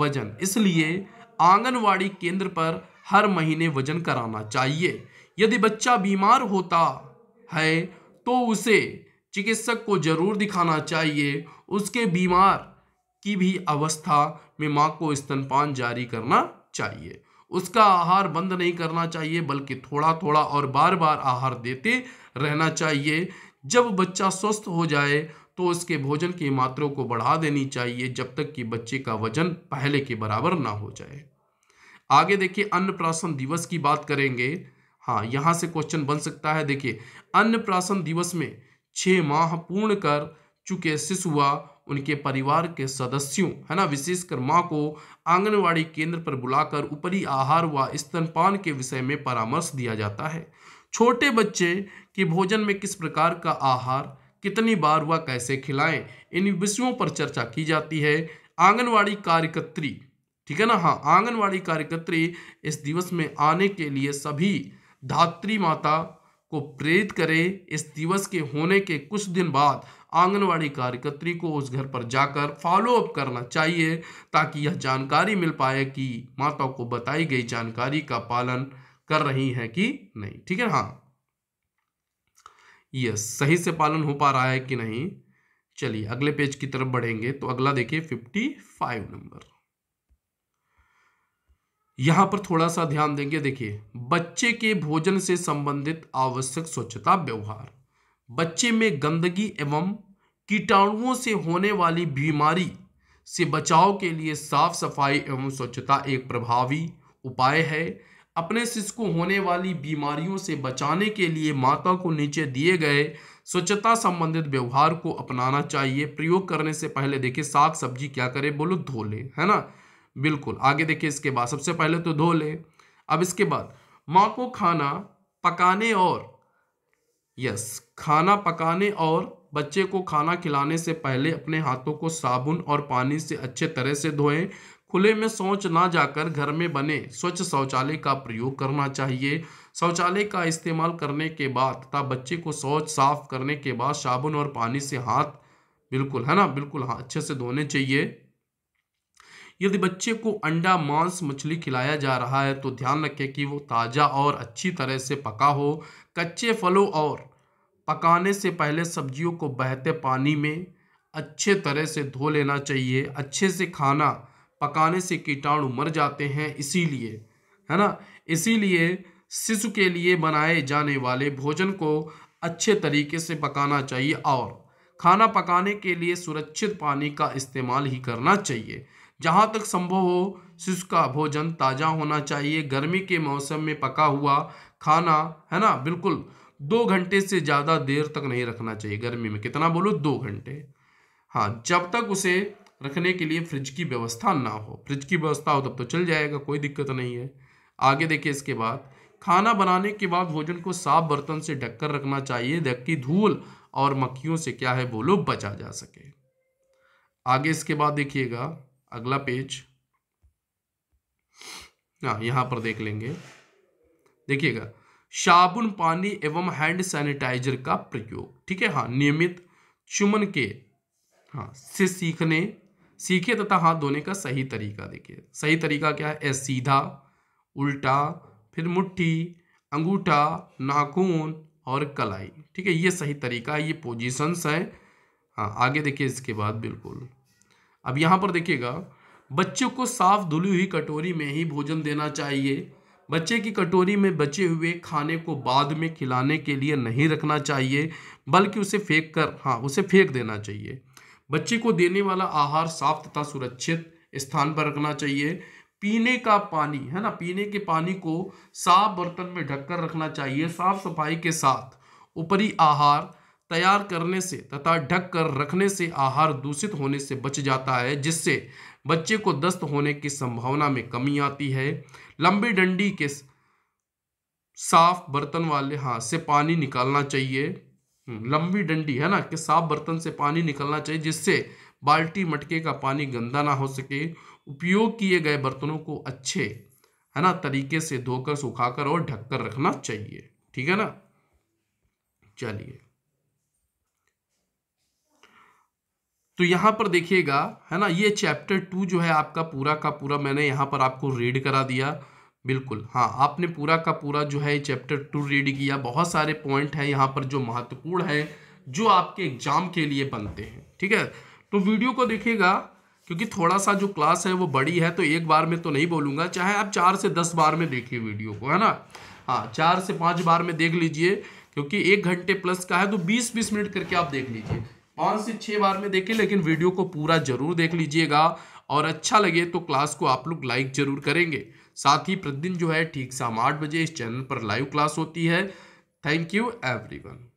वजन इसलिए आंगनवाड़ी केंद्र पर हर महीने वजन कराना चाहिए यदि बच्चा बीमार होता है तो उसे चिकित्सक को जरूर दिखाना चाहिए उसके बीमार की भी अवस्था में माँ को स्तनपान जारी करना चाहिए उसका आहार बंद नहीं करना चाहिए बल्कि थोड़ा थोड़ा और बार बार आहार देते रहना चाहिए जब बच्चा स्वस्थ हो जाए तो उसके भोजन की मात्रा को बढ़ा देनी चाहिए जब तक कि बच्चे का वजन पहले के बराबर ना हो जाए आगे देखिए अन्न प्राशन दिवस की बात करेंगे हाँ यहाँ से क्वेश्चन बन सकता है देखिए अन्न प्राशन दिवस में छः माह पूर्ण कर चुके शिशुआ उनके परिवार के सदस्यों है ना विशेषकर माँ को आंगनवाड़ी केंद्र पर बुलाकर ऊपरी आहार व स्तनपान के विषय में परामर्श दिया जाता है छोटे बच्चे के भोजन में किस प्रकार का आहार कितनी बार व कैसे खिलाएं इन विषयों पर चर्चा की जाती है आंगनवाड़ी कार्यकर्त्री ठीक है ना हाँ आंगनवाड़ी कार्यकर्त्री इस दिवस में आने के लिए सभी धात्री माता को प्रेरित करें इस दिवस के होने के कुछ दिन बाद आंगनवाड़ी कार्यकर्त्री को उस घर पर जाकर फॉलोअप करना चाहिए ताकि यह जानकारी मिल पाए कि माता को बताई गई जानकारी का पालन कर रही है कि नहीं ठीक है हाँ यस सही से पालन हो पा रहा है कि नहीं चलिए अगले पेज की तरफ बढ़ेंगे तो अगला देखिए फिफ्टी फाइव नंबर यहां पर थोड़ा सा ध्यान देंगे देखिए बच्चे के भोजन से संबंधित आवश्यक स्वच्छता व्यवहार बच्चे में गंदगी एवं कीटाणुओं से होने वाली बीमारी से बचाव के लिए साफ सफाई एवं स्वच्छता एक प्रभावी उपाय है अपने शिशु को होने वाली बीमारियों से बचाने के लिए माता को नीचे दिए गए स्वच्छता संबंधित व्यवहार को अपनाना चाहिए प्रयोग करने से पहले देखिए साग सब्जी क्या करें बोलो धो ले है ना बिल्कुल आगे देखिए इसके बाद सबसे पहले तो धो ले अब इसके बाद माँ को खाना पकाने और यस खाना पकाने और बच्चे को खाना खिलाने से पहले अपने हाथों को साबुन और पानी से अच्छे तरह से धोएं खुले में शौच ना जाकर घर में बने स्वच्छ शौचालय का प्रयोग करना चाहिए शौचालय का इस्तेमाल करने के बाद तथा बच्चे को शौच साफ करने के बाद साबुन और पानी से हाथ बिल्कुल है ना बिल्कुल हाँ अच्छे से धोने चाहिए यदि बच्चे को अंडा मांस मछली खिलाया जा रहा है तो ध्यान रखें कि वो ताज़ा और अच्छी तरह से पका हो कच्चे फलों और पकाने से पहले सब्जियों को बहते पानी में अच्छे तरह से धो लेना चाहिए अच्छे से खाना पकाने से कीटाणु मर जाते हैं इसीलिए है ना इसीलिए शिशु के लिए बनाए जाने वाले भोजन को अच्छे तरीके से पकाना चाहिए और खाना पकाने के लिए सुरक्षित पानी का इस्तेमाल ही करना चाहिए जहाँ तक संभव हो शिशु का भोजन ताज़ा होना चाहिए गर्मी के मौसम में पका हुआ खाना है ना बिल्कुल दो घंटे से ज़्यादा देर तक नहीं रखना चाहिए गर्मी में कितना बोलो दो घंटे हाँ जब तक उसे रखने के लिए फ्रिज की व्यवस्था ना हो फ्रिज की व्यवस्था हो तब तो चल जाएगा कोई दिक्कत नहीं है आगे देखिए इसके बाद खाना बनाने के बाद भोजन को साफ बर्तन से ढककर रखना चाहिए ढक्की धूल और मक्खियों से क्या है बोलो बचा जा सके आगे इसके बाद देखिएगा अगला पेज हाँ यहाँ पर देख लेंगे देखिएगा साबुन पानी एवं हैंड सैनिटाइजर का प्रयोग ठीक है हाँ नियमित चुमन के हाँ से सीखने सीखे तथा हाथ धोने का सही तरीका देखिए सही तरीका क्या है ए सीधा उल्टा फिर मुट्ठी अंगूठा नाखून और कलाई ठीक है ये सही तरीका है ये पोजिशंस हैं हाँ आगे देखिए इसके बाद बिल्कुल अब यहाँ पर देखिएगा बच्चों को साफ धुली हुई कटोरी में ही भोजन देना चाहिए बच्चे की कटोरी में बचे हुए खाने को बाद में खिलाने के लिए नहीं रखना चाहिए बल्कि उसे फेंक कर हाँ उसे फेंक देना चाहिए बच्चे को देने वाला आहार साफ तथा सुरक्षित स्थान पर रखना चाहिए पीने का पानी है ना पीने के पानी को साफ बर्तन में ढककर रखना चाहिए साफ सफाई के साथ ऊपरी आहार तैयार करने से तथा ढक कर रखने से आहार दूषित होने से बच जाता है जिससे बच्चे को दस्त होने की संभावना में कमी आती है लंबी डंडी के साफ बर्तन वाले हाथ से पानी निकालना चाहिए हम्म, लंबी डंडी है ना कि साफ बर्तन से पानी निकलना चाहिए जिससे बाल्टी मटके का पानी गंदा ना हो सके उपयोग किए गए बर्तनों को अच्छे है ना तरीके से धोकर सुखाकर और ढककर रखना चाहिए ठीक है ना चलिए तो यहाँ पर देखिएगा है ना ये चैप्टर टू जो है आपका पूरा का पूरा मैंने यहाँ पर आपको रीड करा दिया बिल्कुल हाँ आपने पूरा का पूरा जो है चैप्टर टू रीड किया बहुत सारे पॉइंट हैं यहाँ पर जो महत्वपूर्ण हैं जो आपके एग्जाम के लिए बनते हैं ठीक है तो वीडियो को देखिएगा क्योंकि थोड़ा सा जो क्लास है वो बड़ी है तो एक बार में तो नहीं बोलूँगा चाहे आप चार से दस बार में देखिए वीडियो को है ना हाँ चार से पाँच बार में देख लीजिए क्योंकि एक घंटे प्लस का है तो बीस बीस मिनट करके आप देख लीजिए पाँच से छः बार में देखें लेकिन वीडियो को पूरा जरूर देख लीजिएगा और अच्छा लगे तो क्लास को आप लोग लाइक जरूर करेंगे साथ ही प्रतिदिन जो है ठीक शाम आठ बजे इस चैनल पर लाइव क्लास होती है थैंक यू एवरीवन